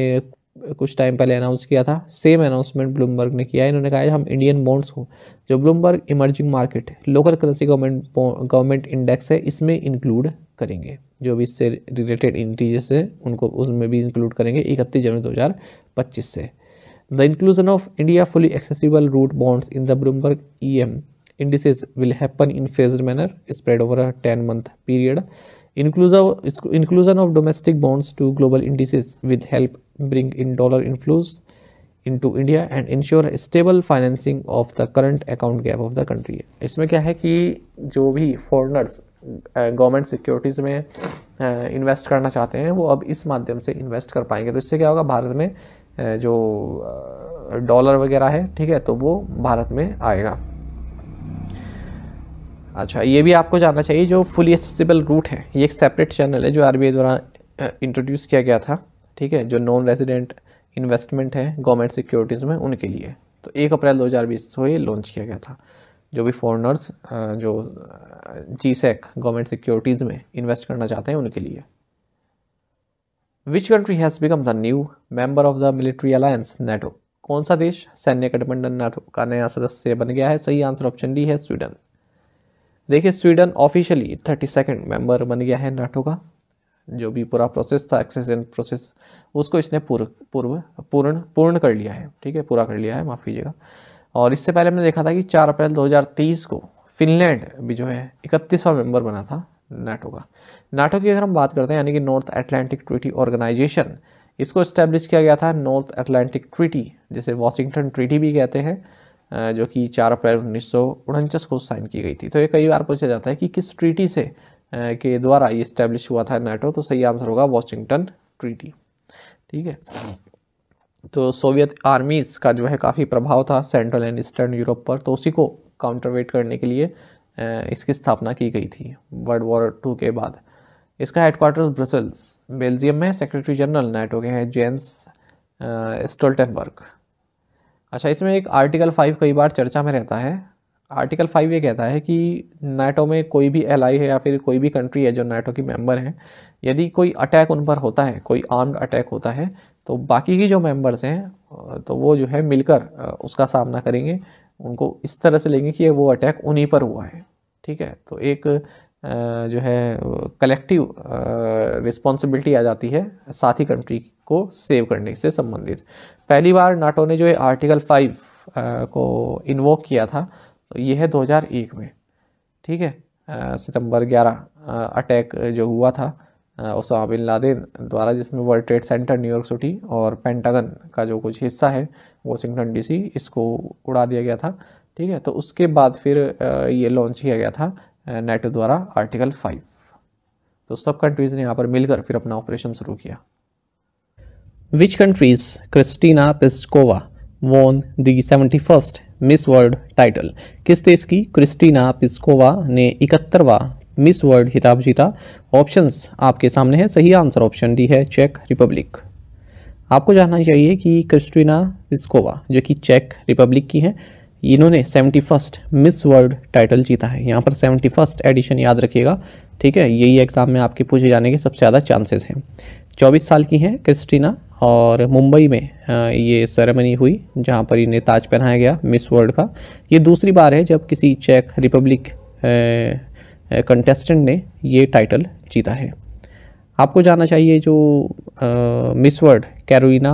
कुछ time पहले announce किया था same announcement Bloomberg ने किया इन्होंने कहा है हम इंडियन बॉन्ड्स को जो Bloomberg emerging market local currency government government index है इसमें इंक्लूड करेंगे जो भी इससे रिलेटेड इंटीजेस है उनको उसमें भी इंक्लूड करेंगे इकतीस जनवरी दो हज़ार पच्चीस से the inclusion of India fully accessible route bonds in the Bloomberg E M indices will happen in phased manner spread over a ten month period inclusion inclusion of domestic bonds to global indices with help bring in dollar inflows into India and ensure a stable financing of the current account gap of the country. इसमें क्या है कि जो भी foreigners government securities में invest करना चाहते हैं वो अब इस माध्यम से इन्वेस्ट कर पाएंगे तो इससे क्या होगा भारत में जो डॉलर वगैरह है ठीक है तो वो भारत में आएगा अच्छा ये भी आपको जानना चाहिए जो फुली एक्सेसिबल रूट है ये एक सेपरेट चैनल है जो आर द्वारा इंट्रोड्यूस किया गया था ठीक है जो नॉन रेजिडेंट इन्वेस्टमेंट है गवर्नमेंट सिक्योरिटीज़ में उनके लिए तो एक अप्रैल 2020 को ये लॉन्च किया गया था जो भी फॉरनर्स जो जी सेक गवर्नमेंट सिक्योरिटीज़ में इन्वेस्ट करना चाहते हैं उनके लिए which country has become the new member of the military alliance NATO कौन सा देश सैन्य गठबंधन नाटो का नया सदस्य बन गया है सही आंसर ऑप्शन डी है स्वीडन देखिए Sweden officially thirty second member बन गया है नाटो का जो भी पूरा प्रोसेस था एक्सेसन प्रोसेस उसको इसने पूर्व पूर्व पूर्ण पूर्ण कर लिया है ठीक है पूरा कर लिया है माफ़ कीजिएगा और इससे पहले हमने देखा था कि 4 अप्रैल 2023 को फिनलैंड भी जो है इकतीसवां मेंबर बना था नाटो का नाटो की अगर हम बात करते हैं यानी कि नॉर्थ एटलांटिक ट्रीटी ऑर्गेनाइजेशन इसको इस्टेब्लिश किया गया था नॉर्थ एटलांटिक ट्रीटी जिसे वॉशिंगटन ट्रीटी भी कहते हैं जो कि चार अप्रैल उन्नीस को साइन की गई थी तो ये कई बार पूछा जाता है कि किस ट्रीटी से के द्वारा ये इस्टेब्लिश हुआ था नाटो तो सही आंसर होगा वॉशिंगटन ट्रीटी ठीक है तो सोवियत आर्मीज़ का जो है काफ़ी प्रभाव था सेंट्रल एंड ईस्टर्न यूरोप पर तो उसी को काउंटरवेट करने के लिए इसकी स्थापना की गई थी वर्ल्ड वॉर टू के बाद इसका हेडक्वार्टर्स ब्रसल्स बेल्जियम में सेक्रेटरी जनरल नेटो के हैं जेम्स स्टोल्टनबर्ग अच्छा इसमें एक आर्टिकल फाइव कई बार चर्चा में रहता है आर्टिकल फाइव ये कहता है कि नाटो में कोई भी एल है या फिर कोई भी कंट्री है जो नाटो की मेंबर हैं यदि कोई अटैक उन पर होता है कोई आर्म्ड अटैक होता है तो बाकी की जो मेंबर्स हैं तो वो जो है मिलकर उसका सामना करेंगे उनको इस तरह से लेंगे कि वो अटैक उन्हीं पर हुआ है ठीक है तो एक जो है कलेक्टिव रिस्पॉन्सिबिलिटी आ जाती है साथी कंट्री को सेव करने से संबंधित पहली बार नाटो ने जो है आर्टिकल फाइव को इन्वोक किया था तो ये है 2001 में ठीक है सितंबर 11 अटैक जो हुआ था उसमा बिन लादेन द्वारा जिसमें World Trade Center New York City और पेंटागन का जो कुछ हिस्सा है वॉशिंगटन डीसी इसको उड़ा दिया गया था ठीक है तो उसके बाद फिर ये लॉन्च किया गया था नेटो द्वारा आर्टिकल फाइव तो सब कंट्रीज़ ने यहाँ पर मिलकर फिर अपना ऑपरेशन शुरू किया विच countries Krystyna Pyszkova won the seventy first miss world title किस देश की क्रिस्टीना पिस्कोवा ने इकहत्तरवा मिस वर्ल्ड खिताब जीता ऑप्शंस आपके सामने है सही आंसर ऑप्शन डी है चेक रिपब्लिक आपको जानना चाहिए कि क्रिस्टीना पिस्कोवा जो कि चेक रिपब्लिक की हैं इन्होंने seventy first miss world title जीता है यहाँ पर सेवेंटी फर्स्ट एडिशन याद रखिएगा ठीक है यही एग्ज़ाम में आपके पूछे जाने के सबसे ज़्यादा चांसेस हैं चौबीस साल की हैं क्रिस्टीना और मुंबई में ये सेरेमनी हुई जहाँ पर इन्हें ताज पहनाया गया मिस वर्ल्ड का ये दूसरी बार है जब किसी चेक रिपब्लिक कंटेस्टेंट ने ये टाइटल जीता है आपको जानना चाहिए जो मिस वर्ल्ड कैरोना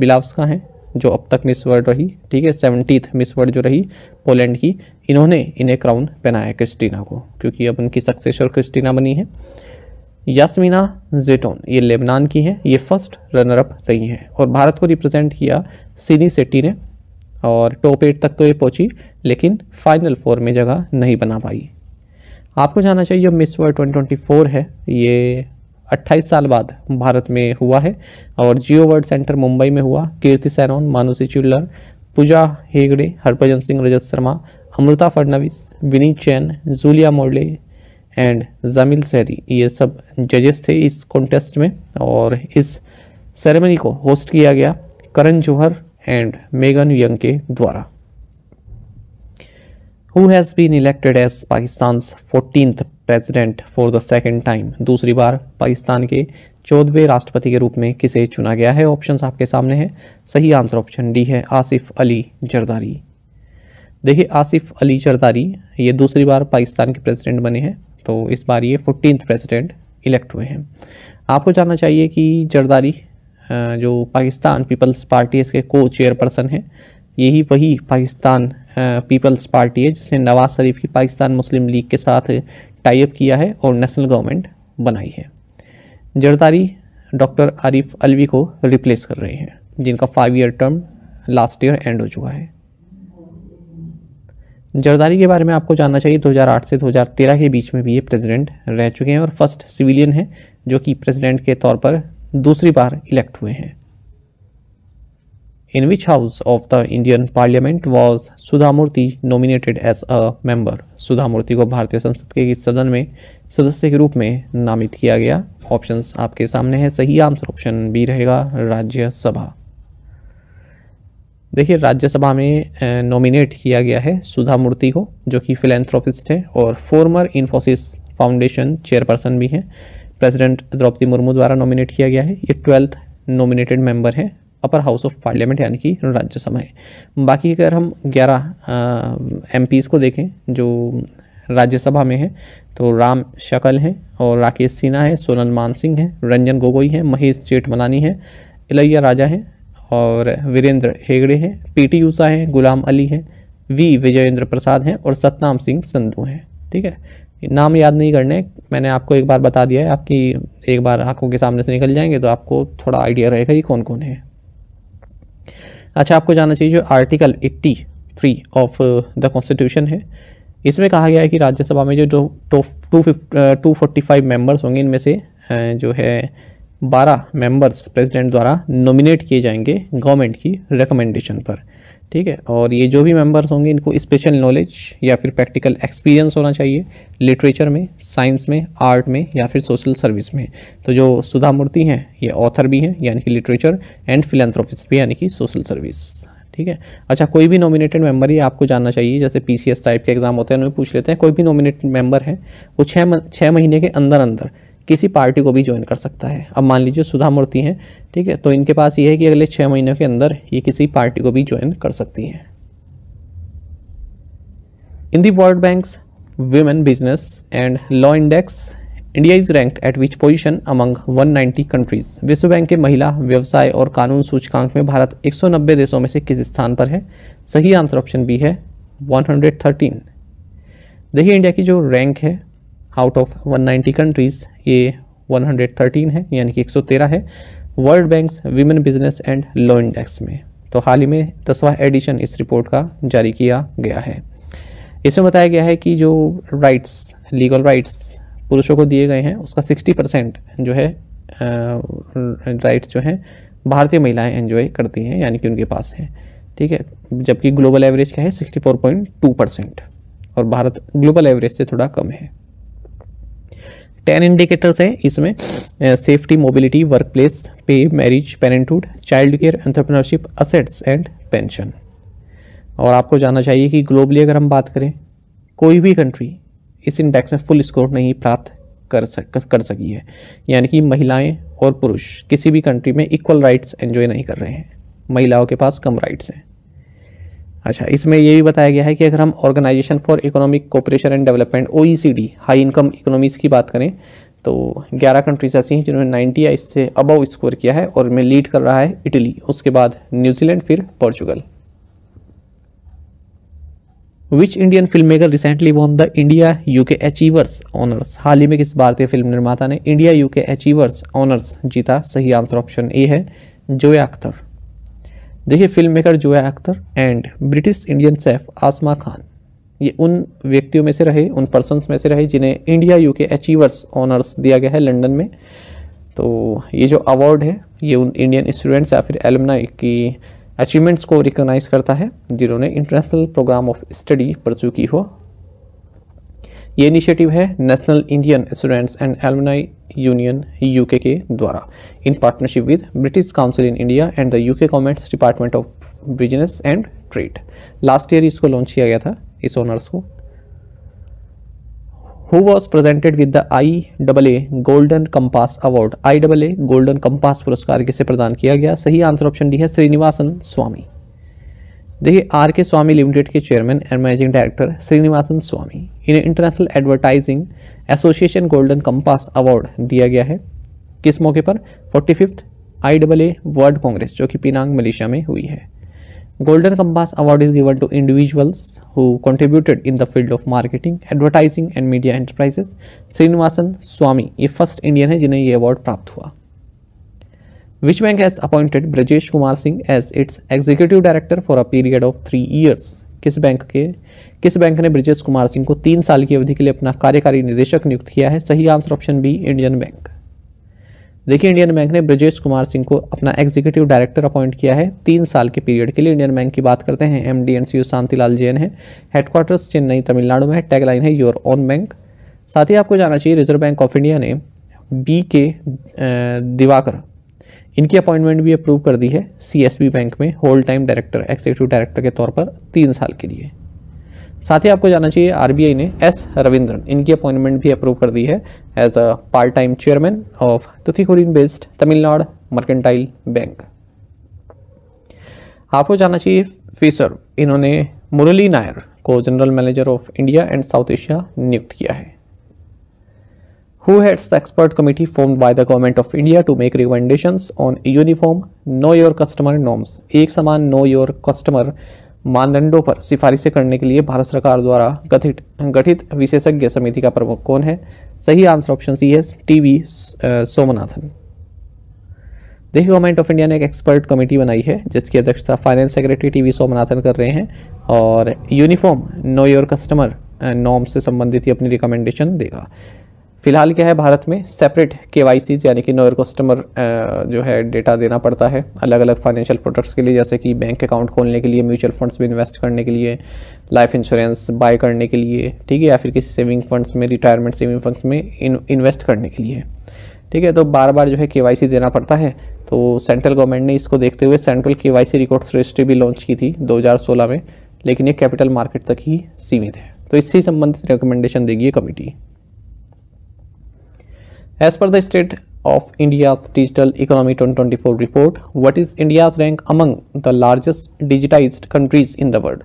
बिलावस का हैं जो अब तक मिस वर्ल्ड रही ठीक है सेवनटीथ मिस वर्ल्ड जो रही पोलैंड की इन्होंने इन्हें क्राउन पहनाया क्रिस्टीना को क्योंकि अब उनकी सक्सेसर क्रिस्टीना बनी है यास्मीना जेटोन ये लेबनान की हैं ये फर्स्ट रनर अप रही हैं और भारत को रिप्रेजेंट किया सीनी सेट्टी ने और टॉप एट तक तो ये पहुंची लेकिन फाइनल फोर में जगह नहीं बना पाई आपको जाना चाहिए miss world twenty twenty four है ये 28 साल बाद भारत में हुआ है और जियो वर्ल्ड सेंटर मुंबई में हुआ Kriti Sanon Manushi Chhillar Pooja Hegde Harbhajan Singh Rajat Sharma Amruta Fadnavis Vineet Jain Julia Morley and Jamil Saidi ये सब जजेस थे इस कॉन्टेस्ट में और इस सेरेमनी को होस्ट किया गया Karan Johar and Megan Young के द्वारा who has been elected as Pakistan fourteenth president for the second time दूसरी बार पाकिस्तान के चौदहवें राष्ट्रपति के रूप में किसे चुना गया है ऑप्शन आपके सामने हैं सही आंसर ऑप्शन डी है आसिफ अली जरदारी देखिए आसिफ अली जरदारी ये दूसरी बार पाकिस्तान के प्रेसिडेंट बने हैं तो इस बार ये फोर्टीन प्रेसिडेंट इलेक्ट हुए हैं आपको जानना चाहिए कि जरदारी जो पाकिस्तान पीपल्स पार्टी इसके को चेयरपर्सन हैं यही वही पाकिस्तान पीपल्स पार्टी है जिसने नवाज शरीफ की पाकिस्तान मुस्लिम लीग के साथ टाइप किया है और नेशनल गवर्नमेंट बनाई है जरदारी डॉक्टर आरिफ अलवी को रिप्लेस कर रहे हैं जिनका five year term last year end हो चुका है जरदारी के बारे में आपको जानना चाहिए 2008 से 2013 के बीच में भी ये प्रेसिडेंट रह चुके हैं और फर्स्ट सिविलियन हैं जो कि प्रेसिडेंट के तौर पर दूसरी बार इलेक्ट हुए हैं in which house of the Indian parliament was Sudha Murty nominated as a member? Sudha Murty को भारतीय संसद के सदन में सदस्य के रूप में नामित किया गया ऑप्शंस आपके सामने हैं सही आंसर ऑप्शन बी रहेगा राज्यसभा देखिए राज्यसभा में नॉमिनेट किया गया है सुधा मूर्ति को जो कि फिलेंथ्रोपिस्ट हैं और फॉर्मर इन्फोसिस फाउंडेशन चेयरपर्सन भी हैं प्रेसिडेंट द्रौपदी मुर्मू द्वारा नॉमिनेट किया गया है ये ट्वेल्थ नॉमिनेटेड मेंबर हैं अपर हाउस ऑफ पार्लियामेंट यानी कि राज्यसभा है बाकी अगर हम ग्यारह एम को देखें जो राज्यसभा में हैं तो राम शकल हैं और राकेश सिन्हा हैं सोनल मान सिंह हैं रंजन गोगोई हैं महेश जेठमलानी हैं इलैया राजा हैं और वीरेंद्र हेगड़े हैं पी टी ऊषा हैं गुलाम अली हैं वी विजयेंद्र प्रसाद हैं और सतनाम सिंह संधू हैं ठीक है नाम याद नहीं करने मैंने आपको एक बार बता दिया है आपकी एक बार आंखों के सामने से निकल जाएंगे तो आपको थोड़ा आइडिया रहेगा कि कौन कौन है अच्छा आपको जानना चाहिए जो article eighty three of the constitution है इसमें कहा गया है कि राज्यसभा में जो two fifty two forty five members होंगे इनमें से जो है बारह मेंबर्स प्रेसिडेंट द्वारा नॉमिनेट किए जाएंगे गवर्नमेंट की रिकमेंडेशन पर ठीक है और ये जो भी मेंबर्स होंगे इनको स्पेशल नॉलेज या फिर प्रैक्टिकल एक्सपीरियंस होना चाहिए लिटरेचर में साइंस में आर्ट में या फिर सोशल सर्विस में तो जो सुधा मूर्ति हैं ये ऑथर भी हैं यानी कि लिटरेचर एंड फिलेंथ्रोपिस्ट भी यानी कि सोशल सर्विस ठीक है अच्छा कोई भी नॉमिनेटेड मेंबर ही आपको जानना चाहिए जैसे पीसीएस टाइप के एग्ज़ाम होते हैं उनमें पूछ लेते हैं कोई भी नॉमिनेटेड मेंबर है वो छः छः महीने के अंदर अंदर किसी पार्टी को भी ज्वाइन कर सकता है अब मान लीजिए सुधा मूर्ति हैं ठीक है तो इनके पास ये है कि अगले छः महीनों के अंदर ये किसी पार्टी को भी ज्वाइन कर सकती हैं the world World Bank's business and law index India is rank at which position among one 190 countries विश्व बैंक के महिला व्यवसाय और कानून सूचकांक में भारत 190 देशों में से किस स्थान पर है सही आंसर ऑप्शन बी है 113। देखिए इंडिया की जो रैंक है आउट ऑफ 190 कंट्रीज़ ये 113 है यानी कि 113 है world banks women business and law index में तो हाल ही में दसवा एडिशन इस रिपोर्ट का जारी किया गया है इसमें बताया गया है कि जो राइट्स लीगल राइट्स पुरुषों को दिए गए हैं उसका 60 परसेंट जो है राइट्स जो हैं भारतीय महिलाएं एंजॉय करती हैं यानी कि उनके पास हैं ठीक है जबकि ग्लोबल एवरेज क्या है 64.2 परसेंट और भारत ग्लोबल एवरेज से थोड़ा कम है टेन इंडिकेटर्स हैं इसमें safety mobility work place pay marriage parenthood child care entrepreneurship assets and pension और आपको जानना चाहिए कि ग्लोबली अगर हम बात करें कोई भी कंट्री इस इंडेक्स में फुल स्कोर नहीं प्राप्त कर सक कर सकी है यानी कि महिलाएं और पुरुष किसी भी कंट्री में इक्वल राइट्स एंजॉय नहीं कर रहे हैं महिलाओं के पास कम राइट्स हैं अच्छा इसमें ये भी बताया गया है कि अगर हम organisation for economic cooperation and development O high income economies की बात करें तो 11 कंट्रीज ऐसी हैं जिन्होंने 90 या इससे अबव स्कोर किया है और में लीड कर रहा है इटली उसके बाद न्यूजीलैंड फिर Portugal which Indian film maker recently won the India UK achievers honours हाल ही में किस भारतीय फिल्म निर्माता ने इंडिया यूके अचीवर्स ऑनर्स जीता सही आंसर ऑप्शन ए है जोया अख्तर देखिए फिल्म मेकर जो है Akhtar and British Indian chef Asma Khan ये उन व्यक्तियों में से रहे उन पर्सनस में से रहे जिन्हें India U K achievers honours दिया गया है लंदन में तो ये जो अवार्ड है ये उन इंडियन स्टूडेंट्स या फिर एलमनाई की अचीवमेंट्स को रिकोगनाइज करता है जिन्होंने international programme of study pursue की हो ये इनिशिएटिव है national Indian students and alumni union UK के द्वारा in partnership with British council in India and the UK governments department of business and trade last year इसको launch किया गया था इस ऑनर्स को who was presented with the IAA Golden Compass Award IAA Golden Compass पुरस्कार किसे प्रदान किया गया सही आंसर ऑप्शन डी है श्रीनिवासन स्वामी देखिए आर के स्वामी लिमिटेड के chairman and managing director Srinivasan Swamy इन्हें international advertising association golden compass award दिया गया है किस मौके पर forty fifth I double A world congress जो कि पिनांग मलेशिया में हुई है golden compass award is given to individuals who contributed in the field of marketing advertising and media enterprises Srinivasan Swamy ये फर्स्ट इंडियन है जिन्हें ये अवार्ड प्राप्त हुआ wish bank has appointed Brajesh Kumar Singh as its executive director for a period of three years किस bank के किस bank ने ब्रजेश कुमार सिंह को तीन साल की अवधि के लिए अपना कार्यकारी निदेशक नियुक्त किया है सही answer option B Indian bank देखिए इंडियन बैंक ने ब्रजेश कुमार सिंह को अपना एग्जीक्यूटिव डायरेक्टर अपॉइंट किया है तीन साल के पीरियड के लिए इंडियन बैंक की बात करते हैं M D N C U Shantilal Jain है हेडक्वार्टर्स चेन्नई तमिलनाडु में है टैगलाइन है योर ओन बैंक साथ ही आपको जाना चाहिए रिजर्व बैंक ऑफ इंडिया ने बी के दिवाकर इनकी अपॉइंटमेंट भी अप्रूव कर दी है सी बैंक में whole time director executive director के तौर पर तीन साल के लिए साथ ही आपको जाना चाहिए आरबीआई ने एस रविंद्रन इनकी अपॉइंटमेंट भी अप्रूव कर दी है as a part time chairman of Tuticorin based Tamil Nadu mercantile bank आपको जाना चाहिए फीसर्व इन्होंने मुरली नायर को general manager of India and South Asia नियुक्त किया है who heads the expert committee formed by the government of India to make recommendations on uniform know your customer norms एक समान know your customer मानदंडों पर सिफारिशें करने के लिए भारत सरकार द्वारा गठित गठित विशेषज्ञ समिति का प्रमुख कौन है सही आंसर ऑप्शन सी है टी वी सोमनाथन देखिए गवर्नमेंट ऑफ इंडिया ने एक एक्सपर्ट कमेटी बनाई है जिसकी अध्यक्षता finance secretary T V Somanathan कर रहे हैं और uniform know your customer norm से संबंधित ही अपनी रिकमेंडेशन देगा फिलहाल क्या है भारत में सेपरेट के यानी कि नोयर कस्टमर जो है डेटा देना पड़ता है अलग अलग फाइनेंशियल प्रोडक्ट्स के लिए जैसे कि बैंक अकाउंट खोलने के लिए म्यूचुअल फंड्स में इन्वेस्ट करने के लिए लाइफ इंश्योरेंस बाय करने के लिए ठीक है या फिर किसी सेविंग फंड्स में रिटायरमेंट सेविंग फंड्स में इन, इन्वेस्ट करने के लिए ठीक है तो बार बार जो है के देना पड़ता है तो सेंट्रल गवर्नमेंट ने इसको देखते हुए central K Y records registry भी लॉन्च की थी दो में लेकिन ये कैपिटल मार्केट तक ही सीमित है तो इससे संबंधित रिकमेंडेशन देगी ये committee As per the State of India's Digital Economy 2024 report, what is India's rank among the largest digitized countries in the world?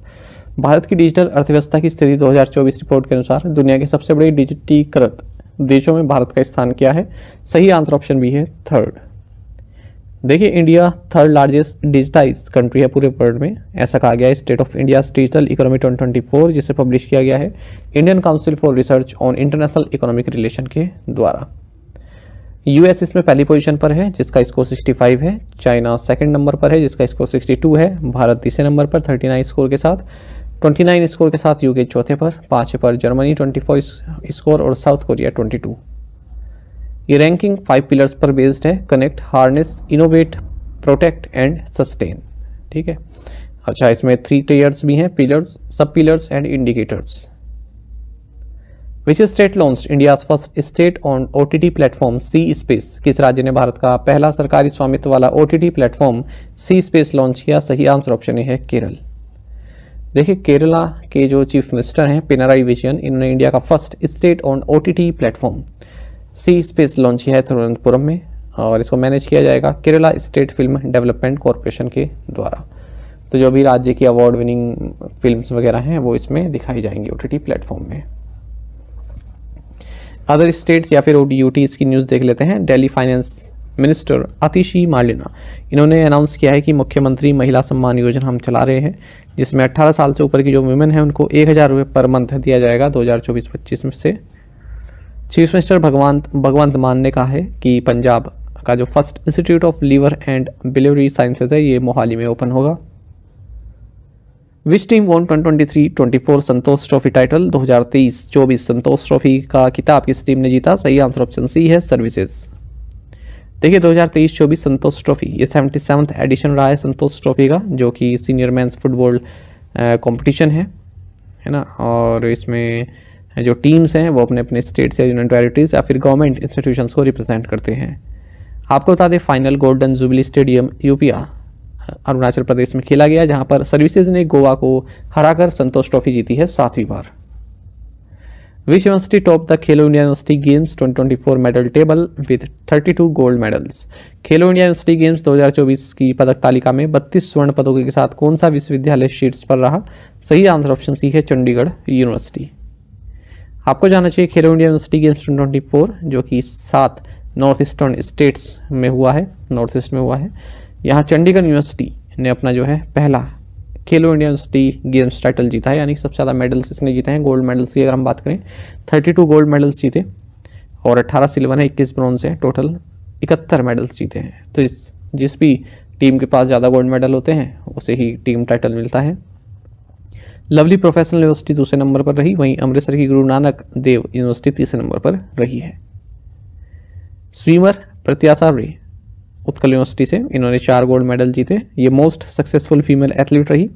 भारत की डिजिटल अर्थव्यवस्था की स्थिति 2024 रिपोर्ट के अनुसार दुनिया के सबसे बड़े डिजिटीकृत देशों में भारत का स्थान क्या है सही आंसर ऑप्शन भी है थर्ड देखिए India third largest digitise country है पूरे वर्ल्ड में ऐसा कहा गया है state of India digital economy 2024 जिसे पब्लिश किया गया है Indian council for research on international economic relation के द्वारा यूएस इसमें पहली पोजीशन पर है जिसका स्कोर 65 है चाइना सेकंड नंबर पर है जिसका स्कोर 62 है भारत तीसरे नंबर पर 39 स्कोर के साथ 29 स्कोर के साथ यूके चौथे पर पांच पर जर्मनी 24 स्कोर और साउथ कोरिया 22 ये रैंकिंग फाइव पिलर्स पर बेस्ड है connect harness innovate protect and sustain ठीक है अच्छा इसमें थ्री टेयर्स भी हैं पिलर्स सब pillars and indicators which state launch India first state on O T platform C space किस राज्य ने भारत का पहला सरकारी स्वामित्व वाला O T platform C space launch किया सही आंसर ऑप्शन है केरल देखिए केरला के जो चीफ मिनिस्टर हैं पिनाराई विजयन इन्होंने इंडिया का first state on O platform C space launch किया है तिरुवनंतपुरम में और इसको मैनेज किया जाएगा Kerala state film development corporation के द्वारा तो जो भी राज्य की अवार्ड विनिंग फिल्म्स वगैरह हैं वो इसमें दिखाई जाएंगी ओ टी प्लेटफॉर्म में अदर स्टेट्स या फिर ओ की न्यूज़ देख लेते हैं daily finance minister Atishi Marlena इन्होंने अनाउंस किया है कि मुख्यमंत्री महिला सम्मान योजना हम चला रहे हैं जिसमें 18 साल से ऊपर की जो वुमेन हैं उनको एक हज़ार रुपये पर मंथ दिया जाएगा 2024-25 में से चीफ मिनिस्टर भगवंत भगवंत मान ने कहा है कि पंजाब का जो first institute of liver and biliary sciences है ये मोहाली में ओपन होगा which team three 2023 24 Santosh trophy title 2023 24 Santosh trophy का किताब किस टीम ने जीता सही आंसर ऑप्शन सी है सर्विसेज देखिए 2023-24 संतोष ट्रॉफी ये सेवेंटी सेवन्थ एडिशन रहा है संतोष ट्रॉफी का जो कि सीनियर मैंस फुटबॉल कंपटीशन है है ना और इसमें जो टीम्स हैं वो अपने अपने स्टेट्स या यूनियन टेरिटरीज या फिर गवर्नमेंट इंस्टीट्यूशन को रिप्रेजेंट करते हैं आपको बता दें final golden jubilee stadium Yupia Arunachal Pradesh में खेला गया जहां पर सर्विसेज ने गोवा को हराकर संतोष ट्रॉफी जीती है सातवीं बार विश्व university top the Khelo India university games 2024 medal table with 32 gold medals Khelo India university games 2024 की पदक तालिका में 32 स्वर्ण पदकों के साथ कौन सा विश्वविद्यालय शीर्ष पर रहा सही आंसर ऑप्शन सी है चंडीगढ़ यूनिवर्सिटी आपको जाना चाहिए खेलो इंडिया यूनिवर्सिटी गेम्स ट्वेंटी जो कि सात नॉर्थ ईस्टर्न स्टेट्स में हुआ है नॉर्थ ईस्ट में हुआ है यहाँ चंडीगढ़ यूनिवर्सिटी ने अपना जो है पहला खेलो इंडिया यूनिवर्सिटी गेम्स टाइटल जीता है यानी सबसे ज़्यादा मेडल्स इसने जीते हैं गोल्ड मेडल्स की अगर हम बात करें थर्टी टू गोल्ड मेडल्स जीते और अट्ठारह सिल्वर है इक्कीस ब्रॉन्ज है टोटल इकहत्तर मेडल्स जीते हैं तो इस जिस भी टीम के पास ज़्यादा गोल्ड मेडल होते हैं उसे ही टीम टाइटल मिलता है लवली प्रोफेशनल यूनिवर्सिटी दूसरे नंबर पर रही वहीं अमृतसर की गुरु नानक देव यूनिवर्सिटी तीसरे नंबर पर रही है स्वीमर प्रत्याशा रे उत्कल यूनिवर्सिटी से इन्होंने चार गोल्ड मेडल जीते ये मोस्ट सक्सेसफुल फीमेल एथलीट रही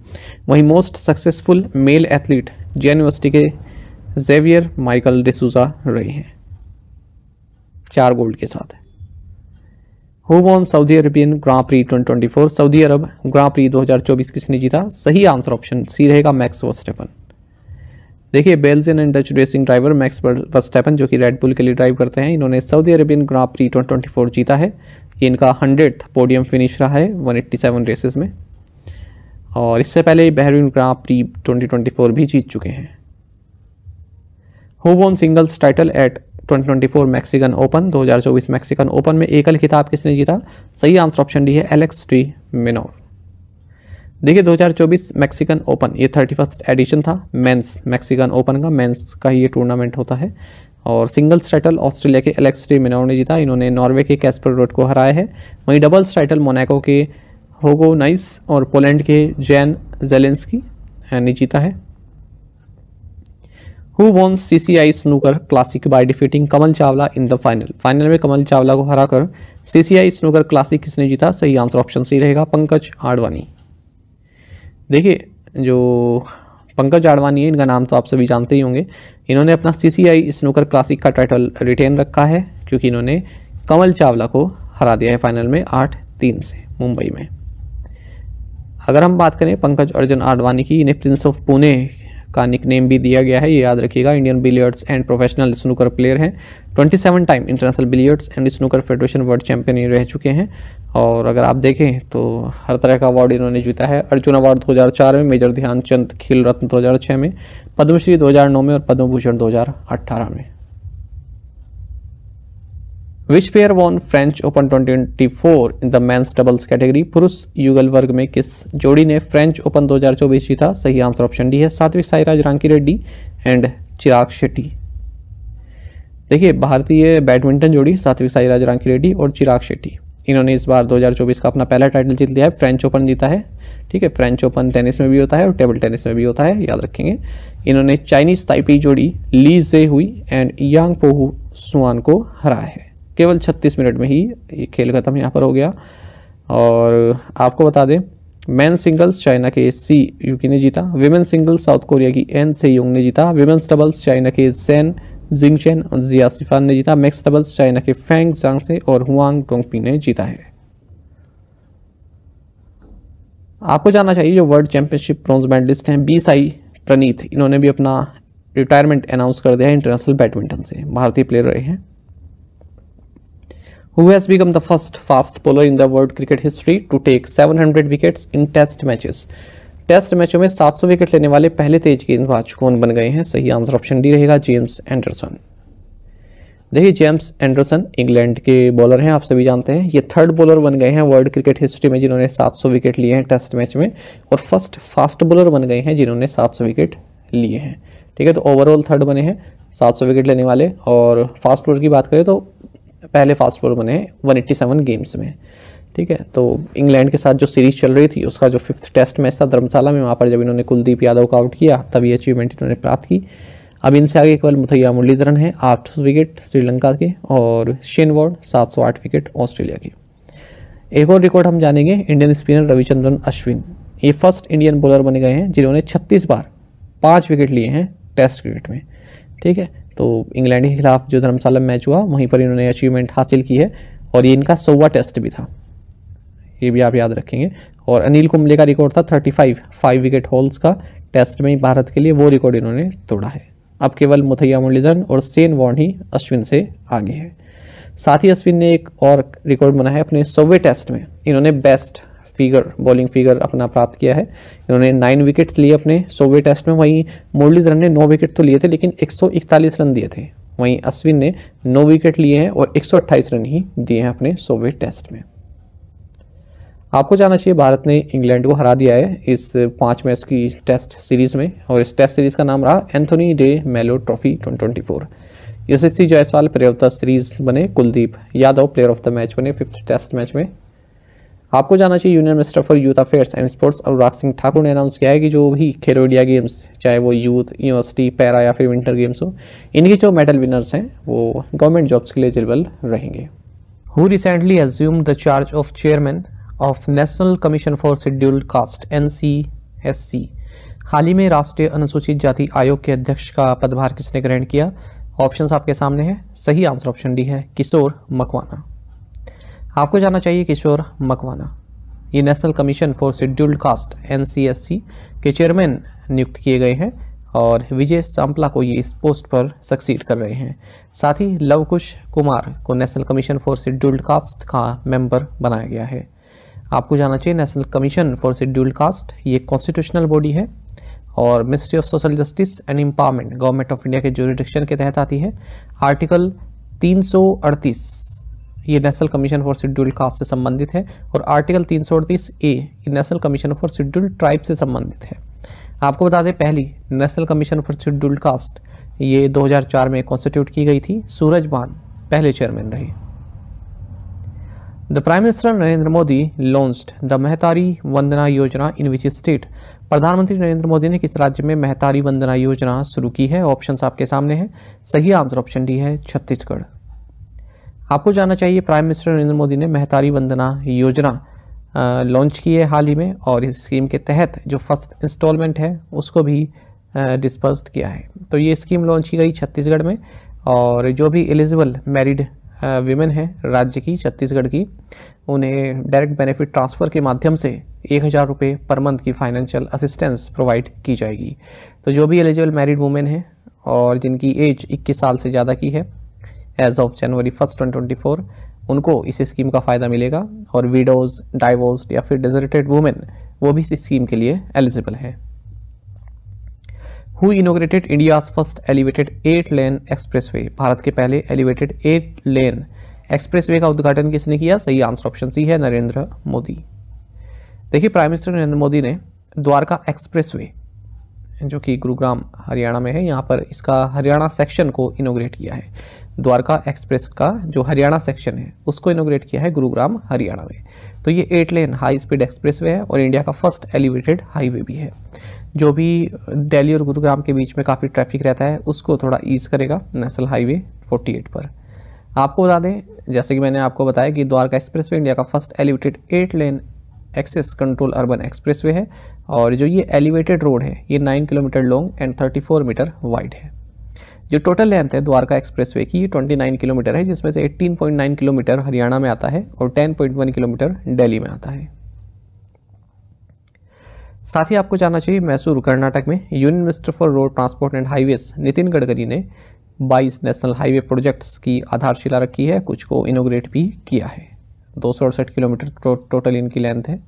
वहीं most successful male athlete J university के जेवियर माइकल डिसूजा रहे हैं चार गोल्ड के साथ who won Saudi Arabian grand prix 2024 सऊदी अरब ग्रां प्री 2024 किसने जीता सही आंसर ऑप्शन सी रहेगा मैक्स वस्टेपन देखिए Belgian and Dutch racing driver Max Verstappen जो कि रेडबुल के लिए ड्राइव करते हैं इन्होंने सऊदी अरेबियन ग्रां प्री 2024 जीता है ये इनका हंड्रेड पोडियम फिनिश रहा है 187 रेसेस में और इससे पहले बहरीन ग्रां प्री 2024 भी जीत चुके हैं who won singles title at 2024 Mexican open 2024 Mexican open में एकल खिताब किसने जीता सही आंसर ऑप्शन डी है एलेक्स टी मिनोर देखिए 2024 मैक्सिकन ओपन ये थर्टी फर्स्ट एडिशन था मेन्स मैक्सिकन ओपन का मेन्स का ही ये टूर्नामेंट होता है और सिंगल टाइटल ऑस्ट्रेलिया के एलेक्स मिनोर ने जीता इन्होंने नॉर्वे के कैस्पर रोड को हराया है वहीं डबल्स टाइटल मोनाको के होगो नाइस और पोलैंड के जैन जेलेंसकी ने जीता है who won C C I snooker classic by defeating Kamal Chawla in the final final में कमल चावला को हराकर सी सी आई स्नूकर क्लासिक किसने जीता सही आंसर ऑप्शन सी रहेगा पंकज आडवाणी देखिए जो पंकज आडवाणी है इनका नाम तो आप सभी जानते ही होंगे इन्होंने अपना C C I snooker classic का टाइटल रिटेन रखा है क्योंकि इन्होंने कंवल चावला को हरा दिया है फाइनल में आठ तीन से मुंबई में अगर हम बात करें पंकज अर्जुन आडवाणी की इन्हें प्रिंस ऑफ पुणे का निकनेम भी दिया गया है ये याद रखिएगा Indian billiards and professional snooker player हैं 27 time international billiards and snooker federation world champion ये रह चुके हैं और अगर आप देखें तो हर तरह का अवार्ड इन्होंने जीता है अर्जुन अवार्ड 2004 में मेजर ध्यानचंद खेल रत्न 2006 में पद्मश्री 2009 में और पद्म भूषण 2018 में which pair won French open 2024 in the men's doubles category पुरुष युगल वर्ग में किस जोड़ी ने फ्रेंच ओपन 2024 जीता सही आंसर ऑप्शन डी है सात्विक साईराज रांकी रेड्डी एंड चिराग शेट्टी देखिए भारतीय बैडमिंटन जोड़ी सात्विक साईराज रांकी रेड्डी और चिराग शेट्टी इन्होंने इस बार 2024 का अपना पहला टाइटल जीत लिया है फ्रेंच ओपन जीता है ठीक है फ्रेंच ओपन टेनिस में भी होता है और टेबल टेनिस में भी होता है याद रखेंगे इन्होंने चाइनीज ताइपी जोड़ी ली जे हुई एंड यांग पोहू सुआन को हराया है केवल 36 मिनट में ही ये खेल ख़त्म यहाँ पर हो गया और आपको बता दें मैन सिंगल्स चाइना के सी यूकी ने जीता विमेन सिंगल्स साउथ कोरिया की एन से योंग ने जीता विमेन्स डबल्स चाइना के जैन जिंगचेन और जिया सिफान ने जीता मैक्स डबल्स चाइना के फैंग जांग से और हुआंग टोंगपी ने जीता है आपको जानना चाहिए जो वर्ल्ड चैंपियनशिप ब्रॉन्ज मेडलिस्ट हैं बी साई प्रणीत इन्होंने भी अपना रिटायरमेंट अनाउंस कर दिया है इंटरनेशनल बैडमिंटन से भारतीय प्लेयर रहे हैं who has become the first fast bowler in the world cricket history to take 700 wickets in test matches test मैचों में 700 विकेट लेने वाले पहले तेज गेंदबाज कौन बन गए हैं सही आंसर ऑप्शन डी रहेगा जेम्स एंडरसन देखिए जेम्स एंडरसन इंग्लैंड के बॉलर हैं आप सभी जानते हैं ये थर्ड बॉलर बन गए हैं वर्ल्ड क्रिकेट हिस्ट्री में जिन्होंने 700 विकेट लिए हैं टेस्ट मैच में और फर्स्ट फास्ट बॉलर बन गए हैं जिन्होंने 700 विकेट लिए हैं ठीक है तो ओवरऑल थर्ड बने हैं 700 विकेट लेने वाले और फास्ट बॉलर की बात करें तो पहले फास्ट बॉलर बने 187 गेम्स में ठीक है तो इंग्लैंड के साथ जो सीरीज चल रही थी उसका जो फिफ्थ टेस्ट मैच था धर्मशाला में वहाँ पर जब इन्होंने कुलदीप यादव को आउट किया तब ये अचीवमेंट इन्होंने प्राप्त की अब इनसे आगे केवल मुथैया मुरलीधरन है आठ विकेट श्रीलंका के और शेन वॉर्ड सात सौ आठ विकेट ऑस्ट्रेलिया के एक और रिकॉर्ड हम जानेंगे इंडियन स्पिनर रविचंद्रन अश्विन ये फर्स्ट इंडियन बॉलर बने गए हैं जिन्होंने छत्तीस बार पाँच विकेट लिए हैं टेस्ट क्रिकेट में ठीक है तो इंग्लैंड के खिलाफ जो धर्मशाला मैच हुआ वहीं पर इन्होंने अचीवमेंट हासिल की है और ये इनका सौवा टेस्ट भी था ये भी आप याद रखेंगे और अनिल कुंबले का रिकॉर्ड था 35 फाइव फाइव विकेट होल्स का टेस्ट में ही भारत के लिए वो रिकॉर्ड इन्होंने तोड़ा है अब केवल मुथैया मुरलीधरन और सेन वॉर्न ही अश्विन से आगे है साथ ही अश्विन ने एक और रिकॉर्ड बनाया है अपने सौवे टेस्ट में इन्होंने बेस्ट फिगर बॉलिंग फिगर अपना प्राप्त किया है इन्होंने नाइन विकेट्स लिए अपने सोवे टेस्ट में वहीं मुरलीधरन ने नौ विकेट तो लिए थे लेकिन 141 रन दिए थे वहीं अश्विन ने नौ विकेट लिए हैं और एक रन ही दिए हैं अपने सोवे टेस्ट में आपको जाना चाहिए भारत ने इंग्लैंड को हरा दिया है इस पाँच मैच की टेस्ट सीरीज़ में और इस टेस्ट सीरीज़ का नाम रहा Anthony De Mello trophy twenty Yashasvi Jaiswal player of the series बने Kuldeep Yadav player of the match बने फिफ्थ टेस्ट मैच में आपको जाना चाहिए union minister for youth affairs and sports Anurag Singh Thakur ने अनाउंस किया है कि जो भी खेलो इंडिया गेम्स चाहे वो यूथ यूनिवर्सिटी पैरा या फिर विंटर गेम्स हो इनके जो मेडल विनर्स हैं वो गवर्नमेंट जॉब्स के लिए एलिजिबल रहेंगे who recently assume the charge of chairman of national commission for scheduled caste एन हाल ही में राष्ट्रीय अनुसूचित जाति आयोग के अध्यक्ष का पदभार किसने ग्रहण किया ऑप्शंस आपके सामने हैं सही आंसर ऑप्शन डी है किशोर मकवाना आपको जाना चाहिए किशोर मकवाना ये national commission for scheduled caste एन के चेयरमैन नियुक्त किए गए हैं और विजय सांपला को ये इस पोस्ट पर सक्सीड कर रहे हैं साथ ही लवकुश कुमार को national commission for scheduled caste का मेंबर बनाया गया है आपको जाना चाहिए national commission for scheduled caste ये कॉन्स्टिट्यूशनल बॉडी है और ministry of social justice and empowerment government of India के जो के तहत आती है आर्टिकल तीन ये नेशनल कमीशन फॉर शेड्यूल्ड कास्ट से संबंधित है और आर्टिकल तीन सौ अड़तीस ए ये national commission for scheduled tribe से संबंधित है आपको बता दें पहली national commission for scheduled caste ये 2004 में कॉन्स्टिट्यूट की गई थी सूरज बान पहले चेयरमैन रहे the prime minister Narendra Modi launched the Mahtari Vandana योजना इन विच स्टेट प्रधानमंत्री नरेंद्र मोदी ने किस राज्य में महतारी वंदना योजना शुरू की है ऑप्शंस आपके सामने हैं सही आंसर ऑप्शन डी है छत्तीसगढ़ आपको जाना चाहिए प्राइम मिनिस्टर नरेंद्र मोदी ने महतारी वंदना योजना लॉन्च की है हाल ही में और इस स्कीम के तहत जो फर्स्ट इंस्टॉलमेंट है उसको भी डिस्पर्स किया है तो ये स्कीम लॉन्च की गई छत्तीसगढ़ में और जो भी एलिजिबल मैरिड वीमेन हैं राज्य की छत्तीसगढ़ की उन्हें डायरेक्ट बेनिफिट ट्रांसफ़र के माध्यम से एक हज़ार रुपये पर मंथ की फाइनेंशियल असिस्टेंस प्रोवाइड की जाएगी तो जो भी एलिजिबल मैरिड वुमेन हैं और जिनकी एज 21 साल से ज़्यादा की है as of January first twenty twenty four उनको इस स्कीम का फ़ायदा मिलेगा और विडोज डाइवोर्स्ड या फिर डिजर्टेड वुमेन वो भी इस स्कीम के लिए एलिजिबल है who inaugurated India's first elevated eight lane way भारत के पहले elevated eight lane expressway का उद्घाटन किसने किया सही आंसर ऑप्शन सी है नरेंद्र मोदी देखिए प्राइम मिनिस्टर नरेंद्र मोदी ने द्वारका एक्सप्रेस वे जो कि गुरुग्राम हरियाणा में है यहाँ पर इसका हरियाणा सेक्शन को इनोग्रेट किया है द्वारका एक्सप्रेस का जो हरियाणा सेक्शन है उसको इनोग्रेट किया है गुरुग्राम हरियाणा में तो ये eight lane high speed expressway है और इंडिया का फर्स्ट एलिवेटेड हाईवे भी है जो भी दिल्ली और गुरुग्राम के बीच में काफ़ी ट्रैफिक रहता है उसको थोड़ा ईज करेगा नेशनल हाईवे 48 पर आपको बता दें जैसे कि मैंने आपको बताया कि द्वारका एक्सप्रेस वे इंडिया का first elevated eight lane access control urban expressway है और जो ये एलिवेटेड रोड है ये nine kilometre long and thirty four metre wide है जो टोटल लेंथ है द्वारका एक्सप्रेसवे की ये 29 किलोमीटर है जिसमें से 18.9 किलोमीटर हरियाणा में आता है और 10.1 किलोमीटर दिल्ली में आता है साथ ही आपको जाना चाहिए मैसूर कर्नाटक में union minister for road transport and highways Nitin Gadkari ने 22 नेशनल हाईवे प्रोजेक्ट्स की आधारशिला रखी है कुछ को इनोग्रेट भी किया है दो किलोमीटर टोटल इनकी लेंथ है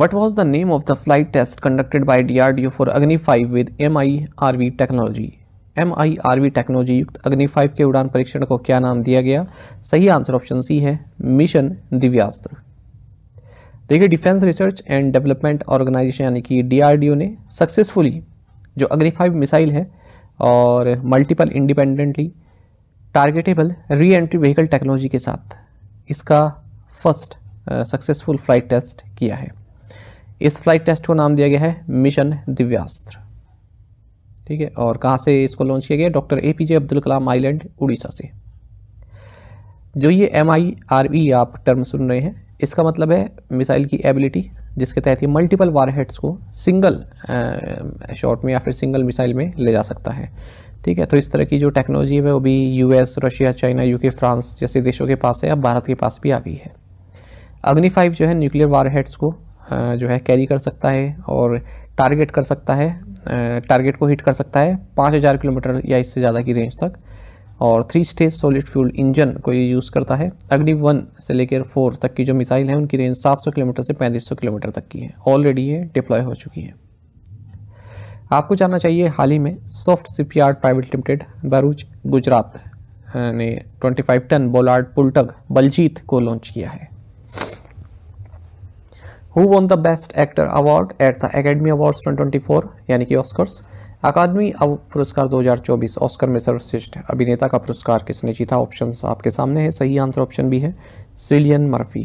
What was the name of the flight test conducted by DRDO for Agni 5 with MIRV technology? MIRV technology युक्त अग्नि 5 के उड़ान परीक्षण को क्या नाम दिया गया सही आंसर ऑप्शन सी है मिशन दिव्यास्त्र देखिए defence research and development organisation यानी कि ओ ने सक्सेसफुली जो अग्नि 5 मिसाइल है और multiple independently targetable re entry vehicle technology के साथ इसका फर्स्ट सक्सेसफुल फ्लाइट टेस्ट किया है इस फ्लाइट टेस्ट को नाम दिया गया है मिशन दिव्यास्त्र ठीक है और कहाँ से इसको लॉन्च किया गया doctor A P J Abdul Kalam island Orissa से जो ये एम आई आर ई आप टर्म सुन रहे हैं इसका मतलब है मिसाइल की एबिलिटी जिसके तहत ये मल्टीपल वारहेड्स को सिंगल शॉट में या फिर सिंगल मिसाइल में ले जा सकता है ठीक है तो इस तरह की जो टेक्नोलॉजी है वो भी US Russia China UK France जैसे देशों के पास है अब भारत के पास भी आ गई है अग्नि फाइव जो है न्यूक्लियर वारहेड्स को जो है कैरी कर सकता है और टारगेट कर सकता है टारगेट को हिट कर सकता है पाँच हज़ार किलोमीटर या इससे ज़्यादा की रेंज तक और three stage solid fuel engine को ये यूज़ करता है अग्नि वन से लेकर फोर तक की जो मिसाइल है उनकी रेंज 700 किलोमीटर से 3500 किलोमीटर तक की है ऑलरेडी ये डिप्लॉय हो चुकी है आपको जानना चाहिए हाल ही में soft shipyard private limited Bharuch Gujarat ने 25 टन बोलार्ड पुलटग बलजीत को लॉन्च किया है who won the best actor award at the Academy Awards 2024 यानी कि ऑस्कर्स अकादमी पुरस्कार 2024 ऑस्कर में सर्वश्रेष्ठ अभिनेता का पुरस्कार किसने जीता ऑप्शन आपके सामने है सही आंसर ऑप्शन भी है सिलियन मर्फी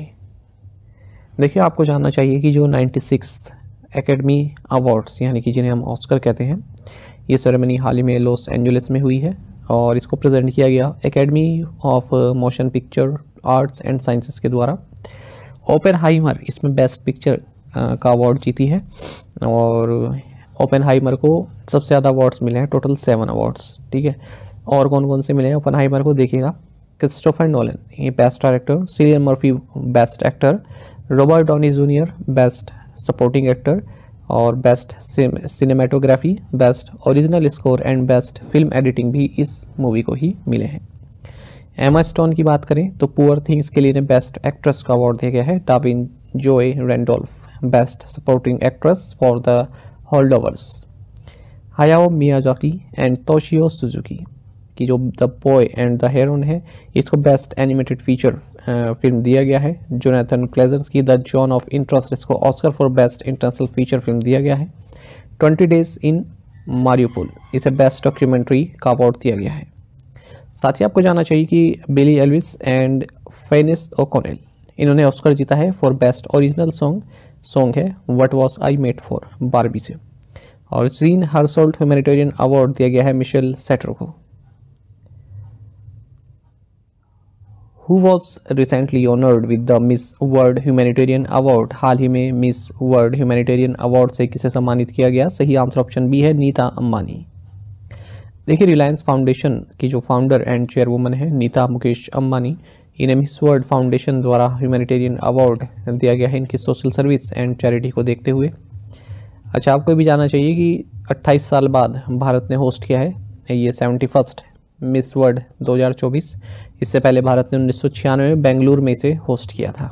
देखिए आपको जानना चाहिए कि जो नाइन्टी एकेडमी अवार्ड्स यानी कि जिन्हें हम ऑस्कर कहते हैं ये सेरेमनी हाल ही में लॉस एंजलिस में हुई है और इसको प्रेजेंट किया गया Academy of Motion Picture Arts and Sciences के द्वारा ओपन हाईमर इसमें बेस्ट पिक्चर का अवार्ड जीती है और ओपन हाईमर को सबसे ज़्यादा अवार्ड्स मिले हैं टोटल सेवन अवार्ड्स ठीक है और कौन कौन से मिले हैं ओपन हाईमर को देखिएगा क्रिस्टोफर नोलन ये best director Cillian Murphy best actor Robert Downey junior best supporting actor और best cinematography best original score and best film editing भी इस मूवी को ही मिले हैं एमा स्टोन की बात करें तो पुअर थिंग्स के लिए बेस्ट एक्ट्रेस का अवार्ड दिया गया है टाविन जोए Randolph best supporting actress for the hold overs Hayao Miyazaki and Toshio Suzuki की जो the boy and the Heron है इसको बेस्ट एनिमेटेड फीचर फिल्म दिया गया है जोनाथन क्लेजर्स की द जॉन ऑफ इंटरेस्ट इसको Oscar for best international feature film दिया गया है ट्वेंटी डेज इन मारियोपुल इसे बेस्ट डॉक्यूमेंट्री का अवार्ड दिया गया है साथ ही आपको जानना चाहिए कि Billie Eilish and Finneas O'Connell इन्होंने ऑस्कर जीता है for best original song song है What Was I Made For Barbie से और जीन हर्सोल्ट ह्यूमेटेरियन अवार्ड दिया गया है मिशेल सेटर को who was recently honoured with the Miss World humanitarian award हाल ही में मिस वर्ल्ड ह्यूमैनिटेरियन अवार्ड से किसे सम्मानित किया गया सही आंसर ऑप्शन बी है नीता अंबानी देखिए रिलायंस फाउंडेशन की जो फाउंडर एंड चेयरवुमन है नीता मुकेश अम्बानी इन्हें मिस वर्ल्ड फाउंडेशन द्वारा ह्यूमैनिटेरियन अवार्ड दिया गया है इनकी सोशल सर्विस एंड चैरिटी को देखते हुए अच्छा आपको भी जानना चाहिए कि 28 साल बाद भारत ने होस्ट किया है ये सेवेंटी फर्स्ट मिस वर्ल्ड 2024 इससे पहले भारत ने उन्नीस में बेंगलुरु में इसे होस्ट किया था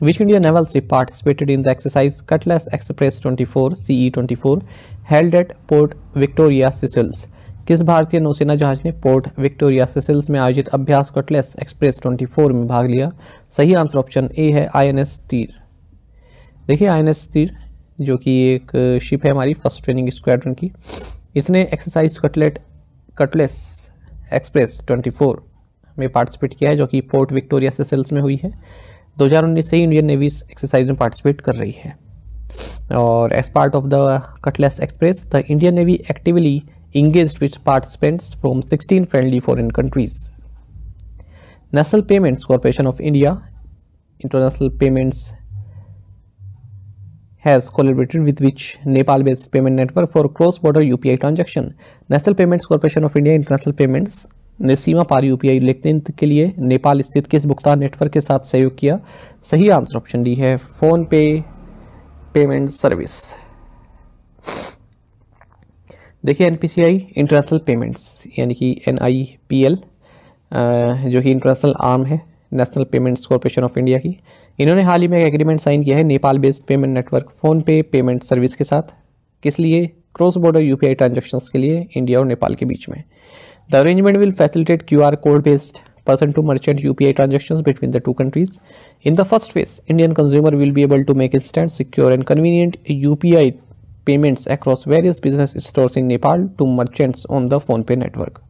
Which Indian naval ship participated in the exercise Cutlass Express 24 CE 24 held at Port Victoria, sicils किस भारतीय नौसेना जहाज ने पोर्ट विक्टोरिया सेसिल्स में आयोजित अभ्यास कटलेस एक्सप्रेस 24 में भाग लिया सही आंसर ऑप्शन ए है आईएनएस तीर देखिए आईएनएस तीर जो कि एक शिप है हमारी फर्स्ट ट्रेनिंग स्क्वाड्रन की इसने एक्सरसाइज कटलेट कटलेस एक्सप्रेस 24 में पार्टिसिपेट किया है जो कि पोर्ट विक्टोरिया सेसिल्स में हुई है दो हजार उन्नीस से ही इंडियन नेवी एक्सरसाइज में पार्टिसिपेट कर रही है और as part of the Cutlass Express the Indian navy actively engage with participants from 16 friendly foreign countries national payments corporation of India international payments has collaborated with which Nepal based payment network for cross border UPI transaction national payments corporation of India international payments सीमा पार UPI लेकिन के लिए नेपाल स्थित किस भुगतान network के साथ सहयोग किया सही आंसर ऑप्शन डी है फोन पे पेमेंट सर्विस देखिए एनपीसीआई इंटरनेशनल पेमेंट्स यानी कि एनआईपीएल जो कि इंटरनेशनल आर्म है national payments corporation of India की इन्होंने हाल ही में एक एग्रीमेंट साइन किया है Nepal based payment network Fonepay payment service के साथ किस लिए क्रॉस बॉर्डर यूपीआई ट्रांजैक्शंस के लिए इंडिया और नेपाल के बीच में The arrangement will facilitate QR code based person to merchant UPI transactions between the two countries. In the first phase, Indian consumer will be able to make instant, secure and convenient UPI payments across various business stores in Nepal to merchants on the PhonePay network.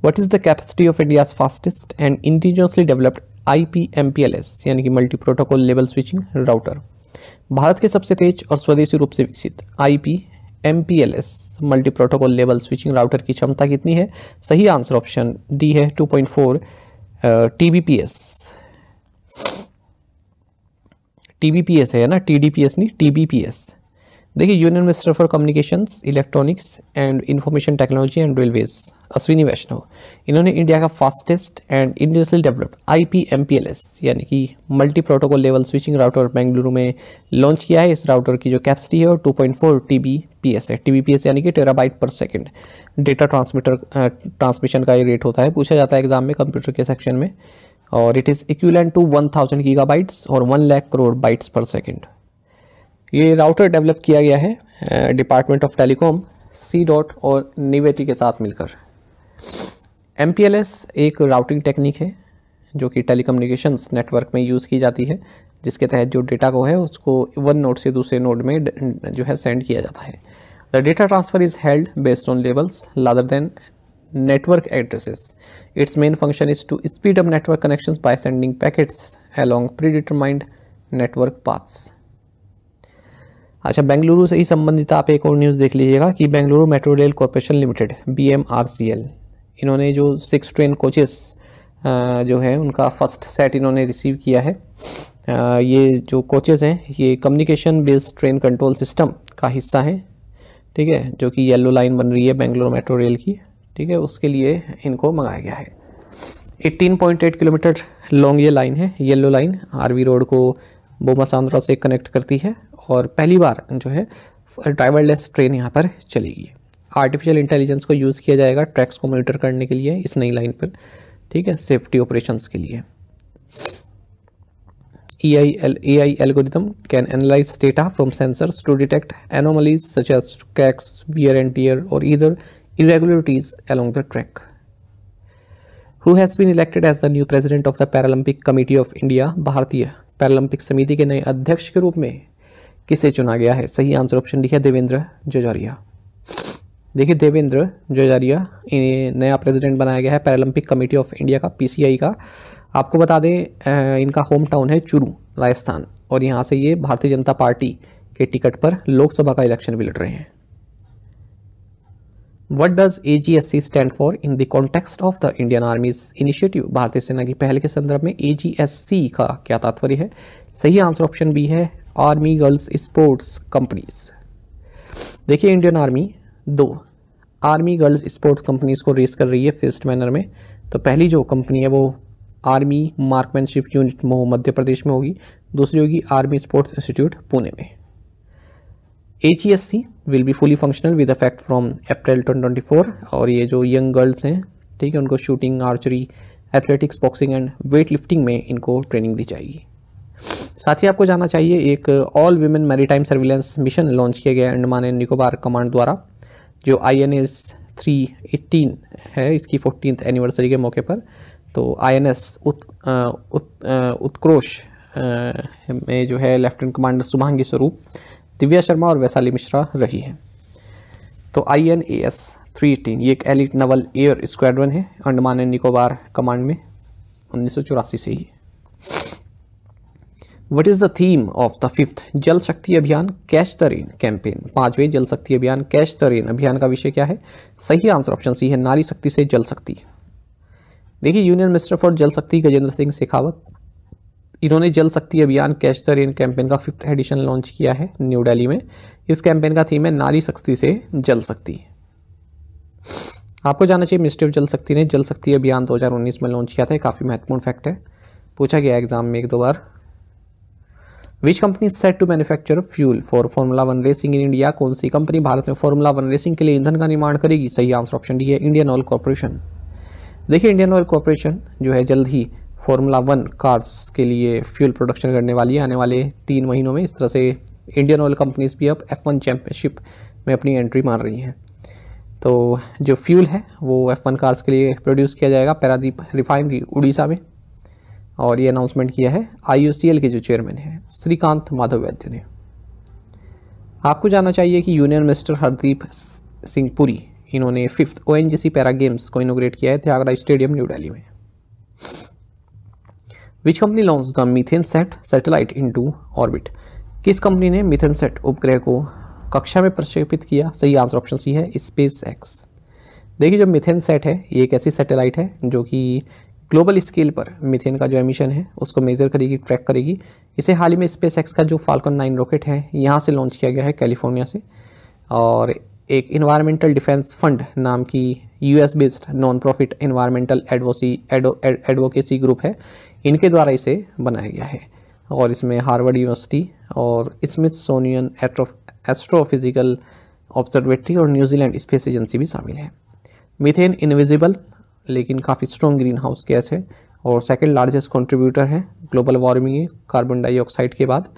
What is the capacity of India's fastest and indigenously developed IPMPLS MPLS, कि multi-protocol level switching router? Bharat के सबसे तेज और स्वदेशी रूप से विकसित I P M P L S multi protocol level switching router की क्षमता कितनी है सही आंसर ऑप्शन डी है 2.4 point four T B P S T B P S है ना टी डी पी एस नहीं टी बी पी एस देखिए union minister for communications electronics and information technology and railways Ashwini Vaishnaw इन्होंने India का fastest and industrial developed I P M P L S यानी कि multi protocol level switching router Bengaluru में launch किया है इस router की जो कैपेसिटी है वो two point four T B P S है टी बी पी एस यानी कि बाइट पर सेकेंड डेटा ट्रांसमीटर ट्रांसमिशन का ये रेट होता है पूछा जाता है एग्जाम में कंप्यूटर के सेक्शन में और it is equivalent to one thousand gigabytes और one lakh crore bytes per second ये राउटर डेवलप किया गया है department of telecom C dot और निवेटी के साथ मिलकर एम एक राउटिंग टेक्निक है जो कि टेली नेटवर्क में यूज़ की जाती है जिसके तहत जो डेटा को है उसको वन नोड से दूसरे नोड में जो है सेंड किया जाता है the data transfer is held based on levels rather than network addresses. Its main function is to speed up network connection by sending packets along predetermined network paths अच्छा बेंगलुरु से ही संबंधित आप एक और न्यूज़ देख लीजिएगा कि Bengaluru metro rail corporation limited बी इन्होंने जो सिक्स ट्रेन कोचेस जो है उनका फर्स्ट सेट इन्होंने रिसीव किया है ये जो कोचेज़ हैं ये communication based train control system का हिस्सा है ठीक है जो कि येलो लाइन बन रही है बेंगलुरु मेट्रो रेल की ठीक है उसके लिए इनको मंगाया गया है 18.8 किलोमीटर लॉन्ग ये लाइन है येलो लाइन आरवी रोड को सांद्रा से कनेक्ट करती है और पहली बार जो है ड्राइवरलेस ट्रेन यहाँ पर चलेगी आर्टिफिशियल इंटेलिजेंस को यूज़ किया जाएगा ट्रैक्स को मॉनिटर करने के लिए इस नई लाइन पर ठीक है सेफ्टी ऑपरेशंस के लिए ई आई एल A I algorithm can analyse data from sensors to detect anomalies such as cracks wear and tear or other irregularities along the track who has been elected as the new president of the Paralympic committee of India भारतीय Paralympic समिति के नए अध्यक्ष के रूप में किसे चुना गया है सही आंसर ऑप्शन डी है देवेंद्र जजारिया देखिए देवेंद्र जजारिया नया प्रेसिडेंट बनाया गया है पैरालंपिक कमेटी ऑफ इंडिया का पीसीआई का आपको बता दें इनका होम टाउन है चुरू राजस्थान और यहाँ से ये भारतीय जनता पार्टी के टिकट पर लोकसभा का इलेक्शन भी लड़ रहे हैं what does A G S C stand for in the context of the Indian army's initiative भारतीय सेना की पहल के संदर्भ में ए जी एस सी का क्या तात्पर्य है सही आंसर ऑप्शन बी है आर्मी गर्ल्स स्पोर्ट्स कंपनीज देखिए इंडियन आर्मी दो आर्मी गर्ल्स स्पोर्ट्स कंपनीज को रेस कर रही है फिस्ट मैनर में तो पहली जो कंपनी है वो आर्मी मार्कमैनशिप यूनिट मध्य प्रदेश में होगी दूसरी होगी आर्मी स्पोर्ट्स इंस्टीट्यूट पुणे में H E S C will be fully functional with affect from April twenty twenty four और ये जो यंग गर्ल्स हैं ठीक है उनको shooting archery athletics boxing and weightlifting में इनको ट्रेनिंग दी जाएगी साथ ही आपको जाना चाहिए एक all women maritime surveillance mission launch किया गया अंडमान एंड निकोबार कमांड द्वारा जो I N S three eighteen है इसकी फोर्टीन एनिवर्सरी के मौके पर तो आई एन एस उत्क्रोश में जो है लेफ्टिनेंट कमांडर शुभांगी स्वरूप दिव्या शर्मा और वैशाली मिश्रा रही है तो I N A S three eighteen ये एक एलिट नवल एयर स्क्वाड्रन है अंडमान एंड निकोबार कमांड में उन्नीस से ही what is the theme of the fifth Jal Shakti अभियान कैश द रेन कैंपेन पांचवें जल शक्ति अभियान कैश द रेन अभियान का विषय क्या है सही आंसर ऑप्शन सी है नारी शक्ति से जल शक्ति देखिए यूनियन मिनिस्टर फॉर जल शक्ति गजेंद्र सिंह शेखावत इन्होंने Jal Shakti Abhiyan catch the rain campaign का फिफ्थ एडिशन लॉन्च किया है न्यू दिल्ली में इस कैंपेन का थीम है नारी शक्ति से जल शक्ति आपको जानना चाहिए मिनिस्ट्री ऑफ जल शक्ति ने जल शक्ति अभियान 2019 में लॉन्च किया था काफ़ी महत्वपूर्ण फैक्ट है पूछा गया एग्जाम में एक दो बार which company set to manufacture fuel for formula one racing in India कौन सी कंपनी भारत में फॉर्मूला वन रेसिंग के लिए ईंधन का निर्माण करेगी सही आंसर ऑप्शन डी है इंडियन ऑयल कॉरपोरेशन देखिए इंडियन ऑयल कॉरपोरेशन जो है जल्द ही फॉर्मूला वन कार्स के लिए फ्यूल प्रोडक्शन करने वाली है आने वाले तीन महीनों में इस तरह से इंडियन ऑयल कंपनीज भी अब एफ वन चैम्पियनशिप में अपनी एंट्री मार रही हैं तो जो फ्यूल है वो एफ वन कार्स के लिए प्रोड्यूस किया जाएगा पैरादीप रिफाइनरी उड़ीसा में और ये अनाउंसमेंट किया है आई के जो चेयरमैन हैं श्रीकांत माधव वैद्य ने आपको जानना चाहिए कि यूनियन मिनिस्टर हरदीप सिंह पुरी इन्होंने fifth O N para games को इनोग्रेट किया है त्यागराज स्टेडियम न्यू दिल्ली में which company launch the MethaneSAT satellite into orbit किस कंपनी ने मिथेन सेट उपग्रह को कक्षा में प्रक्षेपित किया सही आंसर ऑप्शन सी है स्पेस एक्स देखिए जो मिथेन सेट है ये एक ऐसी सैटेलाइट है जो कि ग्लोबल स्केल पर मिथेन का जो एमिशन है उसको मेजर करेगी ट्रैक करेगी इसे हाल ही में स्पेस एक्स का जो फाल्कन नाइन रॉकेट है यहाँ से लॉन्च किया गया है कैलिफोर्निया से और एक इन्वायरमेंटल डिफेंस फंड नाम की US based non profit environmental advocacy advocacy group है इनके द्वारा इसे बनाया गया है और इसमें हार्वर्ड यूनिवर्सिटी और स्मिथ सोनियन एस्ट्रोफिजिकल ऑब्जर्वेटरी और न्यूजीलैंड स्पेस एजेंसी भी शामिल है मिथेन इनविजिबल लेकिन काफ़ी स्ट्रॉन्ग ग्रीन हाउस गैस है और सेकेंड लार्जेस्ट कंट्रीब्यूटर है ग्लोबल वार्मिंग कार्बन डाइऑक्साइड के बाद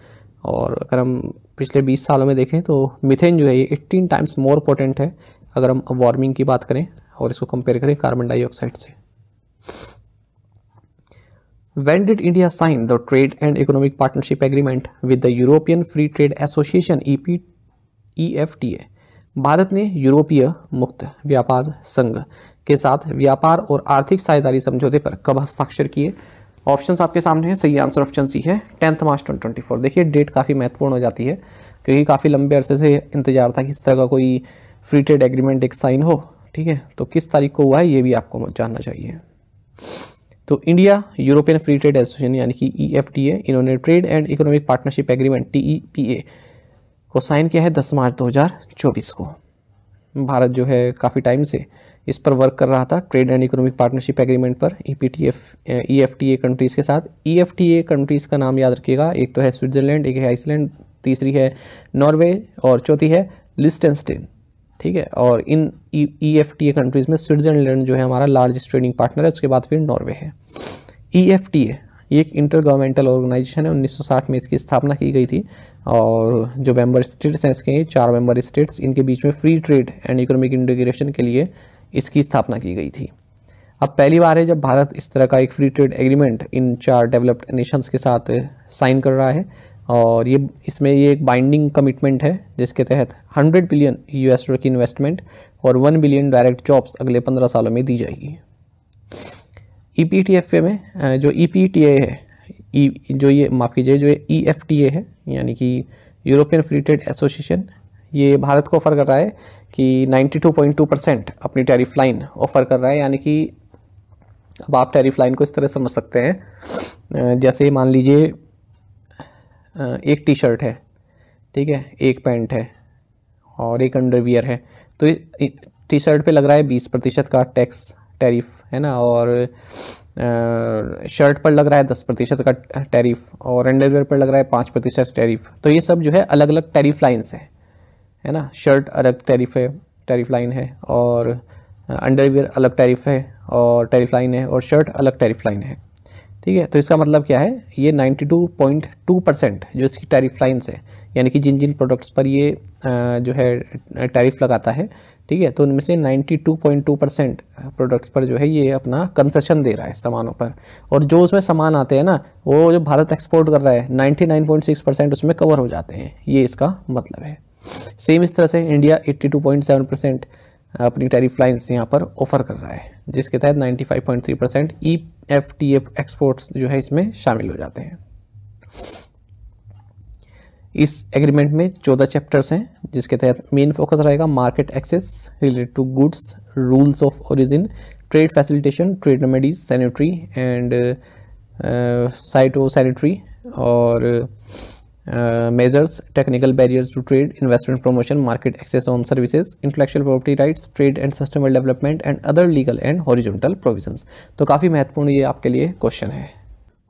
और अगर हम पिछले 20 सालों में देखें तो मिथेन जो है ये 18 टाइम्स मोर पोटेंट है अगर हम वार्मिंग की बात करें और इसको कंपेयर करें कार्बन डाइऑक्साइड से when did India sign the trade and economic partnership agreement with the European free trade association E भारत ने यूरोपीय मुक्त व्यापार संघ के साथ व्यापार और आर्थिक साझेदारी समझौते पर कब हस्ताक्षर किए ऑप्शंस आपके सामने हैं सही आंसर ऑप्शन सी है tenth March twenty twenty four देखिए डेट काफ़ी महत्वपूर्ण हो जाती है क्योंकि काफ़ी लंबे अरसे से इंतजार था कि इस तरह का कोई फ्री ट्रेड एग्रीमेंट एक साइन हो ठीक है तो किस तारीख को हुआ है ये भी आपको जानना चाहिए तो India European free trade association यानी कि ई एफ टी ए इन्होंने trade and economic partnership agreement T E P A को साइन किया है दस मार्च दो को भारत जो है काफ़ी टाइम से इस पर वर्क कर रहा था trade and economic partnership agreement पर E P T F E F T A countries e के साथ E F T A countries का नाम याद रखिएगा एक तो है स्विट्ज़रलैंड एक है आइसलैंड तीसरी है नॉर्वे और चौथी है लिस्टनस्टेन ठीक है और इन E F T A countries में स्विट्ज़रलैंड जो है हमारा लार्जेस्ट ट्रेडिंग पार्टनर है उसके बाद फिर नॉर्वे है ई एफ टी ए ये एक इंटर गवर्नमेंटल ऑर्गेनाइजेशन है 1960 में इसकी स्थापना की गई थी और जो मेंबर स्टेट्स हैं इसके चार मेंबर स्टेट्स इनके बीच में free trade and economic integration के लिए इसकी स्थापना की गई थी अब पहली बार है जब भारत इस तरह का एक फ्री ट्रेड एग्रीमेंट इन चार डेवलप्ड नेशंस के साथ साइन कर रहा है और ये इसमें ये एक बाइंडिंग कमिटमेंट है जिसके तहत 100 बिलियन यू डॉलर की इन्वेस्टमेंट और 1 बिलियन डायरेक्ट जॉब्स अगले 15 सालों में दी जाएगी E P T F A में जो ई पी टी ए है ई e, जो ये माफ़ कीजिए जो ई एफ टी ए है यानी कि यूरोपियन फ्री ट्रेड एसोसिएशन ये भारत को ऑफ़र कर रहा है कि 92.2 परसेंट अपनी टैरिफ लाइन ऑफ़र कर रहा है यानी कि अब आप टैरिफ लाइन को इस तरह समझ सकते हैं जैसे मान लीजिए एक टी शर्ट है ठीक है एक पैंट है और एक अंडरवियर है तो टी शर्ट पे लग रहा है बीस प्रतिशत का टैक्स टैरिफ है ना और शर्ट पर लग रहा है दस प्रतिशत का टैरिफ और अंडरवेयर पर लग रहा है पाँच प्रतिशत टैरिफ तो ये सब जो है अलग अलग टैरिफ लाइन्स हैं है ना शर्ट अलग टैरिफ है टैरिफ लाइन है और अंडरवेयर अलग टैरिफ है और टैरिफ लाइन है और शर्ट अलग टैरिफ लाइन है ठीक है तो इसका मतलब क्या है ये टू परसेंट जो इसकी टैरिफ लाइन्स है यानी कि जिन जिन प्रोडक्ट्स पर ये जो है टैरिफ लगाता है ठीक है तो उनमें से 92.2 परसेंट प्रोडक्ट्स पर जो है ये अपना कंसेशन दे रहा है सामानों पर और जो उसमें सामान आते हैं ना वो जो भारत एक्सपोर्ट कर रहा है 99.6 परसेंट उसमें कवर हो जाते हैं ये इसका मतलब है सेम इस तरह से इंडिया 82.7 परसेंट अपनी टैरिफ लाइन्स यहाँ पर ऑफर कर रहा है जिसके तहत ninety percent E F T F exports जो है इसमें शामिल हो जाते हैं इस एग्रीमेंट में चौदह चैप्टर्स हैं जिसके तहत मेन फोकस रहेगा market access related to goods rules of origin trade facilitation trade remedies sanitary and phytosanitary और measures technical barriers to trade investment promotion market access on services intellectual property rights trade and sustainable development and other legal and horizontal provision तो काफ़ी महत्वपूर्ण ये आपके लिए question है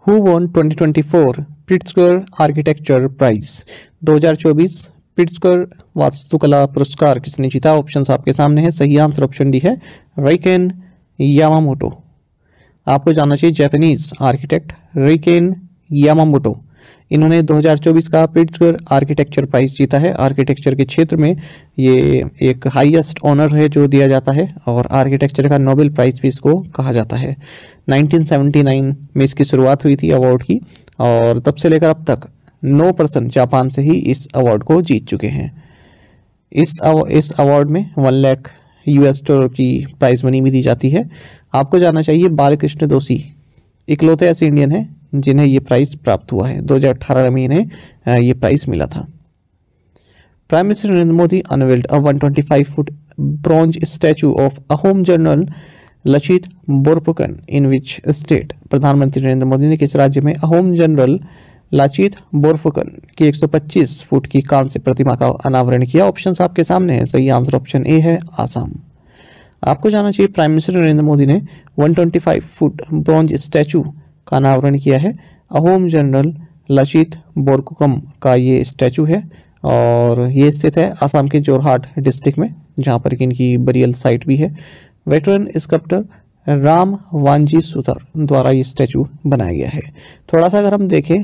who won 2024 Pritzker architecture prize 2024 Pritzker वास्तुकला पुरस्कार किसने जीता ऑप्शन आपके सामने है सही आंसर ऑप्शन डी है रेकेन यामामोटो आपको जानना चाहिए जापानीज आर्किटेक्ट रिकेन यामामोटो इन्होंने 2024 का प्रिट्सकर आर्किटेक्चर प्राइज जीता है आर्किटेक्चर के क्षेत्र में ये एक हाईएस्ट ऑनर है जो दिया जाता है और आर्किटेक्चर का नोबेल प्राइज भी इसको कहा जाता है 1979 में इसकी शुरुआत हुई थी अवार्ड की और तब से लेकर अब तक नौ पर्सन जापान से ही इस अवार्ड को जीत चुके हैं इस अव, इस अवार्ड में वन लैख यूएस डॉलर की प्राइज मनी भी दी जाती है आपको जानना चाहिए बालकृष्ण दोषी इकलौते ऐसे इंडियन हैं जिन्हें ये प्राइज़ प्राप्त हुआ है 2018 में इन्हें ये प्राइज़ मिला था prime minister Narendra Modi unveiled a 125 foot bronze statue of Ahom general Lachit Borphukan in which state प्रधानमंत्री नरेंद्र मोदी ने किस राज्य में अहोम जनरल लाचित बोरफुकन की 125 फुट की कांस्य प्रतिमा का अनावरण किया ऑप्शंस आपके सामने हैं सही आंसर ऑप्शन ए है आसाम आपको जाना चाहिए प्राइम मिनिस्टर नरेंद्र मोदी ने 125 फुट ब्रॉन्ज स्टैचू का अनावरण किया है अहोम जनरल लचित बोरकुकम का ये स्टैचू है और ये स्थित है आसाम के जोरहाट डिस्ट्रिक्ट में जहाँ पर इनकी बरियल साइट भी है वेटरन स्कप्टर राम वांजी सुथर द्वारा ये स्टैचू बनाया गया है थोड़ा सा अगर हम देखें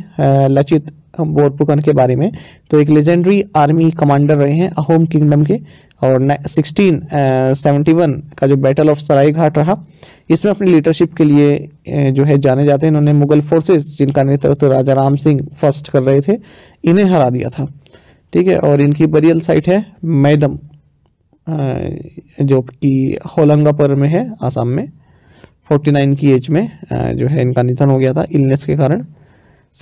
लचित बोरपुकन के बारे में तो एक लेजेंडरी आर्मी कमांडर रहे हैं अहोम किंगडम के और सिक्सटीन सेवेंटी वन का जो बैटल ऑफ सराई घाट रहा इसमें अपनी लीडरशिप के लिए uh, जो है जाने जाते हैं इन्होंने मुगल फोर्सेस जिनका नेतृत्व राजा राम सिंह फर्स्ट कर रहे थे इन्हें हरा दिया था ठीक है और इनकी बरियल साइट है मैडम uh, जो कि होलंगापुर में है आसाम में फोर्टी नाइन की एज में uh, जो है इनका निधन हो गया था इलनेस के कारण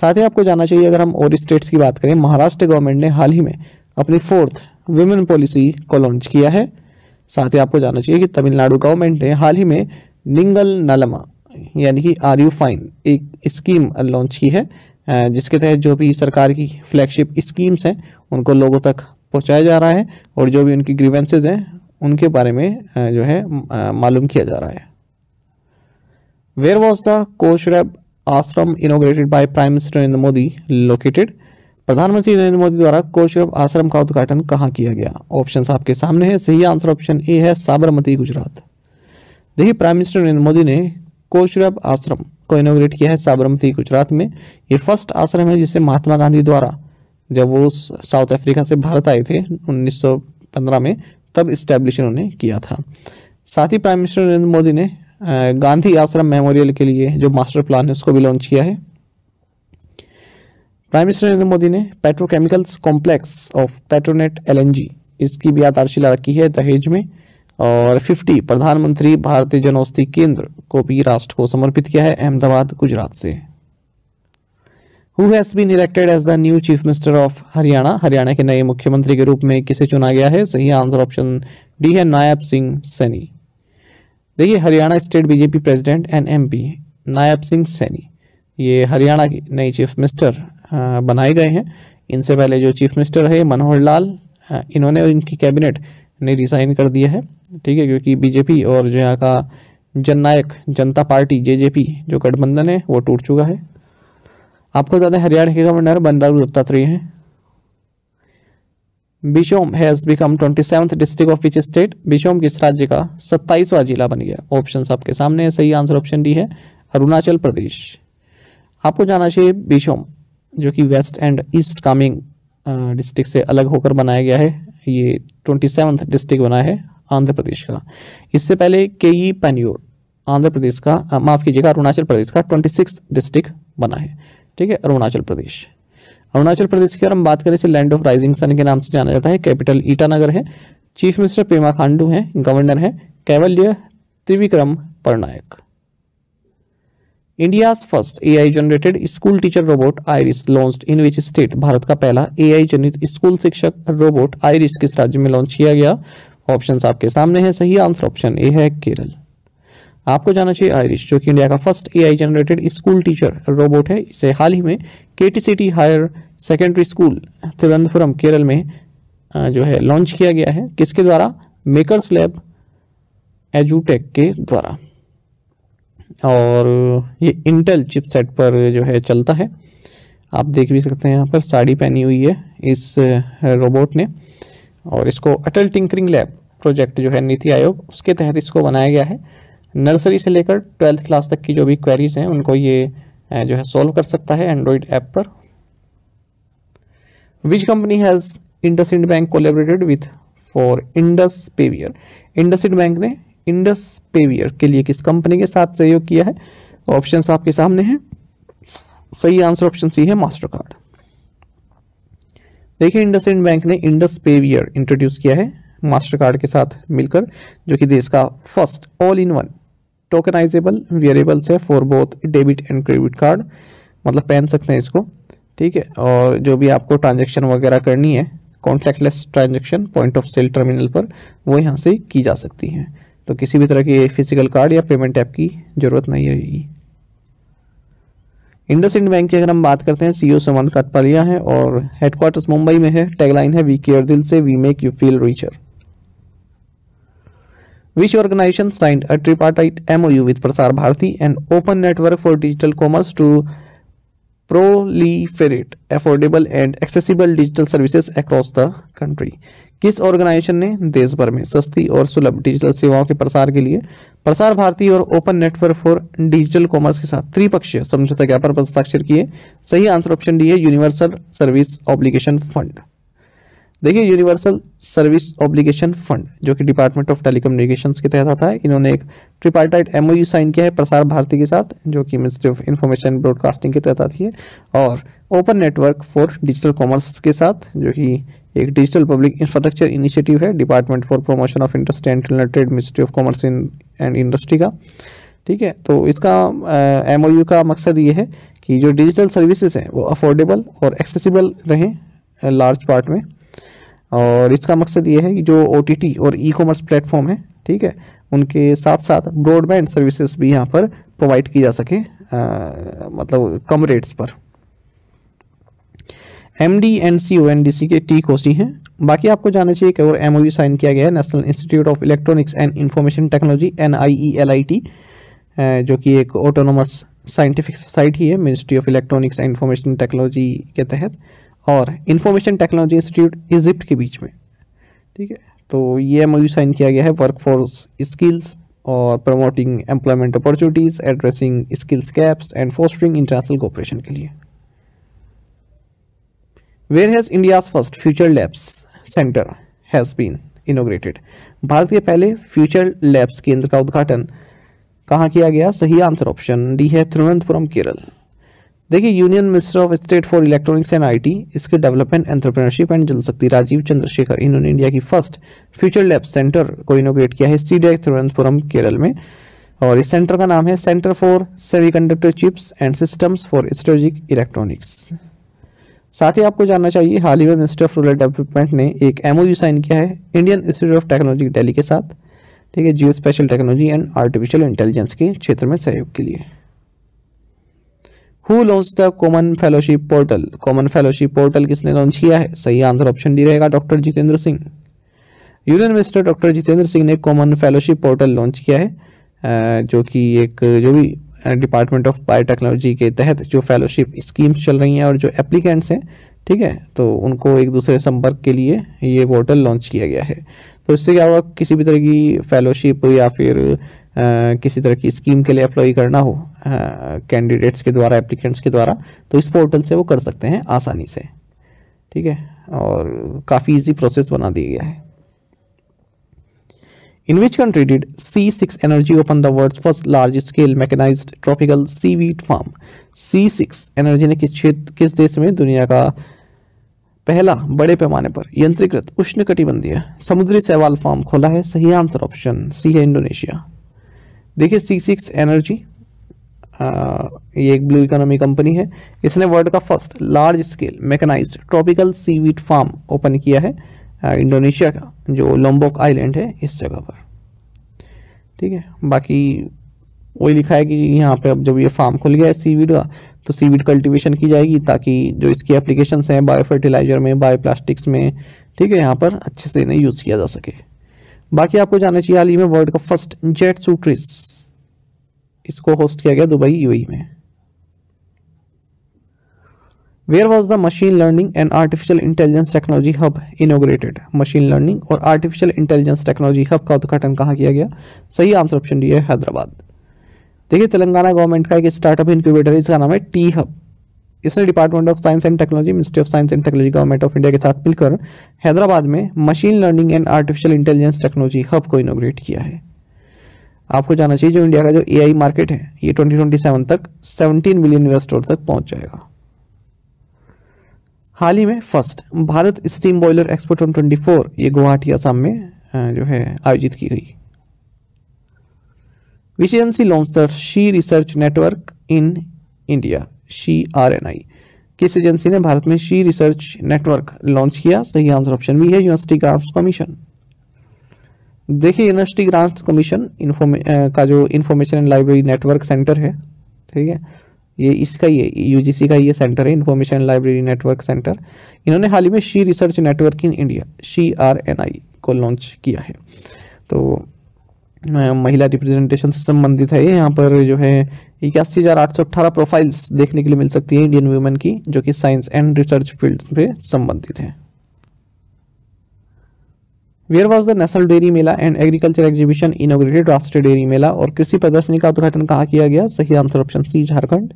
साथ ही आपको जाना चाहिए अगर हम और स्टेट्स की बात करें महाराष्ट्र गवर्नमेंट ने हाल ही में अपनी फोर्थ वुमेन पॉलिसी को लॉन्च किया है साथ ही आपको जानना चाहिए कि तमिलनाडु गवर्नमेंट ने हाल ही में निंगल नलमा यानी कि आर यू फाइन एक स्कीम लॉन्च की है जिसके तहत जो भी सरकार की फ्लैगशिप स्कीम्स हैं उनको लोगों तक पहुंचाया जा रहा है और जो भी उनकी ग्रीवेंसेज हैं उनके बारे में जो है मालूम किया जा रहा है where was the Kochrab Ashram inaugurated by prime minister Narendra Modi located प्रधानमंत्री नरेंद्र मोदी द्वारा कोशरभ आश्रम का उद्घाटन कहाँ किया गया ऑप्शन आपके सामने है सही आंसर ऑप्शन ए है साबरमती गुजरात देखिए प्राइम मिनिस्टर नरेंद्र मोदी ने कोशरभ आश्रम को इनोग्रेट किया है साबरमती गुजरात में ये फर्स्ट आश्रम है जिसे महात्मा गांधी द्वारा जब वो साउथ अफ्रीका से भारत आए थे 1915 में तब इस्टेब्लिश उन्होंने किया था साथ ही प्राइम मिनिस्टर नरेंद्र मोदी ने गांधी आश्रम मेमोरियल के लिए जो मास्टर प्लान है उसको भी लॉन्च किया है प्राइम मिनिस्टर नरेंद्र मोदी ने petrochemicals complex of Petronet LNG इसकी भी आधारशिला रखी है दहेज में और 50 प्रधानमंत्री भारतीय जनौषधि केंद्र को भी राष्ट्र को समर्पित किया है अहमदाबाद गुजरात से who has been elected as the new chief minister of Haryana Haryana के नए मुख्यमंत्री के रूप में किसे चुना गया है सही आंसर ऑप्शन डी है नायब सिंह सैनी देखिए Haryana state BJP president and MP Nayab Singh Saini ये हरियाणा के नई चीफ मिनिस्टर बनाए गए हैं इनसे पहले जो चीफ मिनिस्टर रहे मनोहर लाल इन्होंने और इनकी कैबिनेट ने रिज़ाइन कर दिया है ठीक है क्योंकि बीजेपी और जो यहाँ का जननायक जनता पार्टी जेजेपी जो गठबंधन है वो टूट चुका है आपको बता दें हरियाणा के गवर्नर बंडारू दत्तात्रेय हैं Bichom has become twenty seventh district of which state Bichom किस राज्य का सत्ताईसवां जिला बन गया ऑप्शन आपके सामने है सही आंसर ऑप्शन डी है अरुणाचल प्रदेश आपको जाना चाहिए बिशोम जो कि west and east Kameng district से अलग होकर बनाया गया है ये ट्वेंटी सेवन्थ डिस्ट्रिक्ट बना है आंध्र प्रदेश का इससे पहले के ई पेन्योर आंध्र प्रदेश का माफ़ कीजिएगा अरुणाचल प्रदेश का ट्वेंटी सिक्स डिस्ट्रिक्ट बना है ठीक है अरुणाचल प्रदेश अरुणाचल प्रदेश की अगर हम बात करें इसे लैंड ऑफ राइजिंग सन के नाम से जाना जाता है कैपिटल ईटानगर है चीफ मिनिस्टर पेमा खांडू हैं गवर्नर हैं Kaivalya Trivikram Parnaik India's first A I generated school teacher robot Iris launch in which state Bharat का पहला ए आई जनित स्कूल शिक्षक रोबोट आयरिस किस राज्य में लॉन्च किया गया ऑप्शंस आपके सामने हैं सही आंसर ऑप्शन ए है केरल आपको जाना चाहिए आयरिश जो कि इंडिया का first A I generated school teacher robot है इसे हाल ही में K T T C higher secondary school Thiruvananthapuram Kerala में जो है लॉन्च किया गया है किसके द्वारा मेकर्स लैब एजुटेक के द्वारा और ये इंटेल चिपसेट पर जो है चलता है आप देख भी सकते हैं यहाँ पर साड़ी पहनी हुई है इस रोबोट ने और इसको अटल टिंकरिंग लैब प्रोजेक्ट जो है नीति आयोग उसके तहत इसको बनाया गया है नर्सरी से लेकर ट्वेल्थ क्लास तक की जो भी क्वेरीज हैं उनको ये जो है सॉल्व कर सकता है एंड्रॉयड ऐप पर which company has IndusInd bank collaborated with for Indus PayWear IndusInd bank ने इंडस पेवियर के लिए किस कंपनी के साथ सहयोग किया है ऑप्शन आपके सामने हैं सही आंसर ऑप्शन सी है मास्टर कार्ड देखिए इंडस इंड बैंक ने इंडस पेवियर इंट्रोड्यूस किया है मास्टर कार्ड के साथ मिलकर जो कि देश का first all in one tokenizable wearables है for both debit and credit card मतलब पहन सकते हैं इसको ठीक है और जो भी आपको ट्रांजेक्शन वगैरह करनी है contactless transaction point of sale terminal पर वो यहाँ से की जा सकती है तो किसी भी तरह की फिजिकल कार्ड या पेमेंट ऐप की ज़रूरत नहीं रहेगी इंडस इंड बैंक की अगर हम बात करते हैं सीईओ सुमंत कटपालिया है और हेडक्वार्टर्स मुंबई में है टैगलाइन है वी केयर दिल से we make you feel richer which organisation signed a tripartite MOU with Prasar Bharati and open network for digital commerce to proliferate affordable and accessible digital services across the country किस ऑर्गेनाइजेशन ने देश भर में सस्ती और सुलभ डिजिटल सेवाओं के प्रसार के लिए प्रसार भारती और open network for digital commerce के साथ त्रिपक्षीय समझौता ज्ञापन पर हस्ताक्षर किए सही आंसर ऑप्शन डी है यूनिवर्सल सर्विस ऑब्लिगेशन फंड देखिए यूनिवर्सल सर्विस ऑब्लिगेशन फंड जो कि डिपार्टमेंट ऑफ टेलीकम्युनिकेशन के तहत आता है इन्होंने एक ट्रिपार्टाइट एमओयू साइन किया है प्रसार भारती के साथ जो कि मिनिस्ट्री ऑफ इन्फॉर्मेशन ब्रॉडकास्टिंग के तहत आती है और open network for digital commerce के साथ जो कि एक डिजिटल पब्लिक इंफ्रास्ट्रक्चर इनिशिएटिव है department for promotion of industry and related ministry of commerce in and industry का ठीक है तो इसका एम uh, का मकसद ये है कि जो डिजिटल सर्विसेज हैं वो अफोर्डेबल और एक्सेसिबल रहें लार्ज पार्ट में और इसका मकसद ये है कि जो ओ और ई कॉमर्स प्लेटफॉर्म है ठीक है उनके साथ साथ ब्रॉडबैंड सर्विसेज भी यहाँ पर प्रोवाइड की जा सके आ, मतलब कम रेट्स पर M D N C O N D C के टी कोसी हैं बाकी आपको जानना चाहिए कि और एम ओ साइन किया गया है national institute of electronics and information technology N I E L I T जो कि एक ऑटोनोमस साइंटिफिक सोसाइटी है ministry of electronics and information technology के तहत और इंफॉर्मेशन टेक्नोलॉजी इंस्टीट्यूट इजिप्ट के बीच में ठीक है तो ये एम साइन किया गया है वर्कफोर्स स्किल्स और promoting employment opportunities addressing skills gaps and fostering international cooperation के लिए where has India's first future labs centre has been inaugurated भारत के पहले फ्यूचर लैब्स केंद्र का उद्घाटन कहाँ किया गया सही आंसर ऑप्शन डी है तिरुवनंतपुरम केरल देखिए union minister of state for electronics and IT इसके development entrepreneurship and Jal Shakti Rajiv Chandrashekhar इन्होंने इंडिया की फर्स्ट फ्यूचर लैब सेंटर को इनोग्रेट किया है सी तिरुवनंतपुरम केरल में और इस सेंटर का नाम है centre for semi chips and systems for strategic electronics साथ ही आपको जानना चाहिए हाल ही में मिनिस्टर ऑफ रूरल डेवलपमेंट ने एक एमओयू साइन किया है Indian institute of technology Delhi के साथ ठीक है geospatial technology and artificial intelligence के क्षेत्र में सहयोग के लिए who launch the common fellowship portal common fellowship portal किसने लॉन्च किया है सही आंसर ऑप्शन डी रहेगा doctor Jitendra Singh union minister doctor Jitendra Singh ने कॉमन फेलोशिप पोर्टल लॉन्च किया है जो कि एक जो भी डिपार्टमेंट ऑफ बायोटेक्नोलॉजी के तहत जो फेलोशिप स्कीम्स चल रही हैं और जो एप्लीकेंट्स हैं ठीक है तो उनको एक दूसरे संपर्क के लिए ये पोर्टल लॉन्च किया गया है तो इससे क्या होगा किसी भी तरह की फेलोशिप या फिर किसी तरह की स्कीम के लिए अप्लाई करना हो कैंडिडेट्स के द्वारा एप्लीकेंट्स के द्वारा तो इस पोर्टल से वो कर सकते हैं आसानी से ठीक है और काफ़ी इजी प्रोसेस बना दिया गया है did C six energy open the world first large scale mechanise tropical seaweed farm C six energy ने किस क्षेत्र किस देश में दुनिया का पहला बड़े पैमाने पर यंत्रीकृत उष्णकटिबंधीय समुद्री सवाल फार्म खोला है सही आंसर ऑप्शन सी है इंडोनेशिया देखिए सी सिक्स एनर्जी ये एक ब्लू इकोनॉमी कंपनी है इसने वर्ल्ड का first large scale mechanised tropical seaweed farm open किया है इंडोनेशिया का जो लोम्बोक आइलैंड है इस जगह पर ठीक है बाकी वही लिखा है कि यहाँ पे अब जब ये फार्म खुल गया है सीवीड का तो सीवीड कल्टीवेशन की जाएगी ताकि जो इसकी एप्लीकेशन हैं बायो फर्टिलाइजर में बायो प्लास्टिक्स में ठीक है यहाँ पर अच्छे से इन्हें यूज़ किया जा सके बाकी आपको जानना चाहिए हाल ही में वर्ल्ड का फर्स्ट जेट सूट्रीज इसको होस्ट किया गया दुबई यूएई e में where was the machine learning and artificial intelligence technology hub inaugurated machine learning और आर्टिफिशियल इंटेलिजेंस टेक्नोलॉजी हब का उद्घाटन कहाँ किया गया सही आंसर ऑप्शन डी है हैदराबाद देखिए तेलंगाना गवर्नमेंट का एक स्टार्टअप इंक्यूबेटर है इसका नाम है टी हब इसने department of science and technology ministry of science and technology government of India के साथ मिलकर हैदराबाद में machine learning and artificial intelligence technology hub को इनोग्रेट किया है आपको जाना चाहिए जो इंडिया का जो ए मार्केट है ये 2027 तक 17 यूएस डॉलर तक पहुंच जाएगा हाल ही में first Bharat steam boiler expo 2024 ये गुवाहाटी असम में जो है आयोजित की गई which launch the she research network in India she R N I किस एजेंसी ने भारत में शी रिसर्च नेटवर्क लॉन्च किया सही आंसर ऑप्शन भी है यूनिवर्सिटी ग्राफ्ट कमीशन देखिए यूनिवर्सिटी ग्रांट कमीशन का जो information and library network centre है ठीक है ये इसका ये यूजीसी का ये सेंटर है information and library network centre इन्होंने हाल ही में she research network in India she R N I को लॉन्च किया है तो महिला रिप्रेजेंटेशन से संबंधित है यहाँ पर जो है इक्यासी हज़ार आठ सौ अट्ठारह प्रोफाइल्स देखने के लिए मिल सकती है इंडियन वुमेन की जो कि साइंस एंड रिसर्च फील्ड से संबंधित है where was the national dairy mela and agriculture exhibition inaugurated राष्ट्रीय डेयरी मेला और कृषि प्रदर्शनी का उद्घाटन कहा किया गया सही answer option C Jharkhand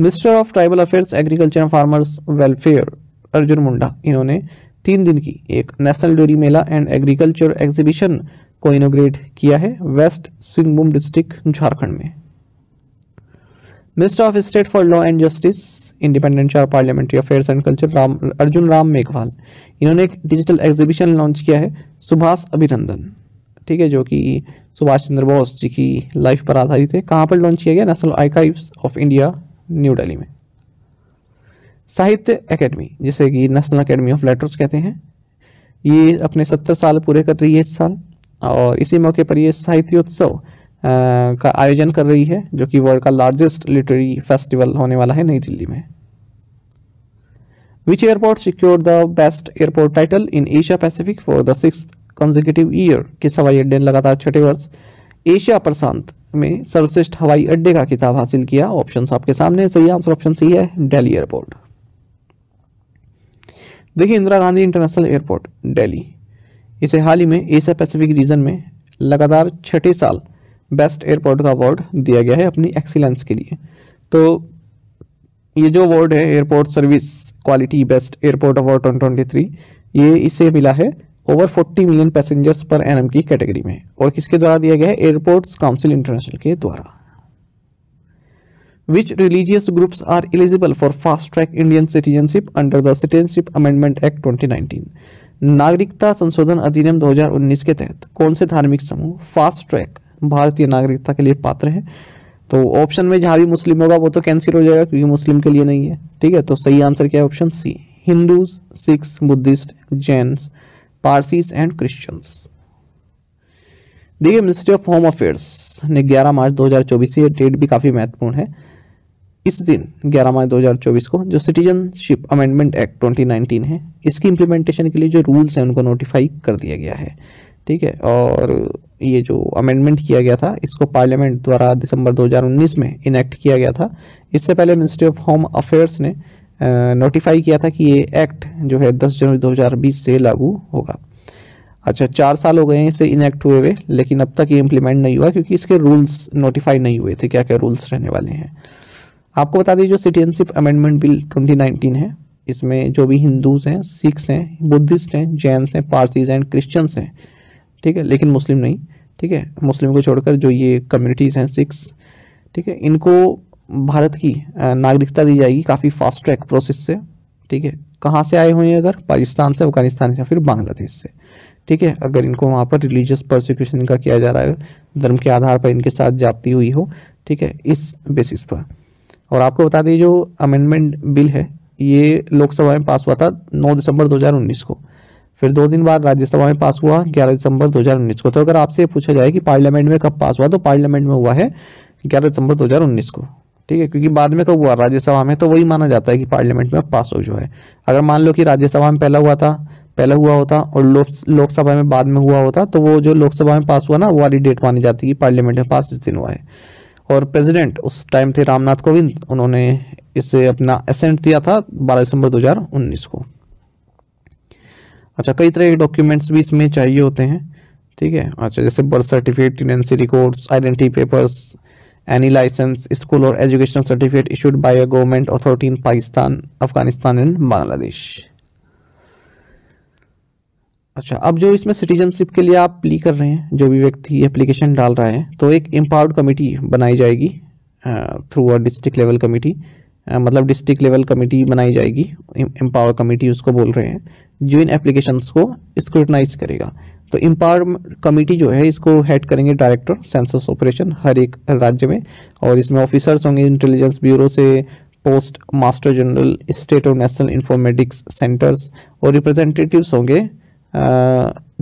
minister of tribal affairs agriculture and farmers welfare Arjun Munda इन्होंने तीन दिन की एक national dairy mela and agriculture exhibition को इनोग्रेट किया है वेस्ट सिंहभूम डिस्ट्रिक्ट झारखंड में minister of state for law and justice independent चार parliamentary affairs and culture Ram Arjun Ram Meghwal इन्होंने एक डिजिटल एग्जीबिशन लॉन्च किया है सुभाष अभिनंदन ठीक है जो कि सुभाष चंद्र बोस जी की लाइफ पर आधारित है कहाँ पर लॉन्च किया गया national archives of India new Delhi में साहित्य एकेडमी जिसे कि नेशनल अकेडमी ऑफ लेटर्स कहते हैं ये अपने सत्तर साल पूरे कर रही है इस साल और इसी मौके पर ये साहित्योत्सव का आयोजन कर रही है जो कि वर्ल्ड का लार्जेस्ट लिटरेरी फेस्टिवल होने वाला है नई दिल्ली में which airport secure the best airport title in Asia Pacific for the six consecutive year किस हवाई अड्डे ने लगातार छठे वर्ष एशिया प्रशांत में सर्वश्रेष्ठ हवाई अड्डे का खिताब हासिल किया ऑप्शन आपके सामने सही आंसर ऑप्शन सी है डेली एयरपोर्ट देखिए इंदिरा गांधी इंटरनेशनल एयरपोर्ट डेली इसे हाल ही में एशिया पैसिफिक रीजन में लगातार छठे साल आ, बेस्ट एयरपोर्ट का अवार्ड दिया गया है अपनी एक्सीलेंस के लिए तो ये जो अवार्ड है airport service quality best airport award twenty ये इसे मिला है ओवर 40 मिलियन पैसेंजर्स पर एनएम की कैटेगरी में और किसके द्वारा दिया गया है एयरपोर्ट्स काउंसिल इंटरनेशनल के द्वारा which religious groups are eligible for fast track Indian citizenship under the citizenship amendment act 2019 नागरिकता संशोधन अधिनियम 2019 के तहत कौन से धार्मिक समूह फास्ट ट्रैक भारतीय नागरिकता के लिए पात्र है तो ऑप्शन में जहाँ भी मुस्लिम होगा वो तो कैंसिल हो जाएगा क्योंकि मुस्लिम के लिए नहीं है ठीक है तो सही आंसर क्या है option C Hindus Sikhs Buddhists Jains Parsis and Christians देखिए मिनिस्ट्री ऑफ होम अफेयर्स ने 11 मार्च 2024 ये डेट भी काफ़ी महत्वपूर्ण है इस दिन 11 मार्च 2024 को जो सिटीजनशिप अमेंडमेंट एक्ट 2019 है इसकी इम्प्लीमेंटेशन के लिए जो रूल्स हैं उनको नोटिफाई कर दिया गया है ठीक है और ये जो अमेंडमेंट किया गया था इसको पार्लियामेंट द्वारा दिसंबर 2019 में इनेक्ट किया गया था इससे पहले मिनिस्ट्री ऑफ होम अफेयर्स ने नोटिफाई किया था कि ये एक्ट जो है 10 जनवरी 2020 से लागू होगा अच्छा चार साल हो गए हैं इसे इनेक्ट हुए हुए लेकिन अब तक ये इम्प्लीमेंट नहीं हुआ क्योंकि इसके रूल्स नोटिफाई नहीं हुए थे क्या क्या रूल्स रहने वाले हैं आपको बता दें जो सिटीजनशिप अमेंडमेंट बिल ट्वेंटी है इसमें जो भी हिंदूज हैं सिख्स हैं बुद्धिस्ट हैं जैन हैं पारसीज एंड क्रिश्चियंस हैं ठीक है लेकिन मुस्लिम नहीं ठीक है मुस्लिम को छोड़कर जो ये कम्युनिटीज़ हैं सिक्स ठीक है इनको भारत की नागरिकता दी जाएगी काफ़ी फास्ट ट्रैक प्रोसेस से ठीक है कहाँ से आए हुए हैं अगर पाकिस्तान से अफगानिस्तान से या फिर बांग्लादेश से ठीक है अगर इनको वहाँ पर रिलीजियस प्रोसिक्यूशन का किया जा रहा है धर्म के आधार पर इनके साथ जाती हुई हो ठीक है इस बेसिस पर और आपको बता दें जो अमेंडमेंट बिल है ये लोकसभा में पास हुआ था 9 दिसंबर 2019 को फिर दो दिन बाद राज्यसभा में पास हुआ ग्यारह दिसंबर 2019 को तो अगर आपसे पूछा जाए कि पार्लियामेंट में कब पास हुआ तो पार्लियामेंट में हुआ है ग्यारह दिसंबर 2019 को ठीक है क्योंकि बाद में कब हुआ राज्यसभा में तो वही माना जाता है कि पार्लियामेंट में पास हो जो है अगर मान लो कि राज्यसभा में पहला हुआ था पहला हुआ होता और लोकसभा में बाद में हुआ होता तो वो जो लोकसभा में पास हुआ ना वो वाली डेट मानी जाती है कि पार्लियामेंट में पास इस दिन हुआ है और प्रेसिडेंट उस टाइम थे रामनाथ कोविंद उन्होंने इसे अपना एसेंट दिया था 12 दिसंबर 2019 को अच्छा कई तरह के डॉक्यूमेंट्स भी इसमें चाहिए होते हैं ठीक है अच्छा जैसे birth certificate tenancy records identity papers any licence school और educational certificate issued by a government authority in Pakistan Afghanistan and Bangladesh अच्छा अब जो इसमें सिटीजनशिप के लिए आप प्ली कर रहे हैं जो भी व्यक्ति एप्लीकेशन डाल रहा है तो एक एम्पावर्ड कमेटी बनाई जाएगी through a district level committee मतलब डिस्ट्रिक्ट लेवल कमेटी बनाई जाएगी एम्पावर कमेटी उसको बोल रहे हैं जो इन एप्लीकेशंस को स्क्रूटनाइज करेगा तो एम्पावर कमेटी जो है इसको हेड करेंगे डायरेक्टर सेंसस ऑपरेशन हर एक राज्य में और इसमें ऑफिसर्स होंगे इंटेलिजेंस ब्यूरो से पोस्ट मास्टर जनरल स्टेट और नेशनल इंफॉर्मेटिक्स सेंटर्स और रिप्रेजेंटेटिव्स होंगे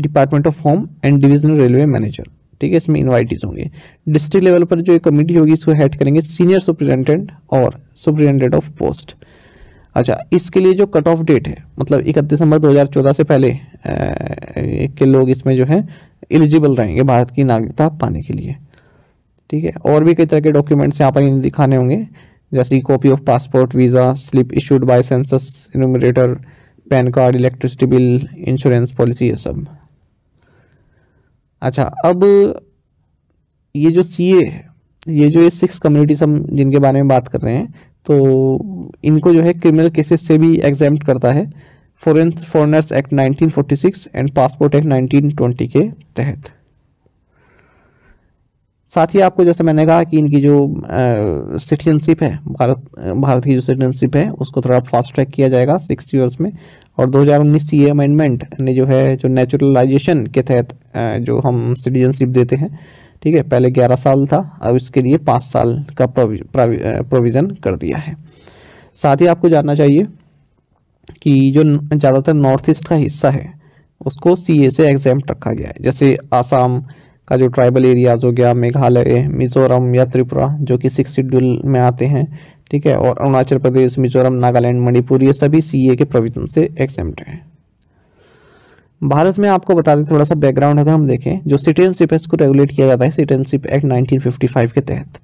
department of home and divisional railway manager ठीक है इसमें इन्वाइटीज होंगे डिस्ट्रिक्ट लेवल पर जो कमेटी होगी इसको हेड करेंगे सीनियर सुप्रिंटेंडेंट और सुप्रिंटेंडेंट ऑफ पोस्ट अच्छा इसके लिए जो कट ऑफ डेट है मतलब इकतीस दिसंबर 2014 से पहले के लोग इसमें जो है एलिजिबल रहेंगे भारत की नागरिकता पाने के लिए ठीक है और भी कई तरह के डॉक्यूमेंट्स यहाँ पर इन्हें दिखाने होंगे जैसे copy of passport visa slip issued by census enumerator PAN card electricity bill insurance policy ये सब अच्छा अब ये जो सी ए है ये जो ये सिक्स कम्युनिटीज हम जिनके बारे में बात कर रहे हैं तो इनको जो है क्रिमिनल केसेस से भी एग्जाम करता है foreign foreigners act 1946 and passport act 1920 के तहत साथ ही आपको जैसे मैंने कहा कि इनकी जो सिटीजनशिप है भारत भारत की जो सिटीजनशिप है उसको थोड़ा फास्ट ट्रैक किया जाएगा सिक्स ईयर्स में और 2019 सी अमेंडमेंट ने जो है जो नेचुरलाइजेशन के तहत जो हम सिटीजनशिप देते हैं ठीक है पहले 11 साल था अब इसके लिए पाँच साल का प्रोविज़न कर दिया है साथ ही आपको जानना चाहिए कि जो ज़्यादातर नॉर्थ ईस्ट का हिस्सा है उसको सी से एग्जाम रखा गया है जैसे आसाम का जो ट्राइबल एरियाज़ हो गया मेघालय मिज़ोरम या त्रिपुरा जो कि सिक्स शेड्यूल में आते हैं ठीक है और अरुणाचल प्रदेश मिजोरम नागालैंड मणिपुर ये सभी सीए के प्रोविजन से एक्सेम्प्ट हैं भारत में आपको बता दें थोड़ा सा बैकग्राउंड अगर हम देखें जो सिटीजनशिप है इसको रेगुलेट किया जाता है सिटीजनशिप एक्ट नाइनटीन के तहत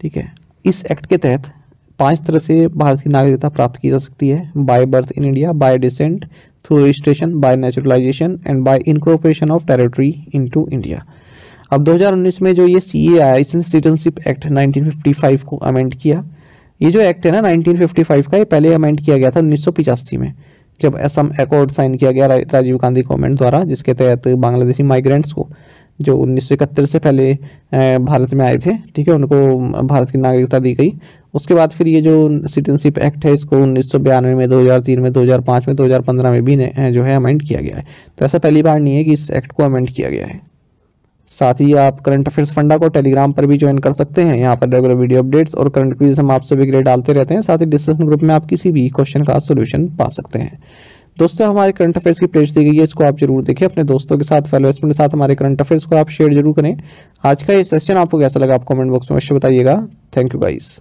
ठीक है इस एक्ट के तहत पांच तरह से भारत की नागरिकता प्राप्त की जा सकती है by birth in India by descent through registration by naturalization and by incorporation of territory into India अब 2019 में जो ये सी ए आया इसने सिटीजनशिप एक्ट 1955 को अमेंड किया ये जो एक्ट है ना 1955 का ये पहले अमेंड किया गया था उन्नीस में जब असम अकॉर्ड साइन किया गया राजीव गांधी गवर्नमेंट द्वारा जिसके तहत बांग्लादेशी माइग्रेंट्स को जो उन्नीस से पहले भारत में आए थे ठीक है उनको भारत की नागरिकता दी गई उसके बाद फिर ये जो सिटीजनशिप एक्ट है इसको उन्नीस में 2003 में 2005 में 2015 में भी जो है अमेंड किया गया है तो ऐसा पहली बार नहीं है कि इस एक्ट को अमेंड किया गया है साथ ही आप करंट अफेयर्स फंडा को टेलीग्राम पर भी ज्वाइन कर सकते हैं यहाँ पर रेगुलर वीडियो अपडेट्स और करंट क्वीज हम आप सभी के लिए डालते रहते हैं साथ ही डिस्कशन ग्रुप में आप किसी भी क्वेश्चन का सोल्यूशन पा सकते हैं दोस्तों हमारे करंट अफेयर्स की प्लेज दी गई है इसको आप जरूर देखें अपने दोस्तों के साथ फेलो के साथ हमारे करंट अफेयर्स को आप शेयर जरूर करें आज का ये सेशन आपको कैसा लगा आप कमेंट बॉक्स में अवश्य बताइएगा थैंक यू गाइज़